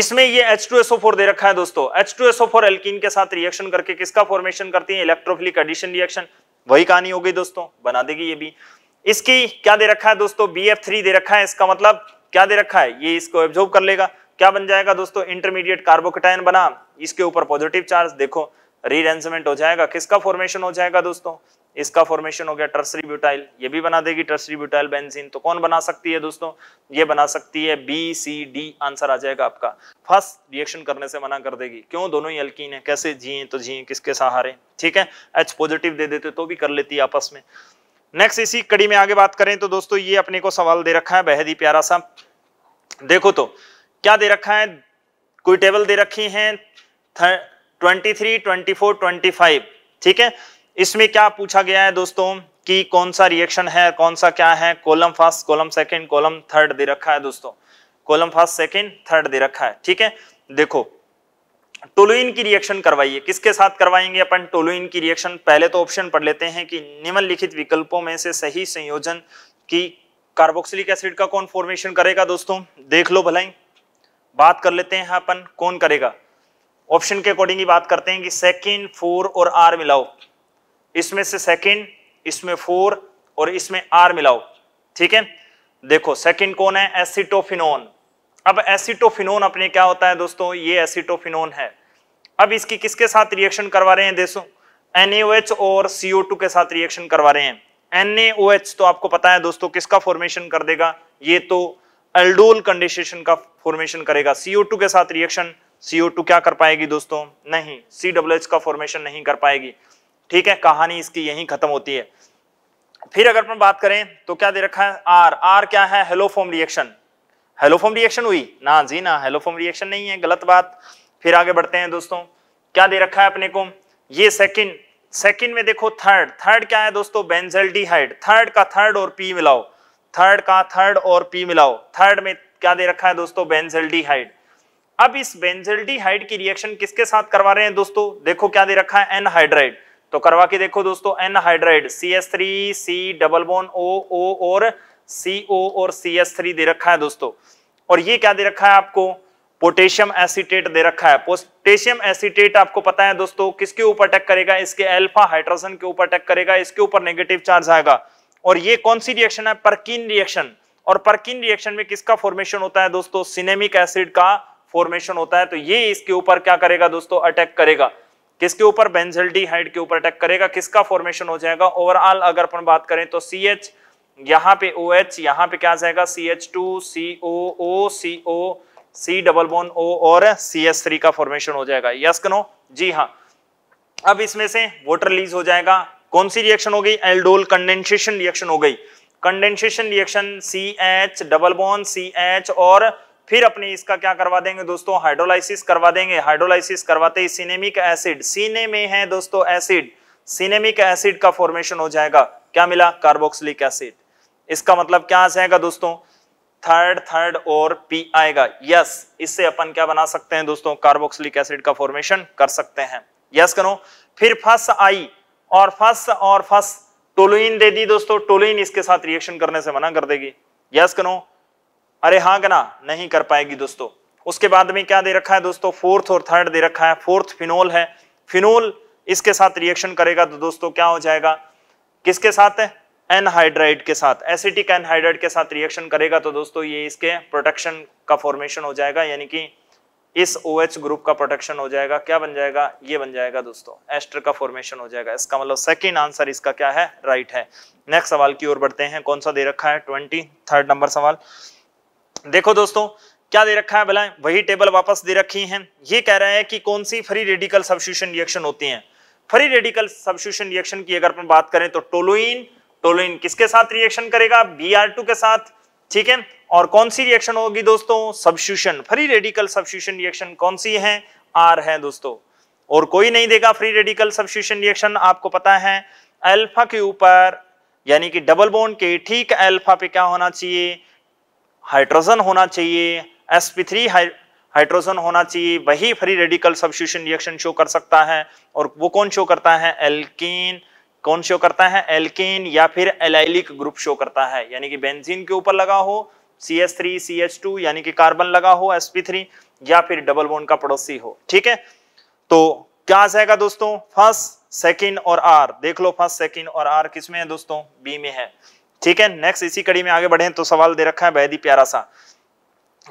इसमें ये H2SO4 दे रखा है दोस्तों H2SO4 एल्कीन के साथ रिएक्शन करके किसका फॉर्मेशन करती है इलेक्ट्रोफिलिक एडिशन रिएक्शन वही कहानी हो गई दोस्तों बना देगी ये भी इसकी क्या दे रखा है दोस्तों BF3 दे रखा है इसका मतलब क्या दे रखा है ये इसको एब्जॉर्ब कर लेगा क्या बन जाएगा दोस्तों इंटरमीडिएट कार्बोकेटाइन बना इसके ऊपर पॉजिटिव चार्ज देखो रीअरेंजमेंट हो जाएगा किसका फॉर्मेशन हो जाएगा दोस्तों इसका फॉर्मेशन हो गया टर्सरी ब्यूटाइल ये भी बना देगी टर्सरी ब्यूटाइल बेंजीन तो कौन बना सकती है दोस्तों ये बना सकती है बी सी डी आंसर आ जाएगा आपका फर्स्ट रिएक्शन करने से मना कर देगी क्यों दोनों ही अल्किन है कैसे जिए तो जिए किसके सहारे ठीक है एच पॉजिटिव दे देते तो भी कर लेती आपस में नेक्स्ट इसी कड़ी में आगे बात करें तो दोस्तों ये अपने को सवाल दे रखा है बेहद ही प्यारा सा देखो तो क्या दे रखा है कोई टेबल दे रखी है twenty three twenty four twenty five ठीक है इसमें क्या पूछा गया है दोस्तों कि कौन सा रिएक्शन है कौन सा क्या है column first column second column third दे रखा है दोस्तों कोलम फर्स्ट सेकंड थर्ड दे रखा है ठीक है देखो टोलुइन की रिएक्शन करवाइए किसके साथ करवाएंगे अपन टोलुइन की रिएक्शन पहले तो ऑप्शन पढ़ लेते हैं कि निम्नलिखित विकल्पों में से सही संयोजन की कार्बोक्सिलिक एसिड का कौन फॉर्मेशन करेगा दोस्तों देख लो भलाई बात कर लेते हैं अपन कौन करेगा ऑप्शन के अकॉर्डिंग ही बात करते हैं कि सेकेंड फोर और आर मिलाओ इसमें से सेकंड इसमें फोर और इसमें आर मिलाओ ठीक है देखो सेकंड कौन है एसिटोफिनोन अब एसिटोफिनोन अपने क्या होता है दोस्तों ये एसिटोफिनोन है अब इसकी किसके साथ रिएक्शन करवा रहे हैं देखो NaOH और CO2 के साथ रिएक्शन करवा रहे हैं NaOH तो आपको पता है दोस्तों किसका फॉर्मेशन कर देगा ये तो एल्डोल कंडेसेशन का फॉर्मेशन करेगा CO2 के साथ रिएक्शन CO2 क्या कर पाएगी दोस्तों नहीं सी का फॉर्मेशन नहीं कर पाएगी ठीक है कहानी इसकी यही खत्म होती है फिर अगर अपन बात करें तो क्या दे रखा है आर आर क्या है हेलोफोम रिएक्शन हेलोफोम रिएक्शन हुई ना जी ना हेलोफोम रिएक्शन नहीं है गलत बात फिर आगे बढ़ते हैं दोस्तों क्या दे रखा है अपने को ये सेकंड सेकंड में देखो थर्ड थर्ड क्या है दोस्तों बेंजल्डिहाइड थर्ड का थर्ड और पी मिलाओ थर्ड का थर्ड और पी मिलाओ थर्ड में क्या दे रखा है दोस्तों बेंजल्डिहाइड अब इस बेंजल्डिहाइड की रिएक्शन किसके साथ करवा रहे हैं दोस्तों देखो क्या दे रखा है एनहाइड्राइड तो करवा के देखो दोस्तों anhydride C S three C double bond O O और सी ओ और सी एस थ्री दे रखा है दोस्तों और ये क्या दे रखा है आपको पोटेशियम एसिटेट दे रखा है पोटेशियम एसिटेट आपको पता है दोस्तों किसके ऊपर अटैक करेगा इसके एल्फा हाइड्रोजन के ऊपर अटैक करेगा इसके ऊपर नेगेटिव चार्ज आएगा और ये कौन सी रिएक्शन है परकिन रिएक्शन और परकिन रिएक्शन में किसका फॉर्मेशन होता है दोस्तों सिनेमिक एसिड का फॉर्मेशन होता है तो ये इसके ऊपर क्या करेगा दोस्तों अटैक करेगा किसके ऊपर बेंजल्टीहाइड के ऊपर अटैक करेगा किसका फॉर्मेशन हो जाएगा ओवरऑल अगर अपन बात करें तो सी एच यहाँ पे ओ एच यहाँ पे क्या आ जाएगा C H two C O O C O C double bond O और सी एस थ्री का फॉर्मेशन हो जाएगा यस कनो जी हाँ अब इसमें से वोटर रिलीज हो जाएगा कौन सी रिएक्शन हो गई एल्डोल कंडेंसेशन रिएक्शन हो गई condensation reaction C H double bond C H और फिर अपने इसका क्या करवा देंगे दोस्तों हाइड्रोलाइसिस करवा देंगे हाइड्रोलाइसिस करवाते ही सिनेमिक एसिड सीने में है दोस्तों एसिड सिनेमिक एसिड का फॉर्मेशन हो जाएगा क्या मिला कार्बोक्सिलिक एसिड इसका मतलब क्या आ जाएगा दोस्तों थर्ड थर्ड और पी आएगा यस इससे अपन क्या बना सकते हैं दोस्तों कार्बोक्सिलिक एसिड का फॉर्मेशन कर सकते हैं यस करो फिर फस आई और फस और फस टोलुइन दे दी दोस्तों टोलुइन इसके साथ रिएक्शन करने से मना कर देगी यस करो अरे हाँ गना नहीं कर पाएगी दोस्तों उसके बाद में क्या दे रखा है दोस्तों फोर्थ और थर्ड दे रखा है फोर्थ फिनोल है फिनोल इसके साथ रिएक्शन करेगा तो दोस्तों क्या हो जाएगा किसके साथ है एनहाइड्राइड के साथ एसिटिक एनहाइड्राइड के साथ रिएक्शन करेगा तो दोस्तों ये इसके प्रोटेक्शन का फॉर्मेशन हो जाएगा यानी कि इस ओ OH ग्रुप का प्रोटेक्शन हो जाएगा क्या बन जाएगा ये बन जाएगा दोस्तों एस्टर का फॉर्मेशन हो जाएगा इसका मतलब सेकेंड आंसर इसका क्या है राइट right है नेक्स्ट सवाल की ओर बढ़ते हैं कौन सा दे रखा है ट्वेंटी नंबर सवाल देखो दोस्तों क्या दे रखा है बलाएं वही टेबल वापस दे रखी है ये कह रहा है कि कौन सी फ्री रेडिकल सब्सिट्यूशन रिएक्शन होती है फ्री रेडिकल सब्सिट्यूशन रिएक्शन की अगर अपन बात करें तो टोलोइन टोलोइन किसके साथ रिएक्शन करेगा बी के साथ ठीक है और कौन सी रिएक्शन होगी दोस्तों substitution free radical substitution reaction कौन सी है आर है दोस्तों और कोई नहीं देगा फ्री रेडिकल सब्सिट्यूशन रिएक्शन आपको पता है अल्फा के ऊपर यानी कि डबल बोन के ठीक अल्फा पे क्या होना चाहिए हाइड्रोजन होना चाहिए sp3 हाइड्रोजन होना चाहिए वही free radical substitution reaction show कर सकता है और वो कौन शो करता है एल्किन कौन शो करता है एल्किन या फिर एलाइलिक ग्रुप शो करता है यानी कि बेंजीन के ऊपर लगा हो C S three C H two यानी कि कार्बन लगा हो एस पी थ्री या फिर डबल बोन का पड़ोसी हो ठीक है तो क्या आ जाएगा दोस्तों फर्स्ट सेकेंड और आर देख लो फर्स्ट सेकेंड और आर किसमें है दोस्तों बी में है ठीक है नेक्स्ट इसी कड़ी में आगे बढ़े तो सवाल दे रखा है बेहद ही प्यारा सा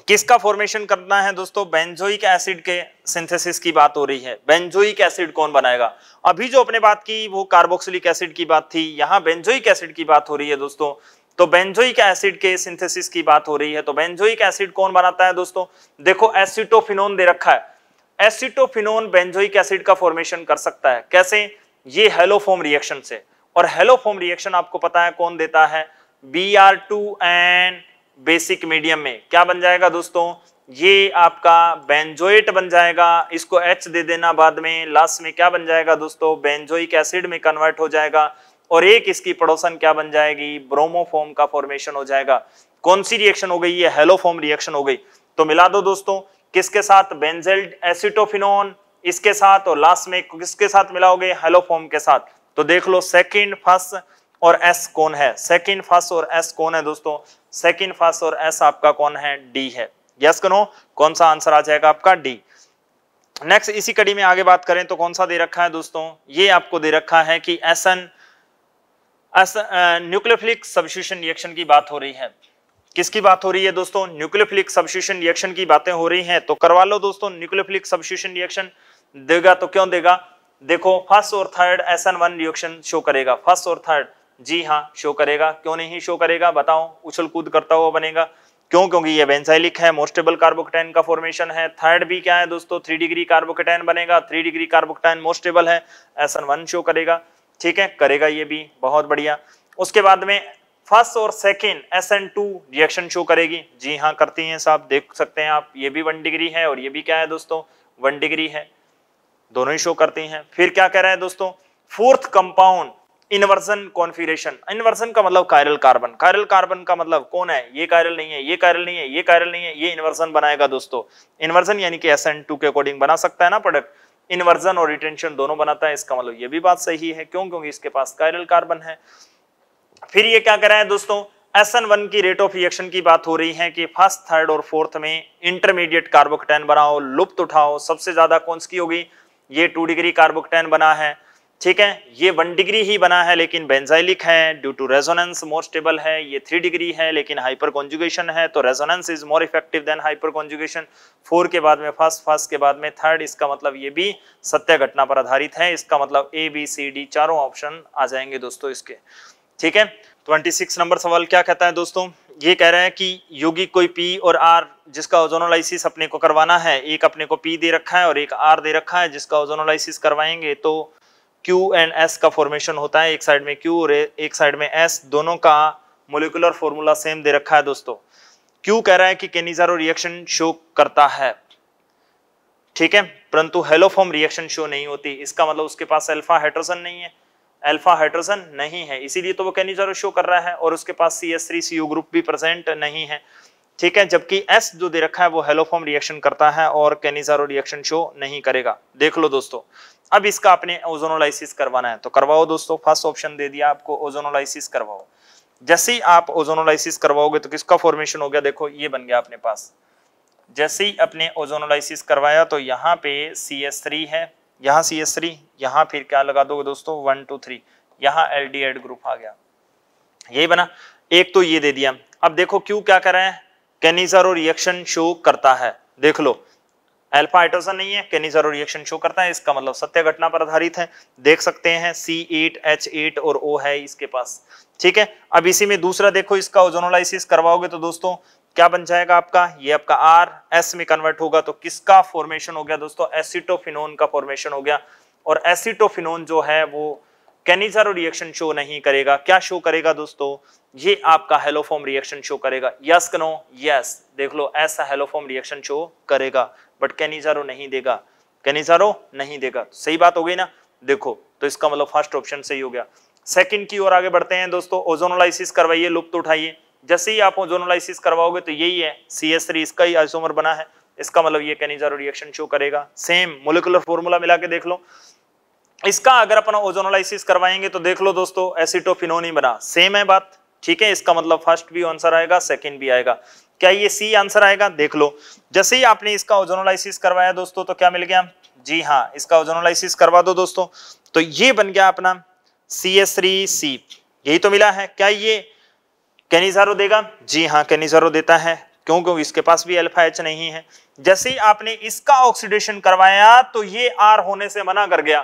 किसका फॉर्मेशन करना है दोस्तों बेंजोइक एसिड के सिंथेसिस की बात हो रही है बेंजोइक एसिड कौन बनाएगा अभी जो अपने बात की वो कार्बोक्सिलिक एसिड की बात थी यहाँ बेंजोइक एसिड की बात हो रही है दोस्तों तो बेंजोइक एसिड के सिंथेसिस की बात हो रही है तो बेंजोइक एसिड कौन बनाता है दोस्तों देखो एसिटोफिनोन दे रखा है एसिटोफिनोन बेंजोइक एसिड का फॉर्मेशन कर सकता है कैसे ये हेलोफोम रिएक्शन से और हेलोफॉर्म रिएक्शन आपको पता है कौन देता है B R two in basic medium में क्या बन जाएगा दोस्तों ये आपका बेंजोइट बन जाएगा इसको एच दे देना बाद में लास्ट में क्या बन जाएगा दोस्तों बेंजोइक एसिड में कन्वर्ट हो जाएगा और एक इसकी पड़ोसन क्या बन जाएगी ब्रोमोफोम का फॉर्मेशन हो जाएगा कौन सी रिएक्शन हो गई ये हेलोफोम रिएक्शन हो गई तो मिला दो दोस्तों किसके साथ बेंजेल एसिटोफिनोन इसके साथ और लास्ट में किसके साथ मिलाओगे हेलोफोम के साथ तो देख लो सेकेंड फर्स्ट और एस कौन है सेकेंड फर्स्ट और एस कौन है दोस्तों सेकेंड फर्स्ट और एस आपका कौन है डी है यस करो कौन सा आंसर आ जाएगा आपका डी नेक्स्ट इसी कड़ी में आगे बात करें तो कौन सा दे रखा है दोस्तों ये आपको दे रखा है कि एसन न्यूक्लियोफिलिक सब्सिट्यूशन रिएक्शन की बात हो रही है किसकी बात हो रही है दोस्तों न्यूक्लियोफिलिक सब्सिट्यूशन रिएक्शन की बातें हो रही हैं तो करवा लो दोस्तों न्यूक्लियोफिलिक सब्सिट्यूशन रिएक्शन देगा तो क्यों देगा देखो फर्स्ट और third S N one reaction show करेगा फर्स्ट और थर्ड जी हाँ शो करेगा क्यों नहीं शो करेगा बताओ उछल कूद करता हुआ बनेगा क्यों क्योंकि ये बेंसाइलिक है मोस्टेबल कार्बोकटैन का फॉर्मेशन है थर्ड भी क्या है दोस्तों थ्री डिग्री कार्बोकेटाइन बनेगा थ्री डिग्री कार्बोकटैन मोस्टेबल है एस एन वन शो करेगा ठीक है करेगा ये भी बहुत बढ़िया उसके बाद में फर्स्ट और second S N two reaction show करेगी जी हाँ करती है साहब देख सकते हैं आप ये भी वन डिग्री है और ये भी क्या है दोस्तों वन डिग्री है दोनों ही शो करते हैं फिर क्या कह रहे हैं दोस्तों fourth compound inversion configuration inversion का मतलब कायरल कार्बन कायरल कार्बन का मतलब कौन है ये कायरल नहीं है ये कायरल नहीं है ये कायरल नहीं है ये इनवर्सन बनाएगा दोस्तों इनवर्सन यानी कि एस टू के अकॉर्डिंग बना सकता है ना प्रोडक्ट इनवर्जन और रिटेंशन दोनों बनाता है इसका मतलब ये भी बात सही है क्यों क्योंकि इसके पास कायरल कार्बन है फिर ये क्या कर रहे हैं दोस्तों SN1 की रेट ऑफ रिएक्शन की बात हो रही है कि फर्स्ट थर्ड और फोर्थ में इंटरमीडिएट कार्बोकटेन बनाओ लुप्त उठाओ सबसे ज्यादा कौन सी होगी ये टू डिग्री कार्बोक्टेन बना है ठीक है ये वन डिग्री ही बना है लेकिन बेंजाइलिक है due to resonance more stable है ये थ्री डिग्री है लेकिन हाइपर कॉन्जुगेशन है तो resonance is more effective than hyper hyperconjugation four के बाद में फर्स्ट फर्स्ट के बाद में थर्ड इसका मतलब ये भी सत्य घटना पर आधारित है इसका मतलब ए बी सी डी चारों ऑप्शन आ जाएंगे दोस्तों इसके ठीक है ट्वेंटी सिक्स नंबर सवाल क्या कहता है दोस्तों ये कह रहे हैं कि योगी कोई पी और आर जिसका ओजोनोलाइसिस अपने को करवाना है एक अपने को पी दे रखा है और एक आर दे रखा है जिसका ओजोनोलाइसिस करवाएंगे तो क्यू एंड एस का फॉर्मेशन होता है एक साइड में क्यू और एक साइड में एस दोनों का मोलिकुलर फॉर्मूला सेम दे रखा है दोस्तों क्यू कह रहा है कि केनिजारो रिएक्शन शो करता है ठीक है परंतु हेलोफॉर्म रिएक्शन शो नहीं होती इसका मतलब उसके पास अल्फा हाइड्रोजन नहीं है अल्फा हाइड्रोजन नहीं है इसीलिए तो वो कैनिजारो शो कर रहा है और उसके पास C S three C group भी प्रेजेंट नहीं है ठीक है जबकि एस जो दे रखा है वो हेलोफॉर्म रिएक्शन करता है और कैनिजारो रिएक्शन शो नहीं करेगा देख लो दोस्तों अब इसका आपने ओजोनोलाइसिस करवाना है तो करवाओ दोस्तों फर्स्ट ऑप्शन दे दिया आपको ओजोनोलाइसिस करवाओ जैसे ही आप ओजोनोलाइसिस करवाओगे तो किसका फॉर्मेशन हो गया देखो ये बन गया अपने पास जैसे ही अपने ओजोनोलाइसिस करवाया तो यहाँ पे सी है यहाँ सी एस थ्री यहाँ फिर क्या लगा दोगे दोस्तों वन टू थ्री यहाँ एल डी एड ग्रुप आ गया यही बना एक तो ये दे दिया अब देखो क्यों क्या कर रहे हैं कैनिजर और रिएक्शन शो करता है देख लो एल्फा हाइड्रोजन नहीं है कैनिजर और रिएक्शन शो करता है इसका मतलब सत्य घटना पर आधारित है देख सकते हैं सी एट एच एट और ओ है इसके पास ठीक है अब इसी में दूसरा देखो इसका ओजोनोलाइसिस करवाओगे तो दोस्तों क्या बन जाएगा आपका ये आपका आर एस में कन्वर्ट होगा तो किसका फॉर्मेशन हो गया दोस्तों एसिटोफिनोन का फॉर्मेशन हो गया और एसिटोफिनोन जो है वो कैनिजारो रिएक्शन शो नहीं करेगा क्या शो करेगा दोस्तों ये आपका हेलोफॉर्म रिएक्शन शो करेगा यस नो यस देख लो ऐसा हेलोफॉर्म रिएक्शन शो करेगा बट कैनिजारो नहीं देगा कैनिजारो नहीं देगा सही बात हो गई ना देखो तो इसका मतलब फर्स्ट ऑप्शन सही हो गया सेकंड की ओर आगे बढ़ते हैं दोस्तों ओजोनोलाइसिस करवाइए लुप्त उठाइए तो जैसे ही आप ओजोनोलाइसिस करवाओगे तो यही है सी एस थ्री इसका ही आइसोमर बना है इसका मतलब ये कैनिजारो रिएक्शन शो करेगा सेम मोलिकुलर फॉर्मूला मिला के देख लो इसका अगर अपन ओजोनोलाइसिस करवाएंगे तो देख लो दोस्तों एसिटोफिनोन ही बना सेम है बात ठीक है इसका मतलब फर्स्ट भी आंसर आएगा सेकंड भी आएगा क्या ये सी आंसर आएगा देख लो जैसे ही आपने इसका ओजोनोलाइसिस करवाया दोस्तों तो क्या मिल गया जी हाँ इसका ओजोनोलाइसिस करवा दो दोस्तों तो ये बन गया अपना सी एस थ्री सी यही तो मिला है क्या ये कैनिजारो देगा जी हाँ कैनिजारो देता है क्यों क्योंकि इसके पास भी अल्फा एच नहीं है जैसे ही आपने इसका ऑक्सीडेशन करवाया तो ये आर होने से मना कर गया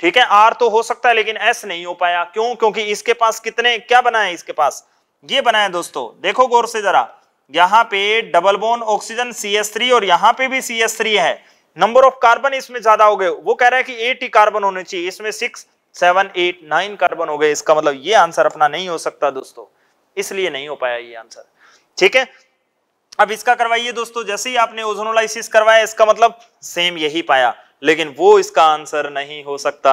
ठीक है आर तो हो सकता है लेकिन एस नहीं हो पाया क्यों क्योंकि इसके पास कितने क्या बना इसके पास ये बना दोस्तों देखो गौर से जरा यहां पे double bond oxygen C S three और यहां पे भी सी एस थ्री है नंबर ऑफ कार्बन इसमें ज्यादा हो गए वो कह रहा है कि एट ही कार्बन होने चाहिए इसमें six seven eight nine carbon हो गए इसका मतलब ये आंसर अपना नहीं हो सकता दोस्तों इसलिए नहीं हो पाया ये आंसर ठीक है अब इसका करवाइए दोस्तों जैसे ही आपने ओजोनोलाइसिस करवाया इसका मतलब सेम यही पाया लेकिन वो इसका आंसर नहीं हो सकता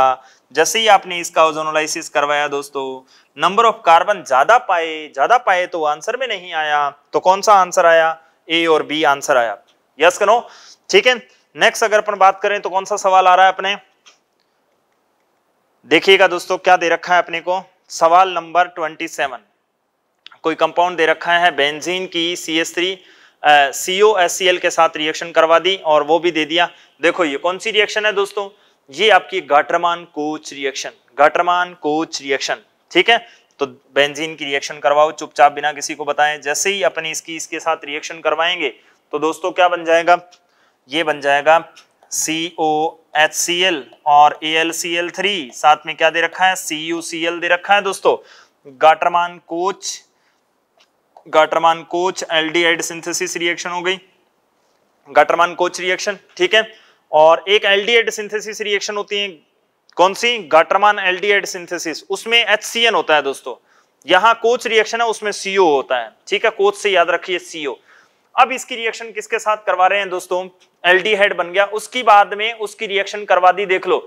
जैसे ही आपने इसका ओजोनोलाइसिस करवाया दोस्तों नंबर ऑफ कार्बन ज्यादा पाए ज्यादा पाए तो आंसर में नहीं आया तो कौन सा आंसर आया ए और बी आंसर आया यस करो ठीक है नेक्स्ट अगर अपन बात करें तो कौन सा सवाल आ रहा है अपने देखिएगा दोस्तों क्या दे रखा है अपने को सवाल नंबर ट्वेंटी सेवन कोई कंपाउंड दे रखा है बेंजीन की C S three C O S C L के साथ रिएक्शन करवा दी और वो भी दे दिया देखो ये कौन सी रिएक्शन है दोस्तों ये आपकी Gattermann Koch reaction Gattermann Koch reaction ठीक है तो बेंजीन की रिएक्शन करवाओ चुपचाप बिना किसी को बताएं जैसे ही अपने इसकी इसके साथ रिएक्शन करवाएंगे तो दोस्तों क्या बन जाएगा ये बन जाएगा सी ओ एच सी एल और A L C L three साथ में क्या दे रखा है सी यू सी एल दे रखा है दोस्तों Gattermann Koch Gattermann Koch aldehyde synthesis reaction हो गई गाटरमान कोच रिएक्शन ठीक है और एक एल्डिहाइड सिंथेसिस रिएक्शन होती है कौन सी गाटरमान एल्डिहाइड सिंथेसिस उसमें एचसीएन होता है दोस्तों यहां कोच रिएक्शन है उसमें सीओ होता है ठीक है कोच से याद रखिए सीओ अब इसकी रिएक्शन किसके साथ करवा रहे हैं दोस्तों एल्डिहाइड बन गया उसकी बाद में उसकी रिएक्शन करवा दी देख लो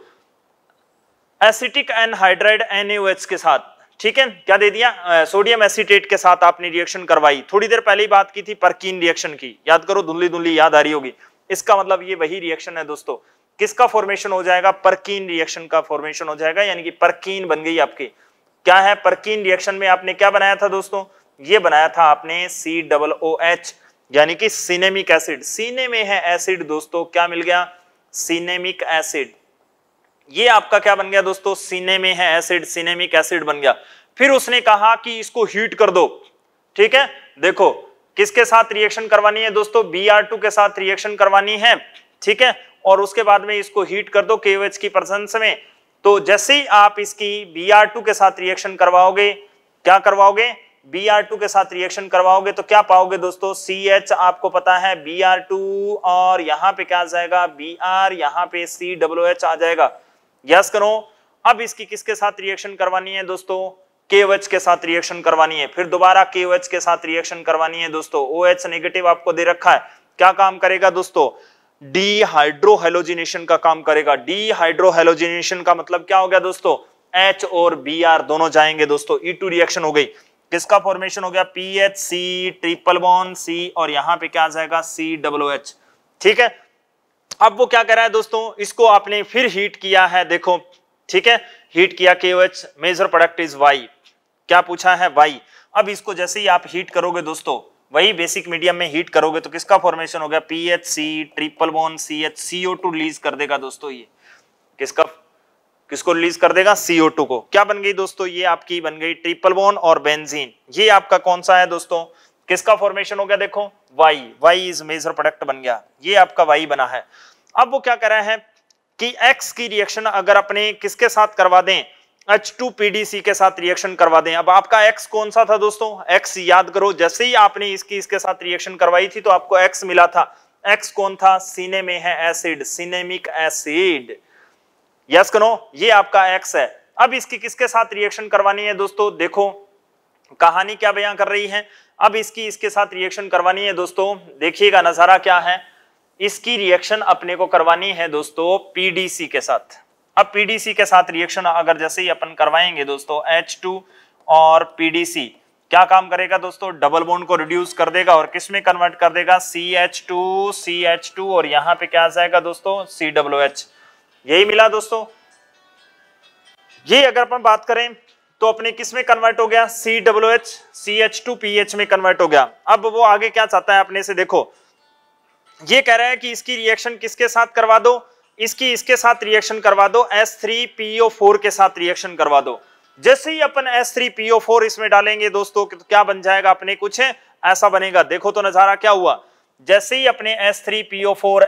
एसिटिक एनहाइड्राइड एनएच के साथ ठीक है क्या दे दिया सोडियम एसिटेट के साथ आपने रिएक्शन करवाई थोड़ी देर पहले ही बात की थी परकीन रिएक्शन की याद करो धुंधली धुंधली याद आ रही होगी इसका मतलब ये वही रिएक्शन है दोस्तों किसका फॉर्मेशन हो जाएगा परकीन रिएक्शन का फॉर्मेशन हो जाएगा यानी कि परकीन बन गई आपकी क्या है परकीन रिएक्शन में आपने क्या बनाया था दोस्तों ये बनाया था आपने सी डबल ओ एच यानी कि सीनेमिक एसिड सीने में है एसिड दोस्तों क्या मिल गया सीनेमिक एसिड ये आपका क्या बन गया दोस्तों सीने में है एसिड सिनेमिक एसिड बन गया फिर उसने कहा कि इसको हीट कर दो ठीक है देखो किसके साथ रिएक्शन करवानी है दोस्तों बी के साथ रिएक्शन करवानी है ठीक है और उसके बाद में इसको हीट कर दो KOH की प्रसंस में तो जैसे ही आप इसकी टू के साथ रिएक्शन करवाओगे क्या करवाओगे टू के साथ रिएक्शन करवाओगे तो क्या पाओगे दोस्तों एच आपको पता है टू और यहां पे क्या आ जाएगा आर यहां पे एच आ जाएगा यस करो अब इसकी किसके साथ रिएक्शन करवानी है दोस्तों KOH के साथ रिएक्शन करवानी है फिर दोबारा KOH के साथ रिएक्शन करवानी है दोस्तों OH नेगेटिव आपको दे रखा है क्या काम करेगा दोस्तों डीहाइड्रोहेलोजिनेशन का काम करेगा डीहाइड्रोहेलोजिनेशन का मतलब क्या हो गया दोस्तों एच और आर दोनों जाएंगे दोस्तों E2 रिएक्शन हो गई किसका फॉर्मेशन हो गया पी एच सी ट्रिपल बॉन सी और यहां पे क्या आ जाएगा सी डब्लू एच ठीक है अब वो क्या कर रहा है दोस्तों इसको आपने फिर हीट किया है देखो ठीक है हीट किया के H major product is Y क्या पूछा है वाई अब इसको जैसे ही आप हीट करोगे दोस्तों वही बेसिक मीडियम में हीट करोगे तो किसका फॉर्मेशन हो गया P H C triple one C H C O two release कर देगा दोस्तों ये किसका किसको रिलीज कर देगा सीओ टू को क्या बन गई दोस्तों ये आपकी बन गई ट्रिपल वन और बेंजीन ये आपका कौन सा है दोस्तों किसका फॉर्मेशन हो गया देखो Y Y is major product बन गया ये आपका वाई बना है अब वो क्या कर रहे हैं कि एक्स की रिएक्शन अगर अपने किसके साथ करवा दें एच टू सी के साथ रिएक्शन करवा दें अब आपका एक्स कौन सा था दोस्तों एक्स याद करो जैसे ही आपने इसकी इसके साथ रिएक्शन करवाई थी तो आपको एक्स मिला था एक्स कौन था सीने में है एसिड सिनेमिक एसिड यस करो ये आपका एक्स है अब इसकी किसके साथ रिएक्शन करवानी है दोस्तों देखो कहानी क्या बयां कर रही है अब इसकी इसके साथ रिएक्शन करवानी है दोस्तों देखिएगा नजारा क्या है इसकी रिएक्शन अपने को करवानी है दोस्तों पीडीसी के साथ अब पीडीसी के साथ रिएक्शन अगर जैसे ही अपन करवाएंगे दोस्तों एच और पीडीसी क्या काम करेगा दोस्तों डबल बोन को रिड्यूस कर देगा और किस में कन्वर्ट कर देगा C H two C H two और यहां पे क्या आ जाएगा दोस्तों सी डब्ल्यू एच यही मिला दोस्तों ये अगर अपन बात करें तो अपने किस में कन्वर्ट हो गया C W H C H two P H में कन्वर्ट हो गया अब वो आगे क्या चाहता है अपने से देखो ये कह रहा है कि इसकी रिएक्शन किसके साथ करवा दो इसकी इसके साथ रिएक्शन करवा दो एस फोर के साथ रिएक्शन करवा दो जैसे ही अपन S3PO4 इसमें डालेंगे दोस्तों तो क्या बन जाएगा अपने कुछ ऐसा बनेगा देखो तो नजारा क्या हुआ जैसे ही अपने एस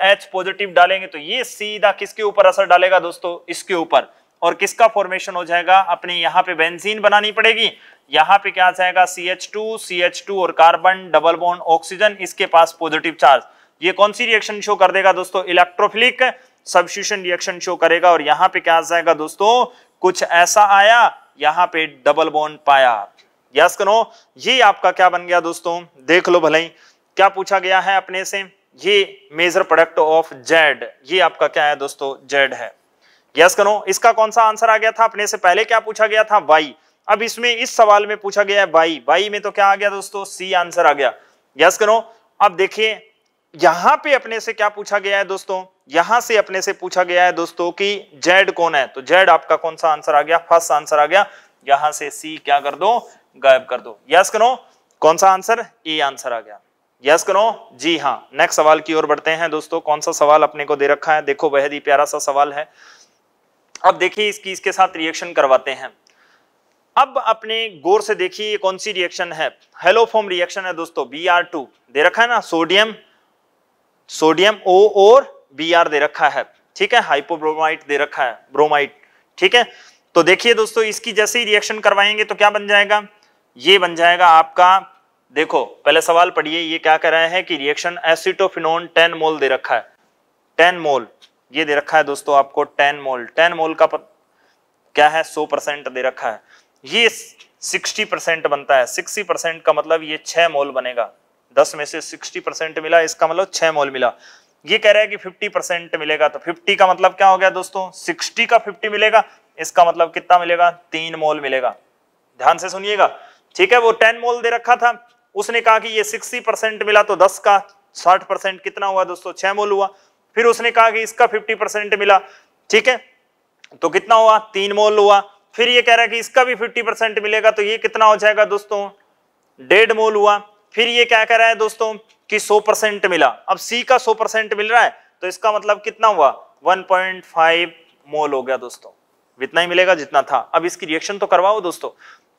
एच पॉजिटिव डालेंगे तो ये सीधा किसके ऊपर असर डालेगा दोस्तों इसके ऊपर और किसका फॉर्मेशन हो जाएगा अपने यहाँ पे बेंजीन बनानी पड़ेगी यहाँ पे क्या आ जाएगा एच टू और कार्बन डबल बॉन्ड ऑक्सीजन इसके पास पॉजिटिव चार्ज ये कौन सी रिएक्शन शो कर देगा दोस्तों इलेक्ट्रोफिलिक सब्सिट्यूशन रिएक्शन शो करेगा और यहां पे क्या आ जाएगा दोस्तों कुछ ऐसा आया यहां पे डबल बॉन्ड पाया यस करो ये आपका क्या बन गया दोस्तों देख लो भले क्या पूछा गया है अपने से ये मेजर प्रोडक्ट ऑफ जेड ये आपका क्या है दोस्तों जेड है यस करो इसका कौन सा आंसर आ गया था अपने से पहले क्या पूछा गया था वाई अब इसमें इस सवाल में पूछा गया है बाई बाई में तो क्या आ गया दोस्तों सी आंसर आ गया यस करो अब देखिए यहां पे अपने से क्या पूछा गया है दोस्तों यहां से अपने से पूछा गया है दोस्तों कि जेड कौन है तो जेड आपका कौन सा आंसर आ गया फर्स्ट आंसर आ गया यहां से सी क्या कर दो गायब कर दो यस करो कौन सा आंसर ए आंसर आ गया यस करो जी हाँ नेक्स्ट सवाल की ओर बढ़ते हैं दोस्तों कौन सा सवाल अपने को दे रखा है देखो बेहद ही प्यारा सा सवाल है अब देखिए इसकी इसके साथ रिएक्शन करवाते हैं अब अपने गौर से देखिए कौन सी रिएक्शन है हेलोफॉर्म रिएक्शन है दोस्तों बी आर टू दे रखा है ना सोडियम सोडियम ओ और बी आर दे रखा है ठीक है हाइपोब्रोमाइट दे रखा है ब्रोमाइट ठीक है तो देखिए दोस्तों इसकी जैसे ही रिएक्शन करवाएंगे तो क्या बन जाएगा ये बन जाएगा आपका देखो पहले सवाल पढ़िए ये क्या कह रहे हैं कि रिएक्शन एसिटोफिनोन 10 मोल दे रखा है 10 मोल ये दे रखा है दोस्तों आपको 10 मोल 10 मोल का पत, क्या है 100 परसेंट दे रखा है ये 60 परसेंट बनता है 60 परसेंट का मतलब ये 6 मोल बनेगा दस में से सिक्सटी परसेंट मिला इसका मतलब छह मोल मिला ये कह रहा है कि फिफ्टी परसेंट मिलेगा तो फिफ्टी का मतलब क्या हो गया दोस्तों सिक्सटी का फिफ्टी मिलेगा इसका मतलब कितना मिलेगा तीन मोल मिलेगा ध्यान से सुनिएगा ठीक है वो टेन मोल दे रखा था उसने कहा कि ये सिक्सटी परसेंट मिला तो दस का साठ परसेंट कितना हुआ दोस्तों छह मोल हुआ फिर उसने कहा कि इसका फिफ्टी परसेंट मिला ठीक है तो कितना हुआ तीन मोल हुआ फिर ये कह रहा है कि इसका भी फिफ्टी परसेंट मिलेगा तो ये कितना हो जाएगा दोस्तों डेढ़ मोल हुआ फिर ये क्या कह रहा है दोस्तों कि 100 परसेंट मिला अब सी का 100 परसेंट मिल रहा है तो इसका मतलब कितना हुआ 1.5 मोल हो गया दोस्तों इतना ही मिलेगा जितना था अब इसकी रिएक्शन तो करवाओ दोस्तों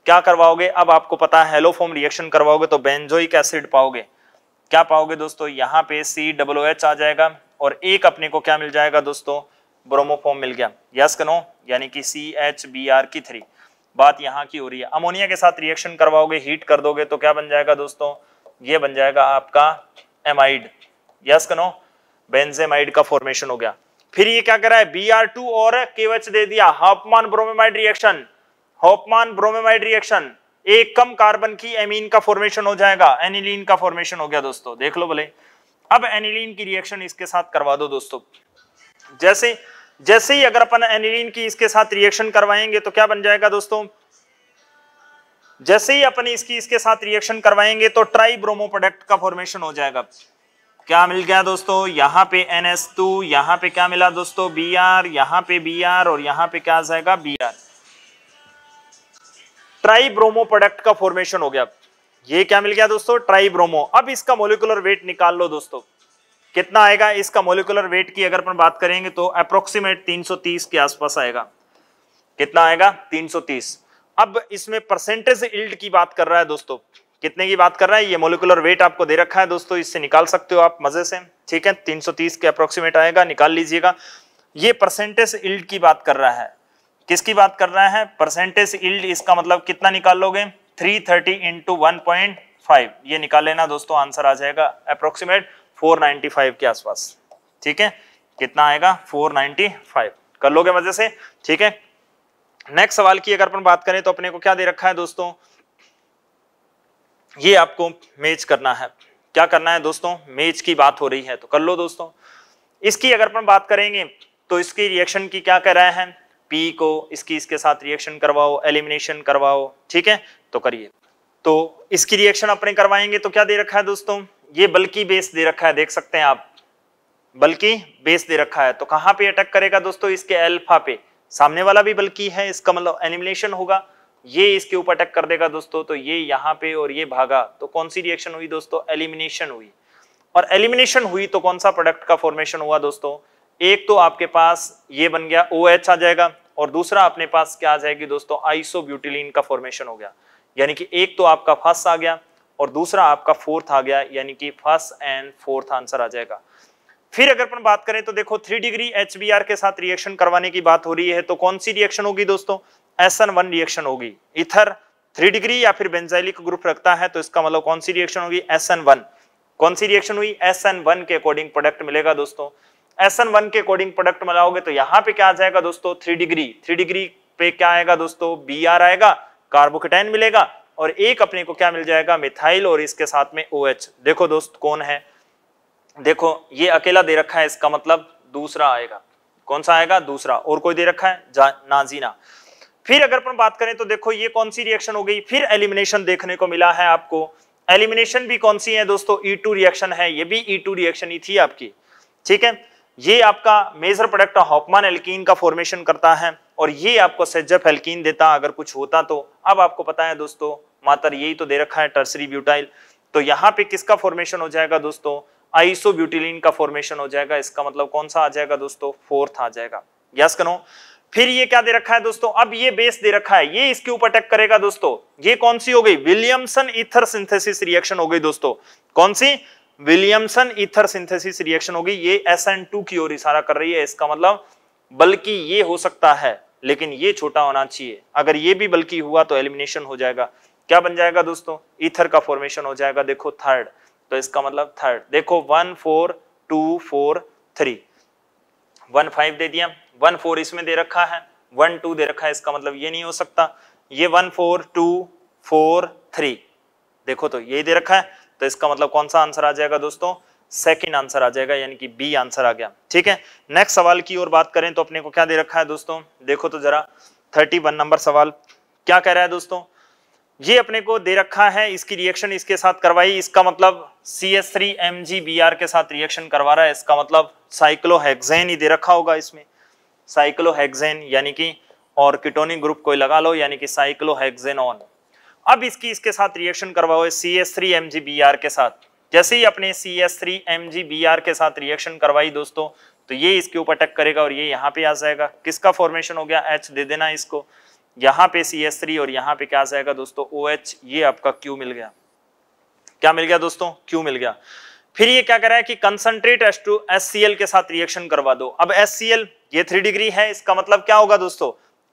क्या करवाओगे अब आपको पता है हेलोफॉर्म रिएक्शन करवाओगे तो बेंजोइक एसिड पाओगे क्या पाओगे दोस्तों यहाँ पे सी डब्लो एच आ जाएगा और एक अपने को क्या मिल जाएगा दोस्तों ब्रोमोफॉर्म मिल गया यस कनो यानी कि सी एच बी आर की थ्री बात यहाँ की हो रही है अमोनिया के साथ रिएक्शन करवाओगे हीट कर दोगे तो क्या बन जाएगा दोस्तों ये बन जाएगा आपका एमाइड यस कनो बेंजेमाइड का फॉर्मेशन हो गया फिर ये क्या कर रहा है बी आर टू और केवच दे दिया Hofmann bromamide reaction Hofmann bromamide reaction एक कम कार्बन की एमीन का फॉर्मेशन हो जाएगा एनिलीन का फॉर्मेशन हो गया दोस्तों देख लो भले अब एनिलीन की रिएक्शन इसके साथ करवा दो दोस्तों जैसे जैसे ही अगर अपन एनिलीन की इसके साथ रिएक्शन करवाएंगे तो क्या बन जाएगा दोस्तों जैसे ही अपन इसकी इसके साथ रिएक्शन करवाएंगे तो ट्राई ब्रोमो प्रोडक्ट का फॉर्मेशन हो जाएगा क्या मिल गया दोस्तों यहाँ पे एन एस टू यहाँ पे क्या मिला दोस्तों बी आर यहाँ पे बी आर और यहाँ पे क्या आ जाएगा B R tri bromo product का फॉर्मेशन हो गया ये क्या मिल गया दोस्तों ट्राई ब्रोमो अब इसका मोलिकुलर वेट निकाल लो दोस्तों कितना आएगा इसका मोलिकुलर वेट की अगर अपन बात करेंगे तो अप्रोक्सीमेट 330 के आसपास आएगा कितना आएगा 330 अब इसमें परसेंटेज इल्ड की बात कर रहा है दोस्तों कितने की बात कर रहा है ये मोलिकुलर वेट आपको दे रखा है दोस्तों इससे निकाल सकते हो आप मजे से ठीक है 330 के अप्रोक्सीमेट आएगा निकाल लीजिएगा ये परसेंटेज इल्ड की बात कर रहा है किसकी बात कर रहा है परसेंटेज इल्ड इसका मतलब कितना निकाल लोगे three thirty into one point five ये निकाल लेना दोस्तों आंसर आ जाएगा अप्रोक्सीमेट 495 के आसपास ठीक है कितना आएगा 495 कर लोगे मजे से ठीक है नेक्स्ट सवाल की अगर अपन बात करें तो अपने को क्या दे रखा है दोस्तों ये आपको मेज करना है क्या करना है दोस्तों मेज की बात हो रही है तो कर लो दोस्तों इसकी अगर अपन बात करेंगे तो इसकी रिएक्शन की क्या कर रहे हैं पी को इसकी इसके साथ रिएक्शन करवाओ एलिमिनेशन करवाओ ठीक है तो करिए तो इसकी रिएक्शन अपने करवाएंगे तो क्या दे रखा है दोस्तों ये बल्कि बेस दे रखा है देख सकते हैं आप बल्कि बेस दे रखा है तो कहां पे अटैक करेगा दोस्तों इसके अल्फा पे सामने वाला भी बल्कि है इसका मतलब एनिमिलेशन होगा ये इसके ऊपर अटैक कर देगा दोस्तों तो ये यहाँ पे और ये भागा तो कौन सी रिएक्शन हुई दोस्तों एलिमिनेशन हुई और एलिमिनेशन हुई तो कौन सा प्रोडक्ट का फॉर्मेशन हुआ दोस्तों एक तो आपके पास ये बन गया ओ OH आ जाएगा और दूसरा अपने पास क्या आ जाएगी दोस्तों आइसोब्यूटिलीन का फॉर्मेशन हो गया यानी कि एक तो आपका फस आ गया और दूसरा आपका फोर्थ आ गया यानी कि फर्स्ट एंड फोर्थ आंसर आ जाएगा फिर अगर अपन बात करें तो देखो थ्री डिग्री एच के साथ रिएक्शन करवाने की बात हो रही है तो कौन सी रिएक्शन होगी दोस्तों एस वन रिएक्शन होगी इथर थ्री डिग्री या फिर बेंजाइलिक ग्रुप रखता है तो इसका मतलब कौन सी रिएक्शन होगी एस वन कौन सी रिएक्शन हुई एस वन के अकॉर्डिंग प्रोडक्ट मिलेगा दोस्तों एस वन के अकॉर्डिंग प्रोडक्ट मिलाओगे तो यहाँ पे क्या आ जाएगा दोस्तों थ्री डिग्री थ्री डिग्री पे क्या आएगा दोस्तों बी आर आएगा कार्बोकेटाइन मिलेगा और एक अपने को क्या मिल जाएगा मिथाइल और इसके साथ में ओ OH. देखो दोस्त कौन है देखो ये अकेला दे रखा है इसका मतलब दूसरा आएगा कौन सा आएगा दूसरा और कोई दे रखा है नाजीना फिर अगर अपन बात करें तो देखो ये कौन सी रिएक्शन हो गई फिर एलिमिनेशन देखने को मिला है आपको एलिमिनेशन भी कौन सी है दोस्तों ई टू रिएक्शन है ये भी ई टू रिएक्शन ही थी आपकी ठीक है ये आपका मेजर प्रोडक्ट हॉपमान एल्किन का फॉर्मेशन करता है और ये आपको सज्जफ हेल्किन देता अगर कुछ होता तो अब आपको पता है दोस्तों मातर यही तो दे रखा है टर्सरी ब्यूटाइल तो यहाँ पे किसका फॉर्मेशन हो जाएगा दोस्तों आइसोब्यूटिलिन का फॉर्मेशन हो जाएगा इसका मतलब कौन सा आ जाएगा दोस्तों फोर्थ आ जाएगा यस करो फिर ये क्या दे रखा है दोस्तों अब ये बेस दे रखा है ये इसके ऊपर अटैक करेगा दोस्तों ये कौन सी हो गई विलियमसन इथर सिंथेसिस रिएक्शन हो गई दोस्तों कौन सी विलियमसन इथर सिंथेसिस रिएक्शन हो गई ये एस एन टू की ओर इशारा कर रही है इसका मतलब बल्कि ये हो सकता है लेकिन ये छोटा होना चाहिए अगर ये भी बल्कि हुआ तो एलिमिनेशन हो जाएगा क्या बन जाएगा दोस्तों ईथर का फॉर्मेशन हो जाएगा देखो थर्ड तो इसका मतलब थर्ड देखो one four two four three one five दे दिया वन फोर इसमें दे रखा है वन टू दे रखा है इसका मतलब ये नहीं हो सकता ये one four two four three देखो तो यही दे रखा है तो इसका मतलब कौन सा आंसर आ जाएगा दोस्तों सेकेंड आंसर आ जाएगा यानी कि बी आंसर आ गया ठीक है नेक्स्ट सवाल की ओर बात करें तो अपने को क्या दे रखा है दोस्तों देखो तो जरा थर्टी वन नंबर सवाल क्या कह रहा है दोस्तों ये अपने को दे रखा है इसकी रिएक्शन इसके साथ करवाई इसका मतलब C S three M G B R के साथ रिएक्शन करवा रहा है इसका मतलब साइक्लोहेक्सेन ही दे रखा होगा इसमें साइक्लोहेक्सेन यानी कि और किटोनिक ग्रुप कोई लगा लो यानी कि साइक्लोहेक्सेनॉन अब इसकी इसके साथ रिएक्शन करवाओ C S three M G B R के साथ जैसे ही अपने C S three M G B R के साथ रिएक्शन करवाई दोस्तों तो ये इसके ऊपर टक करेगा और ये यहाँ पे आ जाएगा किसका फॉर्मेशन हो गया एच दे देना इसको यहाँ पे सी एस थ्री और यहाँ पे क्या आ जाएगा दोस्तों ओ एच ये आपका क्यू मिल गया क्या मिल गया दोस्तों क्यू मिल गया फिर ये क्या कर रहा है कि concentrate S two S C L के साथ रिएक्शन करवा दो अब एस सी एल ये थ्री डिग्री है इसका मतलब क्या होगा दोस्तों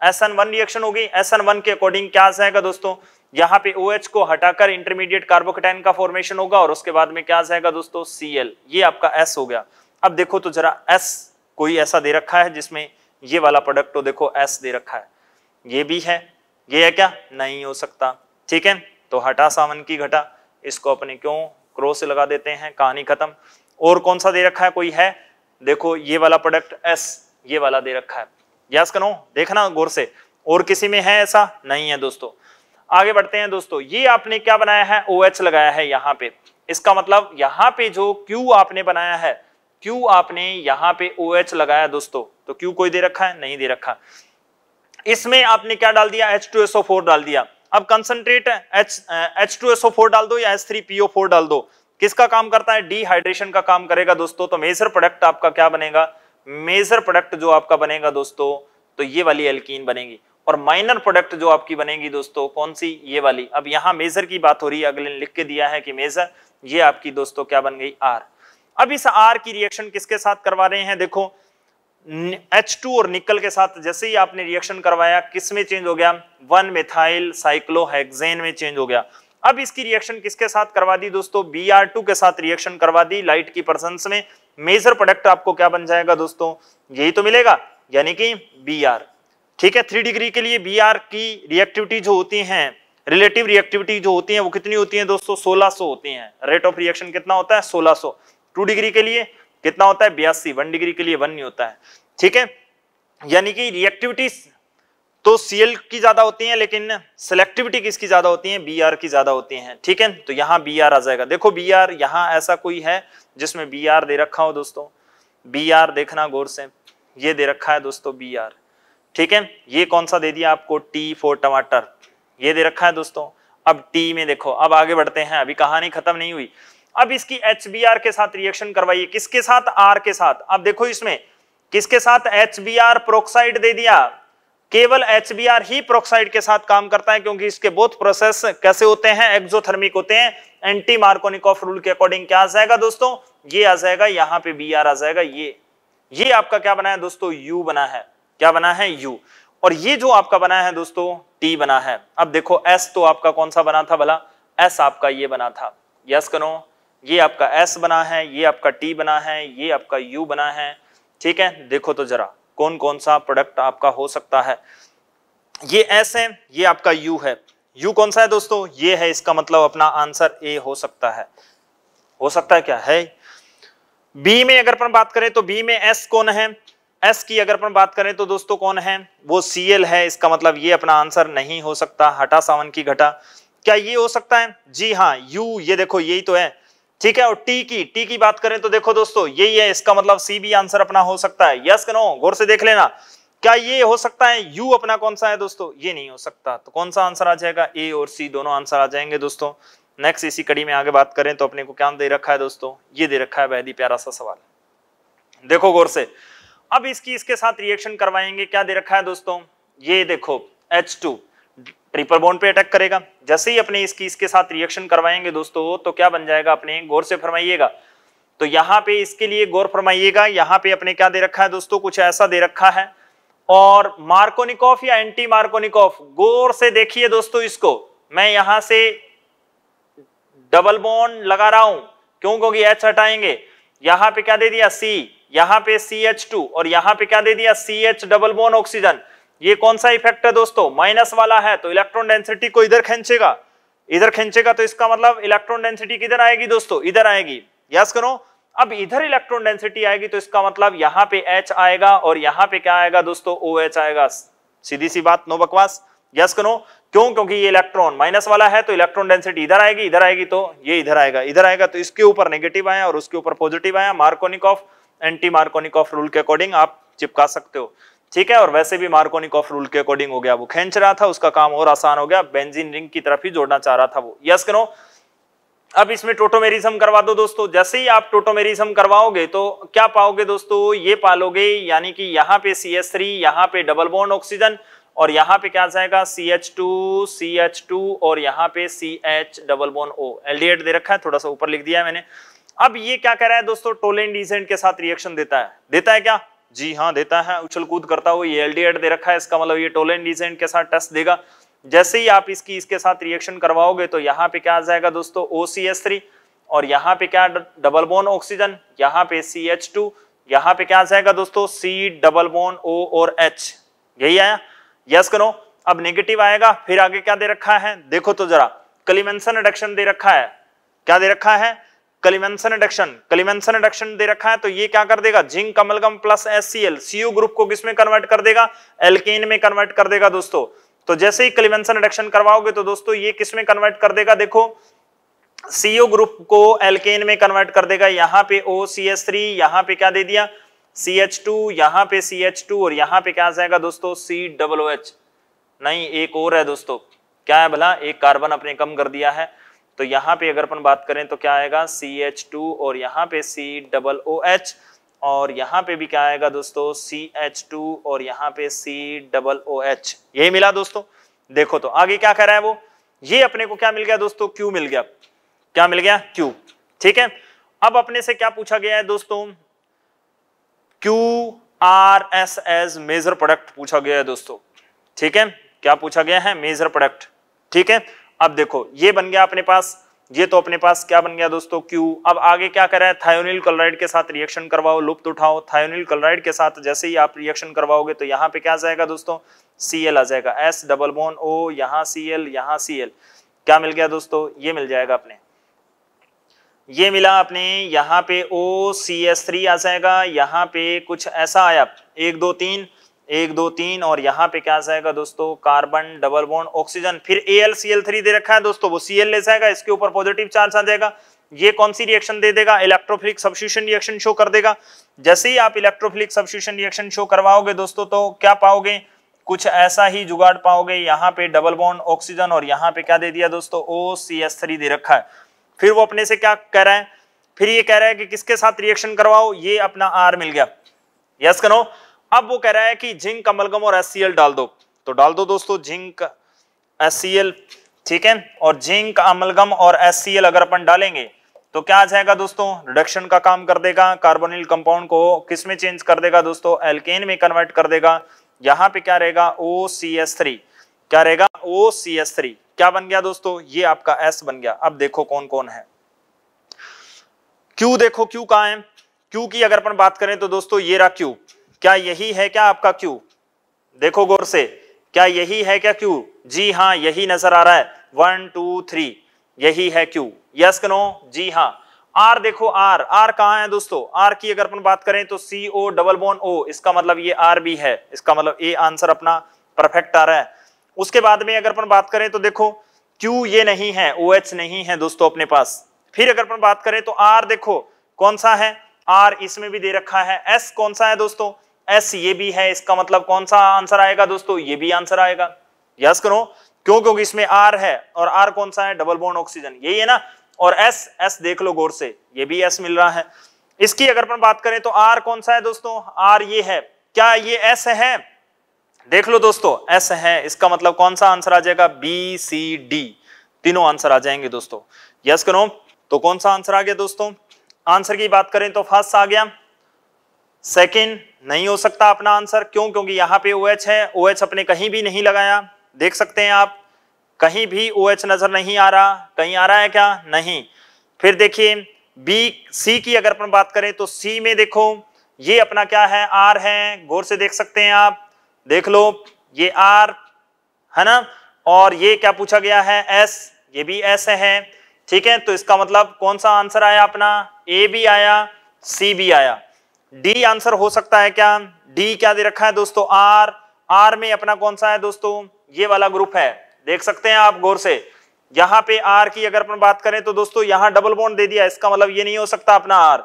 एस एन वन रिएक्शन होगी एस एन वन के अकॉर्डिंग क्या आ जाएगा दोस्तों यहां पे ओ OH को हटाकर इंटरमीडिएट कार्बोकटाइन का फॉर्मेशन होगा और उसके बाद में क्या जाएगा दोस्तों Cl ये आपका S हो गया अब देखो तो जरा S कोई ऐसा दे रखा है जिसमें ये वाला प्रोडक्ट तो देखो S दे रखा है ये भी है ये है क्या नहीं हो सकता ठीक है तो हटा सावन की घटा इसको अपने क्यों से लगा देते हैं कहानी खत्म और कौन सा दे रखा है कोई है देखो ये वाला प्रोडक्ट एस ये वाला दे रखा है यस करो देखना गौर से और किसी में है ऐसा नहीं है दोस्तों आगे बढ़ते हैं दोस्तों ये आपने क्या बनाया है ओ OH लगाया है यहाँ पे इसका मतलब यहाँ पे जो Q आपने बनाया है Q आपने यहाँ पे ओ OH लगाया दोस्तों तो Q कोई दे रखा है नहीं दे रखा इसमें आपने क्या डाल दिया H2SO4 डाल दिया अब टू एसओ फोर डाल दो या फोर डाल दो किसका काम करता है डिहाइड्रेशन का काम करेगा दोस्तों तो मेजर प्रोडक्ट आपका क्या बनेगा मेजर प्रोडक्ट जो आपका बनेगा दोस्तों तो ये वाली एल्कीन बनेगी और माइनर प्रोडक्ट जो आपकी बनेगी दोस्तों कौन सी ये वाली अब यहाँ मेजर की बात हो रही है अगले लिख के दिया है कि मेजर ये आपकी दोस्तों क्या बन गई आर अब इस आर की रिएक्शन किसके साथ करवा रहे हैं देखो H2 और निकल के साथ जैसे ही आपने रिएक्शन करवाया किस में चेंज हो गया वन मिथाइल साइक्लोहेक्सेन में चेंज हो गया अब इसकी रिएक्शन किसके साथ करवा दी दोस्तों बी आर टू के साथ रिएक्शन करवा दी लाइट की प्रसंस में मेजर प्रोडक्ट आपको क्या बन जाएगा दोस्तों यही तो मिलेगा यानी कि बी आर ठीक है थ्री डिग्री के लिए बी की रिएक्टिविटी जो होती है रिलेटिव रिएक्टिविटी जो होती है वो कितनी होती है दोस्तों सोलह सो होती है रेट ऑफ रिएक्शन कितना होता है सोलह सो टू डिग्री के लिए कितना होता है बयासी वन डिग्री के लिए वन नहीं होता है ठीक है यानी कि रिएक्टिविटी तो सीएल की ज्यादा होती है लेकिन सिलेक्टिविटी किसकी ज्यादा होती है बी की ज्यादा होती है ठीक है तो यहाँ बी आ जाएगा देखो बी आर यहाँ ऐसा कोई है जिसमें बी दे रखा हो दोस्तों बी देखना गौर से ये दे रखा है दोस्तों बी आर ठीक है ये कौन सा दे दिया आपको टी फॉर टमाटर ये दे रखा है दोस्तों अब टी में देखो अब आगे बढ़ते हैं अभी कहानी खत्म नहीं हुई अब इसकी एच के साथ रिएक्शन करवाइए किसके साथ आर के साथ अब देखो इसमें किसके साथ एच बी आर प्रोक्साइड दे दिया केवल एच बी आर ही प्रोक्साइड के साथ काम करता है क्योंकि इसके बोथ प्रोसेस कैसे होते हैं एक्जोथर्मिक होते हैं एंटी मार्कोनिक ऑफ रूल के अकॉर्डिंग क्या आ जाएगा दोस्तों ये आ जाएगा यहाँ पे बी आर आ जाएगा ये ये आपका क्या बना है दोस्तों यू बना है क्या बना है यू और ये जो आपका बना है दोस्तों टी बना है अब देखो एस तो आपका कौन सा बना था भला एस आपका ये बना था यस करो ये आपका एस बना है ये आपका टी बना है ये आपका यू बना है ठीक है देखो तो जरा कौन कौन सा प्रोडक्ट आपका हो सकता है ये एस है ये आपका यू है यू कौन सा है दोस्तों ये है इसका मतलब अपना आंसर ए हो सकता है हो सकता है क्या है बी में अगर अपन बात करें तो बी में एस कौन है एस की अगर अपन बात करें तो दोस्तों कौन है वो सी एल है इसका मतलब ये अपना आंसर नहीं हो सकता हटा सावन की घटा क्या ये हो सकता है जी हाँ यू ये देखो यही तो है ठीक है और टी की टी की बात करें तो देखो दोस्तों यही है इसका मतलब सी भी आंसर अपना हो सकता है यस नो गौर से देख लेना क्या ये हो सकता है यू अपना कौन सा है दोस्तों ये नहीं हो सकता तो कौन सा आंसर आ जाएगा ए और सी दोनों आंसर आ जाएंगे दोस्तों नेक्स्ट इसी कड़ी में आगे बात करें तो अपने को क्या दे रखा है दोस्तों ये दे रखा है बेहद ही प्यारा सा सवाल देखो गौर से अब इसकी इसके साथ रिएक्शन करवाएंगे क्या दे रखा है दोस्तों ये देखो H2 ट्रिपल बॉन्ड पे अटैक करेगा जैसे ही अपने इसकी इसके साथ रिएक्शन करवाएंगे दोस्तों तो क्या बन जाएगा अपने गौर से फरमाइएगा तो यहाँ पे इसके लिए गौर फरमाइएगा यहाँ पे अपने क्या दे रखा है दोस्तों कुछ ऐसा दे रखा है और मार्कोनिकॉफ या एंटी मार्कोनिकॉफ गौर से देखिए दोस्तों इसको मैं यहां से डबल बॉन्ड लगा रहा हूं क्यों क्योंकि एच हटाएंगे यहां पे क्या दे दिया सी यहां पे CH2 और यहां पे क्या दे दिया CH डबल बोन ऑक्सीजन ये कौन सा इफेक्ट है दोस्तों माइनस वाला है तो इलेक्ट्रॉन डेंसिटी को इधर खेचेगा इधर खेचेगा तो इसका मतलब इलेक्ट्रॉन डेंसिटी किधर आएगी दोस्तों इधर आएगी यस करो अब इधर इलेक्ट्रॉन डेंसिटी आएगी तो इसका मतलब यहां पे H आएगा और यहां पे क्या आएगा दोस्तों OH आएगा सीधी सी बात नो बकवास यस करो क्यों क्योंकि ये इलेक्ट्रॉन माइनस वाला है तो इलेक्ट्रॉन डेंसिटी इधर आएगी इधर आएगी तो ये इधर आएगा इधर आएगा तो इसके ऊपर नेगेटिव आया और उसके ऊपर पॉजिटिव आया Markovnikov anti Markovnikov rule के अकॉर्डिंग आप चिपका सकते हो ठीक है और वैसे भी मार्कोनिक ऑफ रूल के अकॉर्डिंग हो गया वो खेच रहा था उसका काम और आसान हो गया बेंजीन रिंग की तरफ ही जोड़ना चाह रहा था वो यस करो अब इसमें टोटोमेरिज्म करवा दो दोस्तों जैसे ही आप टोटोमेरिज्म करवाओगे तो क्या पाओगे दोस्तों ये पालोगे यानी कि यहाँ पे सी एस थ्री यहाँ पे डबल बॉन्ड ऑक्सीजन और यहाँ पे क्या जाएगा C H two C H two और यहाँ पे C H double bond O L D eight दे रखा है थोड़ा सा ऊपर लिख दिया है मैंने अब ये क्या कर रहा है दोस्तों टोलेन डीजेंट के साथ रिएक्शन देता है देता है क्या जी हाँ देता है उछल कूद करता हुआ ये एल्डिहाइड दे रखा है इसका मतलब ये टोलेन डीजेंट के साथ टेस्ट देगा जैसे ही आप इसकी इसके साथ रिएक्शन करवाओगे तो यहाँ पे क्या आ जाएगा दोस्तों ओ और यहाँ पे क्या डबल बोन ऑक्सीजन यहाँ पे सी एच टू यहाँ पे क्या आ जाएगा दोस्तों सी डबल बोन ओ और एच यही आया यस करो अब नेगेटिव आएगा फिर आगे क्या दे रखा है देखो तो जरा कलिमेंसन रिडक्शन दे रखा है क्या दे रखा है कलिमेंसन एडक्शन कलिमेंसन एडक्शन दे रखा है तो ये क्या कर देगा zinc amalgam plus S C L C U group को किसमें कन्वर्ट कर देगा एल्केन में कन्वर्ट कर देगा दोस्तों तो जैसे ही कलिमेंसन एडक्शन करवाओगे तो दोस्तों ये किसमें कन्वर्ट कर देगा देखो सीओ ग्रुप को एल्केन में कन्वर्ट कर देगा यहाँ पे ओ सी एस थ्री यहाँ पे क्या दे दिया सी एच टू यहाँ पे सी एच टू और यहाँ पे क्या जाएगा दोस्तों सी डब्लो एच नहीं एक और है दोस्तों क्या है भला एक कार्बन अपने कम कर दिया है तो यहाँ पे अगर अपन बात करें तो क्या आएगा सी एच टू और यहाँ पे सी डबल ओ एच और यहाँ पे भी क्या आएगा दोस्तों सी एच टू और यहाँ पे सी डबल ओ एच यही मिला दोस्तों देखो तो आगे क्या कह रहा है वो ये अपने को क्या मिल गया दोस्तों क्यू मिल गया क्या मिल गया क्यू ठीक है अब अपने से क्या पूछा गया है दोस्तों Q R S S major product पूछा गया है दोस्तों ठीक है क्या पूछा गया है मेजर प्रोडक्ट ठीक है अब देखो ये बन गया अपने पास ये तो अपने पास क्या बन गया दोस्तों क्यू अब आगे क्या करे है थायोनिल क्लोराइड के साथ रिएक्शन करवाओ लुप्त उठाओ थायोनिल क्लोराइड के साथ जैसे ही आप रिएक्शन करवाओगे तो यहाँ पे क्या आ जाएगा दोस्तों सी आ जाएगा एस डबल बोन ओ यहाँ सी एल यहाँ सी एल क्या मिल गया दोस्तों ये मिल जाएगा अपने ये मिला अपने यहाँ पे ओ सी एस थ्री आ जाएगा यहाँ पे कुछ ऐसा आया एक दो तीन एक दो तीन और यहाँ पे क्या जाएगा दोस्तों कार्बन डबल बोन ऑक्सीजन फिर A L C L three दे रखा है दोस्तों वो सी एल ले जाएगा इसके ऊपर पॉजिटिव चार्ज आ जाएगा ये कौन सी रिएक्शन दे देगा इलेक्ट्रोफिलिक सब्सिट्यूशन रिएक्शन शो कर देगा जैसे ही आप इलेक्ट्रोफिलिक सब्सिट्यूशन रिएक्शन शो करवाओगे दोस्तों तो क्या पाओगे कुछ ऐसा ही जुगाड़ पाओगे यहाँ पे डबल बॉन्ड ऑक्सीजन और यहाँ पे क्या दे दिया दोस्तों ओ सी एस थ्री दे रखा है फिर वो अपने से क्या कह रहा है फिर ये कह रहा है कि किसके साथ रिएक्शन करवाओ ये अपना आर मिल गया यस करो अब वो कह रहा है कि जिंक अमलगम और एस डाल दो तो डाल दो दोस्तों जिंक एस ठीक है और जिंक अमलगम और एस अगर अपन डालेंगे तो क्या आ जाएगा दोस्तों रिडक्शन का काम कर देगा कार्बोनिल कंपाउंड को किस में चेंज कर देगा दोस्तों एल्केन में कन्वर्ट कर देगा यहां पे क्या रहेगा ओ सी एस थ्री क्या रहेगा ओ सी एस थ्री क्या बन गया दोस्तों ये आपका एस बन गया अब देखो कौन कौन है क्यू देखो क्यू कहा है क्यू की अगर अपन बात करें तो दोस्तों ये रहा क्यू क्या यही है क्या आपका क्यू देखो गौर से क्या यही है क्या क्यू जी हाँ यही नजर आ रहा है वन टू थ्री यही है क्यू यस कनो जी हाँ आर देखो आर आर कहा है दोस्तों आर की अगर अपन बात करें तो सी ओ डबल बोन ओ इसका मतलब ये आर भी है इसका मतलब ए आंसर अपना परफेक्ट आ रहा है उसके बाद में अगर अपन बात करें तो देखो क्यू ये नहीं है ओ एच नहीं है दोस्तों अपने पास फिर अगर अपन बात करें तो आर देखो कौन सा है आर इसमें भी दे रखा है एस कौन सा है दोस्तों एस ये भी है इसका मतलब कौन सा आंसर आएगा दोस्तों ये भी आंसर आएगा यस करो क्यों क्योंकि इसमें आर है और आर कौन सा है डबल बोन ऑक्सीजन यही है ना और एस एस देख लो गौर से ये भी एस मिल रहा है इसकी अगर अपन बात करें तो आर कौन सा है दोस्तों आर ये है क्या ये एस है देख लो दोस्तों एस है इसका मतलब कौन सा आंसर आ जाएगा बी सी डी तीनों आंसर आ जाएंगे दोस्तों यस करो तो कौन सा आंसर आ गया दोस्तों आंसर की बात करें तो फर्स्ट आ गया सेकेंड नहीं हो सकता अपना आंसर क्यों क्योंकि यहाँ पे ओ OH है ओ OH अपने कहीं भी नहीं लगाया देख सकते हैं आप कहीं भी ओ OH नज़र नहीं आ रहा कहीं आ रहा है क्या नहीं फिर देखिए बी सी की अगर अपन बात करें तो सी में देखो ये अपना क्या है आर है गौर से देख सकते हैं आप देख लो ये आर है ना और ये क्या पूछा गया है एस ये भी एस है ठीक है तो इसका मतलब कौन सा आंसर आया अपना ए भी आया सी भी आया डी आंसर हो सकता है क्या डी क्या दे रखा है दोस्तों आर आर में अपना कौन सा है दोस्तों ये वाला ग्रुप है देख सकते हैं आप गौर से यहां पे आर की अगर अपन बात करें तो दोस्तों यहां डबल बॉन्ड दे दिया इसका मतलब ये नहीं हो सकता अपना आर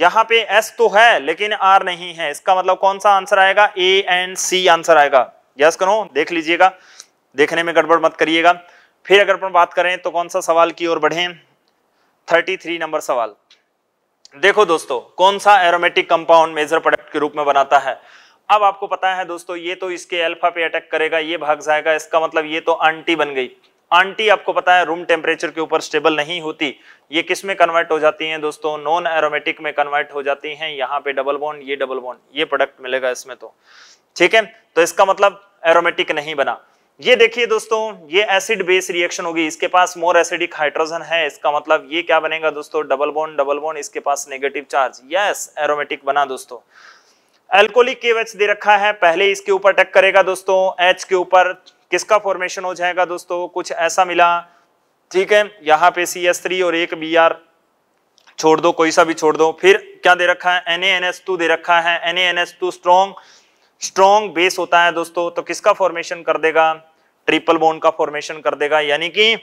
यहां पे एस तो है लेकिन आर नहीं है इसका मतलब कौन सा आंसर आएगा ए एंड सी आंसर आएगा यस करो देख लीजिएगा देखने में गड़बड़ मत करिएगा फिर अगर अपन बात करें तो कौन सा सवाल की ओर बढ़े थर्टी थ्री नंबर सवाल देखो दोस्तों कौन सा एरोमेटिक कंपाउंड मेजर प्रोडक्ट के रूप में बनाता है अब आपको पता है दोस्तों ये तो इसके अल्फा पे अटैक करेगा ये भाग जाएगा इसका मतलब ये तो आंटी बन गई आंटी आपको पता है रूम टेम्परेचर के ऊपर स्टेबल नहीं होती ये किस में कन्वर्ट हो जाती हैं दोस्तों नॉन एरोमेटिक में कन्वर्ट हो जाती हैं यहाँ पे डबल बॉन्ड ये डबल बॉन्ड ये प्रोडक्ट मिलेगा इसमें तो ठीक है तो इसका मतलब एरोमेटिक नहीं बना ये देखिए दोस्तों ये एसिड बेस रिएक्शन होगी इसके पास मोर एसिडिक हाइड्रोजन है इसका मतलब ये क्या बनेगा दोस्तों डबल बोन डबल बोन इसके पास नेगेटिव चार्ज यस एरोमेटिक बना दोस्तों एल्कोलिक केवच दे रखा है पहले इसके ऊपर टक करेगा दोस्तों एच के ऊपर किसका फॉर्मेशन हो जाएगा दोस्तों कुछ ऐसा मिला ठीक है यहाँ पे सी एस थ्री और एक बी आर छोड़ दो कोई सा भी छोड़ दो फिर क्या दे रखा है N A N S two दे रखा है N A N S two strong strong base होता है दोस्तों तो किसका फॉर्मेशन कर देगा ट्रिपल बोन का फॉर्मेशन कर देगा यानी कि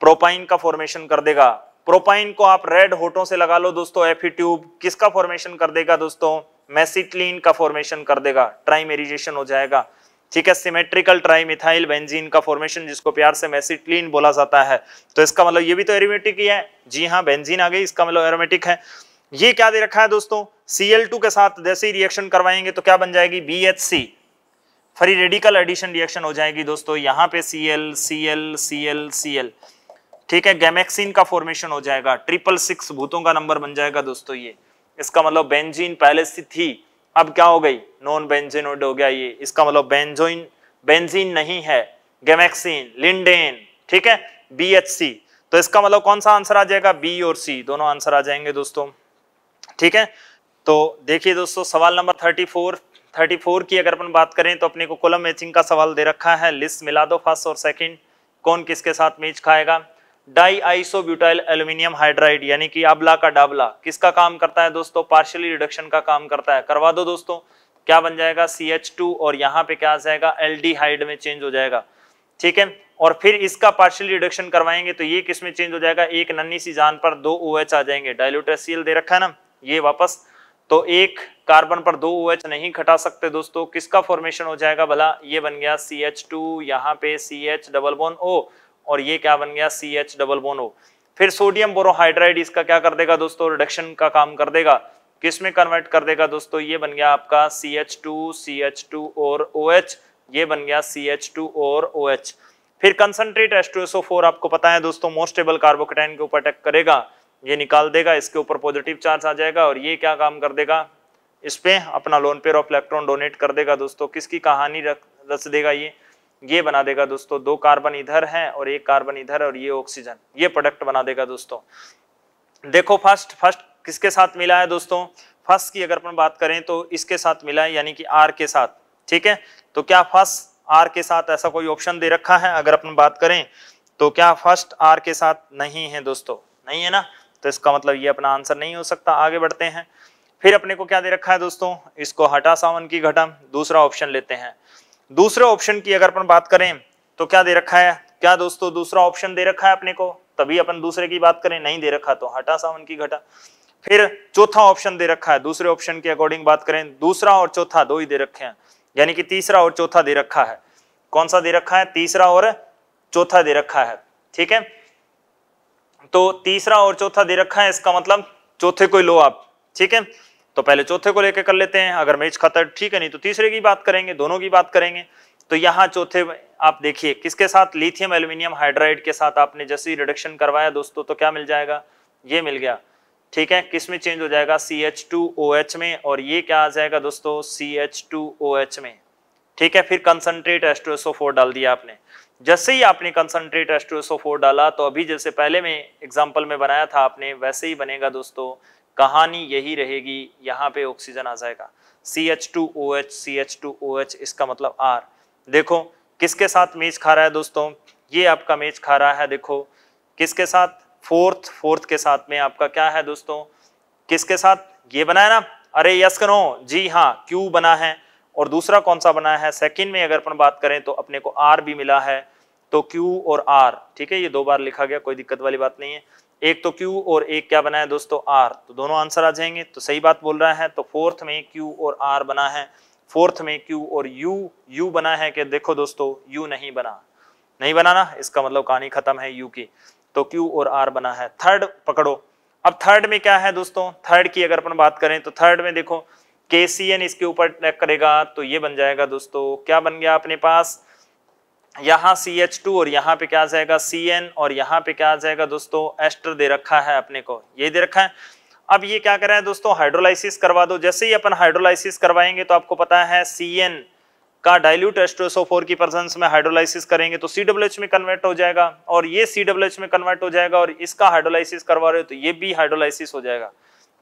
प्रोपाइन का फॉर्मेशन कर देगा प्रोपाइन को आप रेड होटो से लगा लो दोस्तों एफी ट्यूब e किसका फॉर्मेशन कर देगा दोस्तों मैसिटलीन का फॉर्मेशन कर देगा ट्राइमेरिजेशन हो जाएगा ठीक है सिमेट्रिकल ट्राइमिथाइल बेंजीन का फॉर्मेशन जिसको प्यार से मैसिटलीन बोला जाता है तो इसका मतलब ये भी तो एरोमेटिक ही है जी हाँ बेंजीन आ गई इसका मतलब एरोमेटिक है ये क्या दे रखा है दोस्तों Cl2 के साथ जैसे ही रिएक्शन करवाएंगे तो क्या बन जाएगी बी फ्री रेडिकल एडिशन रिएक्शन हो जाएगी दोस्तों यहाँ पे C L C L C L C L ठीक है गैमेक्सिन का फॉर्मेशन हो जाएगा ट्रिपल सिक्स भूतों का नंबर बन जाएगा दोस्तों ये इसका मतलब बेंजीन पहले से थी अब क्या हो गई नॉन बेंजीनोड हो गया ये इसका मतलब बेंजोइन बेंजीन नहीं है गैमेक्सिन लिंडेन ठीक है बी एच सी तो इसका मतलब कौन सा आंसर आ जाएगा बी और सी दोनों आंसर आ जाएंगे दोस्तों ठीक है तो देखिए दोस्तों सवाल नंबर थर्टी फोर 34 की अगर अपन बात करें तो अपने को कोलम मैचिंग का सवाल दे रखा है लिस्ट मिला दो फर्स्ट और सेकंड कौन किसके साथ मैच खाएगा di iso butyl aluminium hydride यानी कि आबला का डाबला किसका काम करता है दोस्तों पार्शियली रिडक्शन का काम करता है करवा दो दोस्तों क्या बन जाएगा सी एच टू और यहाँ पे क्या आ जाएगा एल्डिहाइड में चेंज हो जाएगा ठीक है और फिर इसका पार्शियली रिडक्शन करवाएंगे तो ये किस में चेंज हो जाएगा एक नन्नी सी जान पर दो ओ OH आ जाएंगे डायलूटेसियल दे रखा है ना ये वापस तो एक कार्बन पर दो ओ OH नहीं घटा सकते दोस्तों किसका फॉर्मेशन हो जाएगा भला ये बन गया सी एच टू यहाँ पे C H double bond O और ये क्या बन गया C H double bond O फिर सोडियम बोरोहाइड्राइड इसका क्या कर देगा दोस्तों रिडक्शन का काम कर देगा किस में कन्वर्ट कर देगा दोस्तों ये बन गया आपका C H two C H two और ओ OH, ये बन गया सी एच टू और ओ OH. फिर concentrate S two S O four आपको पता है दोस्तों मोस्टेबल स्टेबल कार्बोकेटाइन के ऊपर अटैक करेगा ये निकाल देगा इसके ऊपर पॉजिटिव चार्ज आ जाएगा और ये क्या काम कर देगा इस पर अपना lone pair of electron donate कर देगा दोस्तों किसकी कहानी रख रच देगा ये ये बना देगा दोस्तों दो कार्बन इधर है और एक कार्बन इधर और ये ऑक्सीजन ये प्रोडक्ट बना देगा दोस्तों देखो फर्स्ट फर्स्ट किसके साथ मिला है दोस्तों फर्स्ट की अगर अपन बात करें तो इसके साथ मिला है यानी कि आर के साथ ठीक है तो क्या फर्स्ट आर के साथ ऐसा कोई ऑप्शन दे रखा है अगर अपन बात करें तो क्या फर्स्ट आर के साथ नहीं है दोस्तों नहीं है ना तो इसका मतलब ये अपना आंसर नहीं हो सकता आगे बढ़ते हैं फिर अपने को क्या दे रखा है दोस्तों इसको हटा सावन की घटा दूसरा ऑप्शन लेते हैं दूसरे ऑप्शन की अगर अपन बात करें तो क्या दे रखा है क्या दोस्तों दूसरा ऑप्शन दे रखा है अपने को तभी अपन दूसरे की बात करें नहीं दे रखा तो हटा सावन की घटा फिर चौथा ऑप्शन दे रखा है दूसरे ऑप्शन के अकॉर्डिंग बात करें दूसरा और चौथा दो ही दे रखे हैं यानी कि तीसरा और चौथा दे रखा है कौन सा दे रखा है तीसरा और चौथा दे रखा है ठीक है तो तीसरा और चौथा दे रखा है इसका मतलब चौथे को लो आप ठीक है तो पहले चौथे को लेकर कर लेते हैं अगर मैच खाता है ठीक है नहीं तो तीसरे की बात करेंगे दोनों की बात करेंगे तो यहाँ चौथे आप देखिए किसके साथ लिथियम एल्यूमिनियम हाइड्राइड के साथ आपने जैसे ही रिडक्शन करवाया दोस्तों तो क्या मिल जाएगा ये मिल गया ठीक है किस में चेंज हो जाएगा C H two O H में और ये क्या आ जाएगा दोस्तों C H two O H में ठीक है फिर कंसनट्रेट एस्ट्रोसो फोर डाल दिया आपने जैसे ही आपने कंसनट्रेट एस टू फोर डाला तो अभी जैसे पहले में एग्जाम्पल में बनाया था आपने वैसे ही बनेगा दोस्तों कहानी यही रहेगी यहाँ पे ऑक्सीजन आ जाएगा C H two O H C H two O H इसका मतलब आर देखो किसके साथ मेज खा रहा है दोस्तों ये आपका मेज खा रहा है देखो किसके साथ फोर्थ फोर्थ के साथ में आपका क्या है दोस्तों किसके साथ ये हाँ, बना है ना अरे यस करो जी हाँ क्यू बना है और दूसरा कौन सा बनाया है सेकेंड में अगर अपन बात करें तो अपने को आर भी मिला है तो क्यू और आर ठीक है ये दो बार लिखा गया कोई दिक्कत वाली बात नहीं है एक तो क्यू और एक क्या बना है दोस्तों आर तो दोनों आंसर आ जाएंगे तो सही बात बोल रहा है तो फोर्थ में क्यू और आर बना है फोर्थ में क्यू और यू यू बना है कि देखो दोस्तों यू नहीं बना नहीं बनाना इसका मतलब कहानी खत्म है यू की तो क्यू और आर बना है थर्ड पकड़ो अब थर्ड में क्या है दोस्तों थर्ड की अगर अपन बात करें तो थर्ड में देखो के सी एन इसके ऊपर ट्रैक करेगा तो ये बन जाएगा दोस्तों क्या बन गया अपने पास यहाँ सी एच टू और यहाँ पे क्या आ जाएगा सी एन और यहाँ पे क्या आ जाएगा दोस्तों एस्टर दे रखा है अपने को ये दे रखा है अब ये क्या करें दोस्तों हाइड्रोलाइसिस करवा दो जैसे ही अपन हाइड्रोलाइसिस करवाएंगे तो आपको पता है सी एन का डाइल्यूट फोर की प्रेजेंस में हाइड्रोलाइसिस करेंगे तो सी डब्ल्यू एच में कन्वर्ट हो जाएगा और ये सी में कन्वर्ट हो जाएगा और इसका हाइड्रोलाइसिस करवा रहे हो तो ये भी हाइड्रोलाइसिस हो जाएगा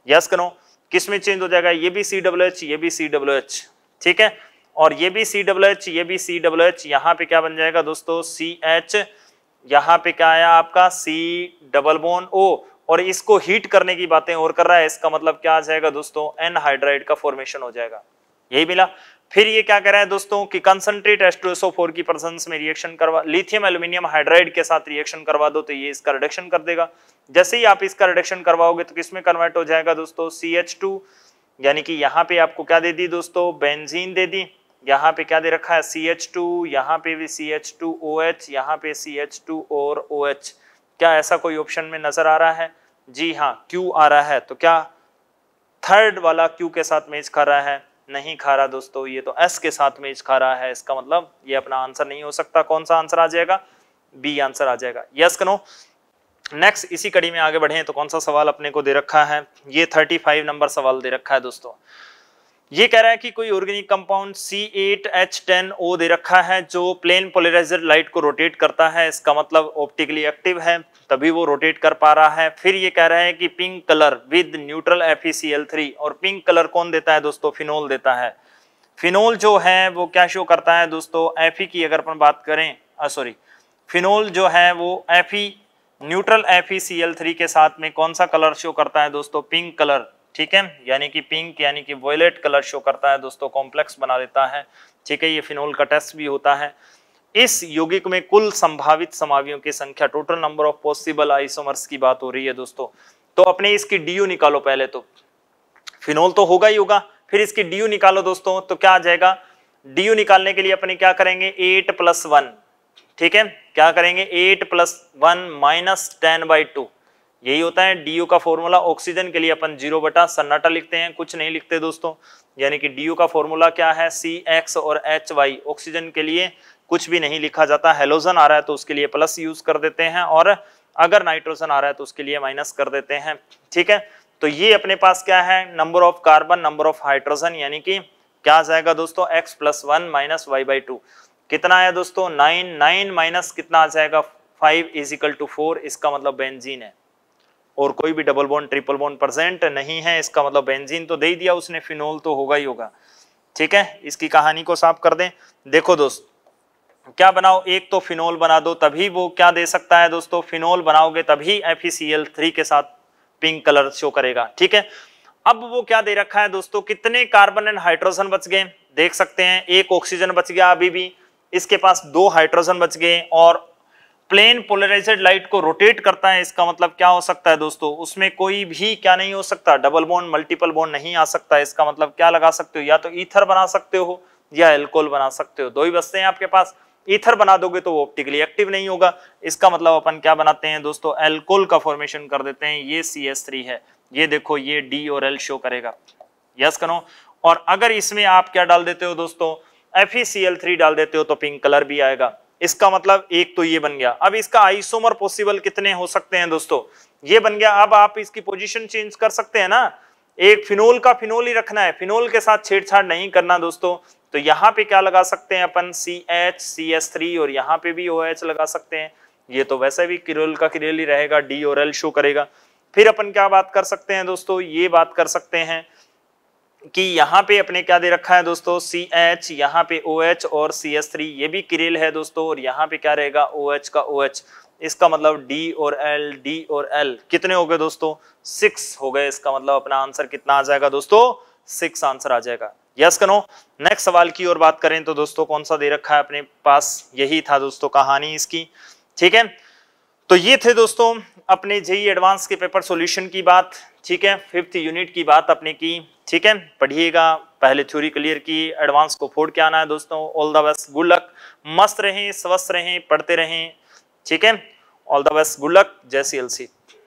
यस yes, करो किस में चेंज हो जाएगा ये भी सी डब्ल्यू एच ये भी सी डब्ल्यू एच ठीक है और ये भी सी डब्ल्यू एच ये भी सी डब्ल्यू एच यहाँ पे क्या बन जाएगा दोस्तों सी एच यहाँ पे क्या आया आपका सी डबल बोन ओ और इसको हीट करने की बातें और कर रहा है इसका मतलब क्या आ जाएगा दोस्तों एनहाइड्राइड का फॉर्मेशन हो जाएगा यही मिला फिर ये क्या कह रहा है दोस्तों कि कंसंट्रेट एस्ट्रोसोफोर की प्रजेंस में रिएक्शन करवा लिथियम एल्यूमिनियम हाइड्राइड के साथ रिएक्शन करवा दो तो ये इसका रिडक्शन कर देगा जैसे ही आप इसका रिडक्शन करवाओगे तो किसमें कन्वर्ट हो जाएगा दोस्तों सी एच टू यानी कि यहाँ पे आपको क्या दे दी दोस्तों बेंजीन दे दी यहाँ पे क्या दे रखा है सी एच टू यहाँ पे भी C H two O H यहाँ पे सी एच टू और ओ एच क्या ऐसा कोई ऑप्शन में नजर आ रहा है जी हाँ क्यू आ रहा है तो क्या थर्ड वाला क्यू के साथ मेज खा रहा है नहीं खा रहा दोस्तों ये तो एस के साथ मेज खा रहा है इसका मतलब ये अपना आंसर नहीं हो सकता कौन सा आंसर आ जाएगा बी आंसर आ जाएगा यस कनो नेक्स्ट इसी कड़ी में आगे बढ़े तो कौन सा सवाल अपने को दे रखा है ये 35 नंबर सवाल दे रखा है दोस्तों ये कह रहा है कि कोई ऑर्गेनिक कंपाउंड C8H10O दे रखा है जो प्लेन पोलराइजर लाइट को रोटेट करता है इसका मतलब ऑप्टिकली एक्टिव है तभी वो रोटेट कर पा रहा है फिर ये कह रहा है कि pink colour with neutral three और पिंक कलर कौन देता है दोस्तों फिनोल देता है फिनोल जो है वो क्या शो करता है दोस्तों एफ की अगर अपन बात करें सॉरी फिनोल जो है वो F neutral F three e के साथ में कौन सा कलर शो करता है दोस्तों पिंक कलर ठीक है यानी कि पिंक यानी कि वॉयलेट कलर शो करता है दोस्तों कॉम्प्लेक्स बना देता है ठीक है ये फिनोल का टेस्ट भी होता है इस यौगिक में कुल संभावित समावियों की संख्या total number of possible isomers की बात हो रही है दोस्तों तो अपने इसकी डीयू निकालो पहले तो फिनोल तो होगा ही होगा फिर इसकी यू निकालो दोस्तों तो क्या आ जाएगा डीयू निकालने के लिए अपने क्या करेंगे एट प्लस वन ठीक है क्या करेंगे eight plus one minus ten by two यही होता है डी का फॉर्मूला ऑक्सीजन के लिए अपन जीरो बटा सन्नाटा लिखते हैं कुछ नहीं लिखते दोस्तों यानी कि डी का फॉर्मूला क्या है सी एक्स और एच वाई ऑक्सीजन के लिए कुछ भी नहीं लिखा जाता हेलोजन आ रहा है तो उसके लिए प्लस यूज कर देते हैं और अगर नाइट्रोजन आ रहा है तो उसके लिए माइनस कर देते हैं ठीक है तो ये अपने पास क्या है number of carbon number of hydrogen यानी कि क्या आ जाएगा दोस्तों X plus one minus Y by two कितना आया दोस्तों नाइन नाइन माइनस कितना आ जाएगा five is equal to four इसका मतलब बेंजीन है और कोई भी double bond triple bond present नहीं है इसका मतलब बेंजीन तो दे दिया उसने फिनोल तो होगा ही होगा ठीक है इसकी कहानी को साफ कर दें देखो दोस्त क्या बनाओ एक तो फिनोल बना दो तभी वो क्या दे सकता है दोस्तों फिनोल बनाओगे तभी एफ थ्री e के साथ पिंक कलर शो करेगा ठीक है अब वो क्या दे रखा है दोस्तों कितने कार्बन एंड हाइड्रोजन बच गए देख सकते हैं एक ऑक्सीजन बच गया अभी भी इसके पास दो हाइड्रोजन बच गए और प्लेन पोलराइजेड लाइट को रोटेट करता है इसका मतलब क्या हो सकता है दोस्तों उसमें कोई भी क्या नहीं हो सकता डबल बोन मल्टीपल बोन नहीं आ सकता इसका मतलब क्या लगा सकते हो या तो ईथर बना सकते हो या एल्कोल बना सकते हो दो ही बस्ते हैं आपके पास ईथर बना दोगे तो वो ऑप्टिकली एक्टिव नहीं होगा इसका मतलब अपन क्या बनाते हैं दोस्तों एल्कोल का फॉर्मेशन कर देते हैं ये सी है ये देखो ये डी और एल शो करेगा यस करो और अगर इसमें आप क्या डाल देते हो दोस्तों एफ थ्री e डाल देते हो तो पिंक कलर भी आएगा इसका मतलब एक तो ये बन गया अब इसका आइसोमर पॉसिबल कितने हो सकते हैं दोस्तों ये बन गया अब आप इसकी पोजीशन चेंज कर सकते हैं ना एक फिनोल का फिनोल ही रखना है फिनोल के साथ छेड़छाड़ नहीं करना दोस्तों तो यहाँ पे क्या लगा सकते हैं अपन C H C S three और यहाँ पे भी ओ OH एच लगा सकते हैं ये तो वैसे भी किरोल का किरेल ही रहेगा डी और एल शो करेगा फिर अपन क्या बात कर सकते हैं दोस्तों ये बात कर सकते हैं कि यहाँ पे अपने क्या दे रखा है दोस्तों सी एच यहाँ पे ओ OH एच और सी एस थ्री ये भी क्रिल है दोस्तों और यहाँ पे क्या रहेगा ओ OH एच का ओ OH, एच इसका मतलब डी और एल डी और एल कितने हो गए दोस्तों सिक्स हो गए इसका मतलब अपना आंसर कितना आ जाएगा दोस्तों सिक्स आंसर आ जाएगा यस करो नेक्स्ट सवाल की ओर बात करें तो दोस्तों कौन सा दे रखा है अपने पास यही था दोस्तों कहानी इसकी ठीक है तो ये थे दोस्तों अपने जेई एडवांस के पेपर सॉल्यूशन की बात ठीक है फिफ्थ यूनिट की बात अपने की ठीक है पढ़िएगा पहले थ्योरी क्लियर की एडवांस को फोड़ के आना है दोस्तों all the best good luck मस्त रहें स्वस्थ रहें पढ़ते रहें ठीक है all the best good luck जय सी एल सी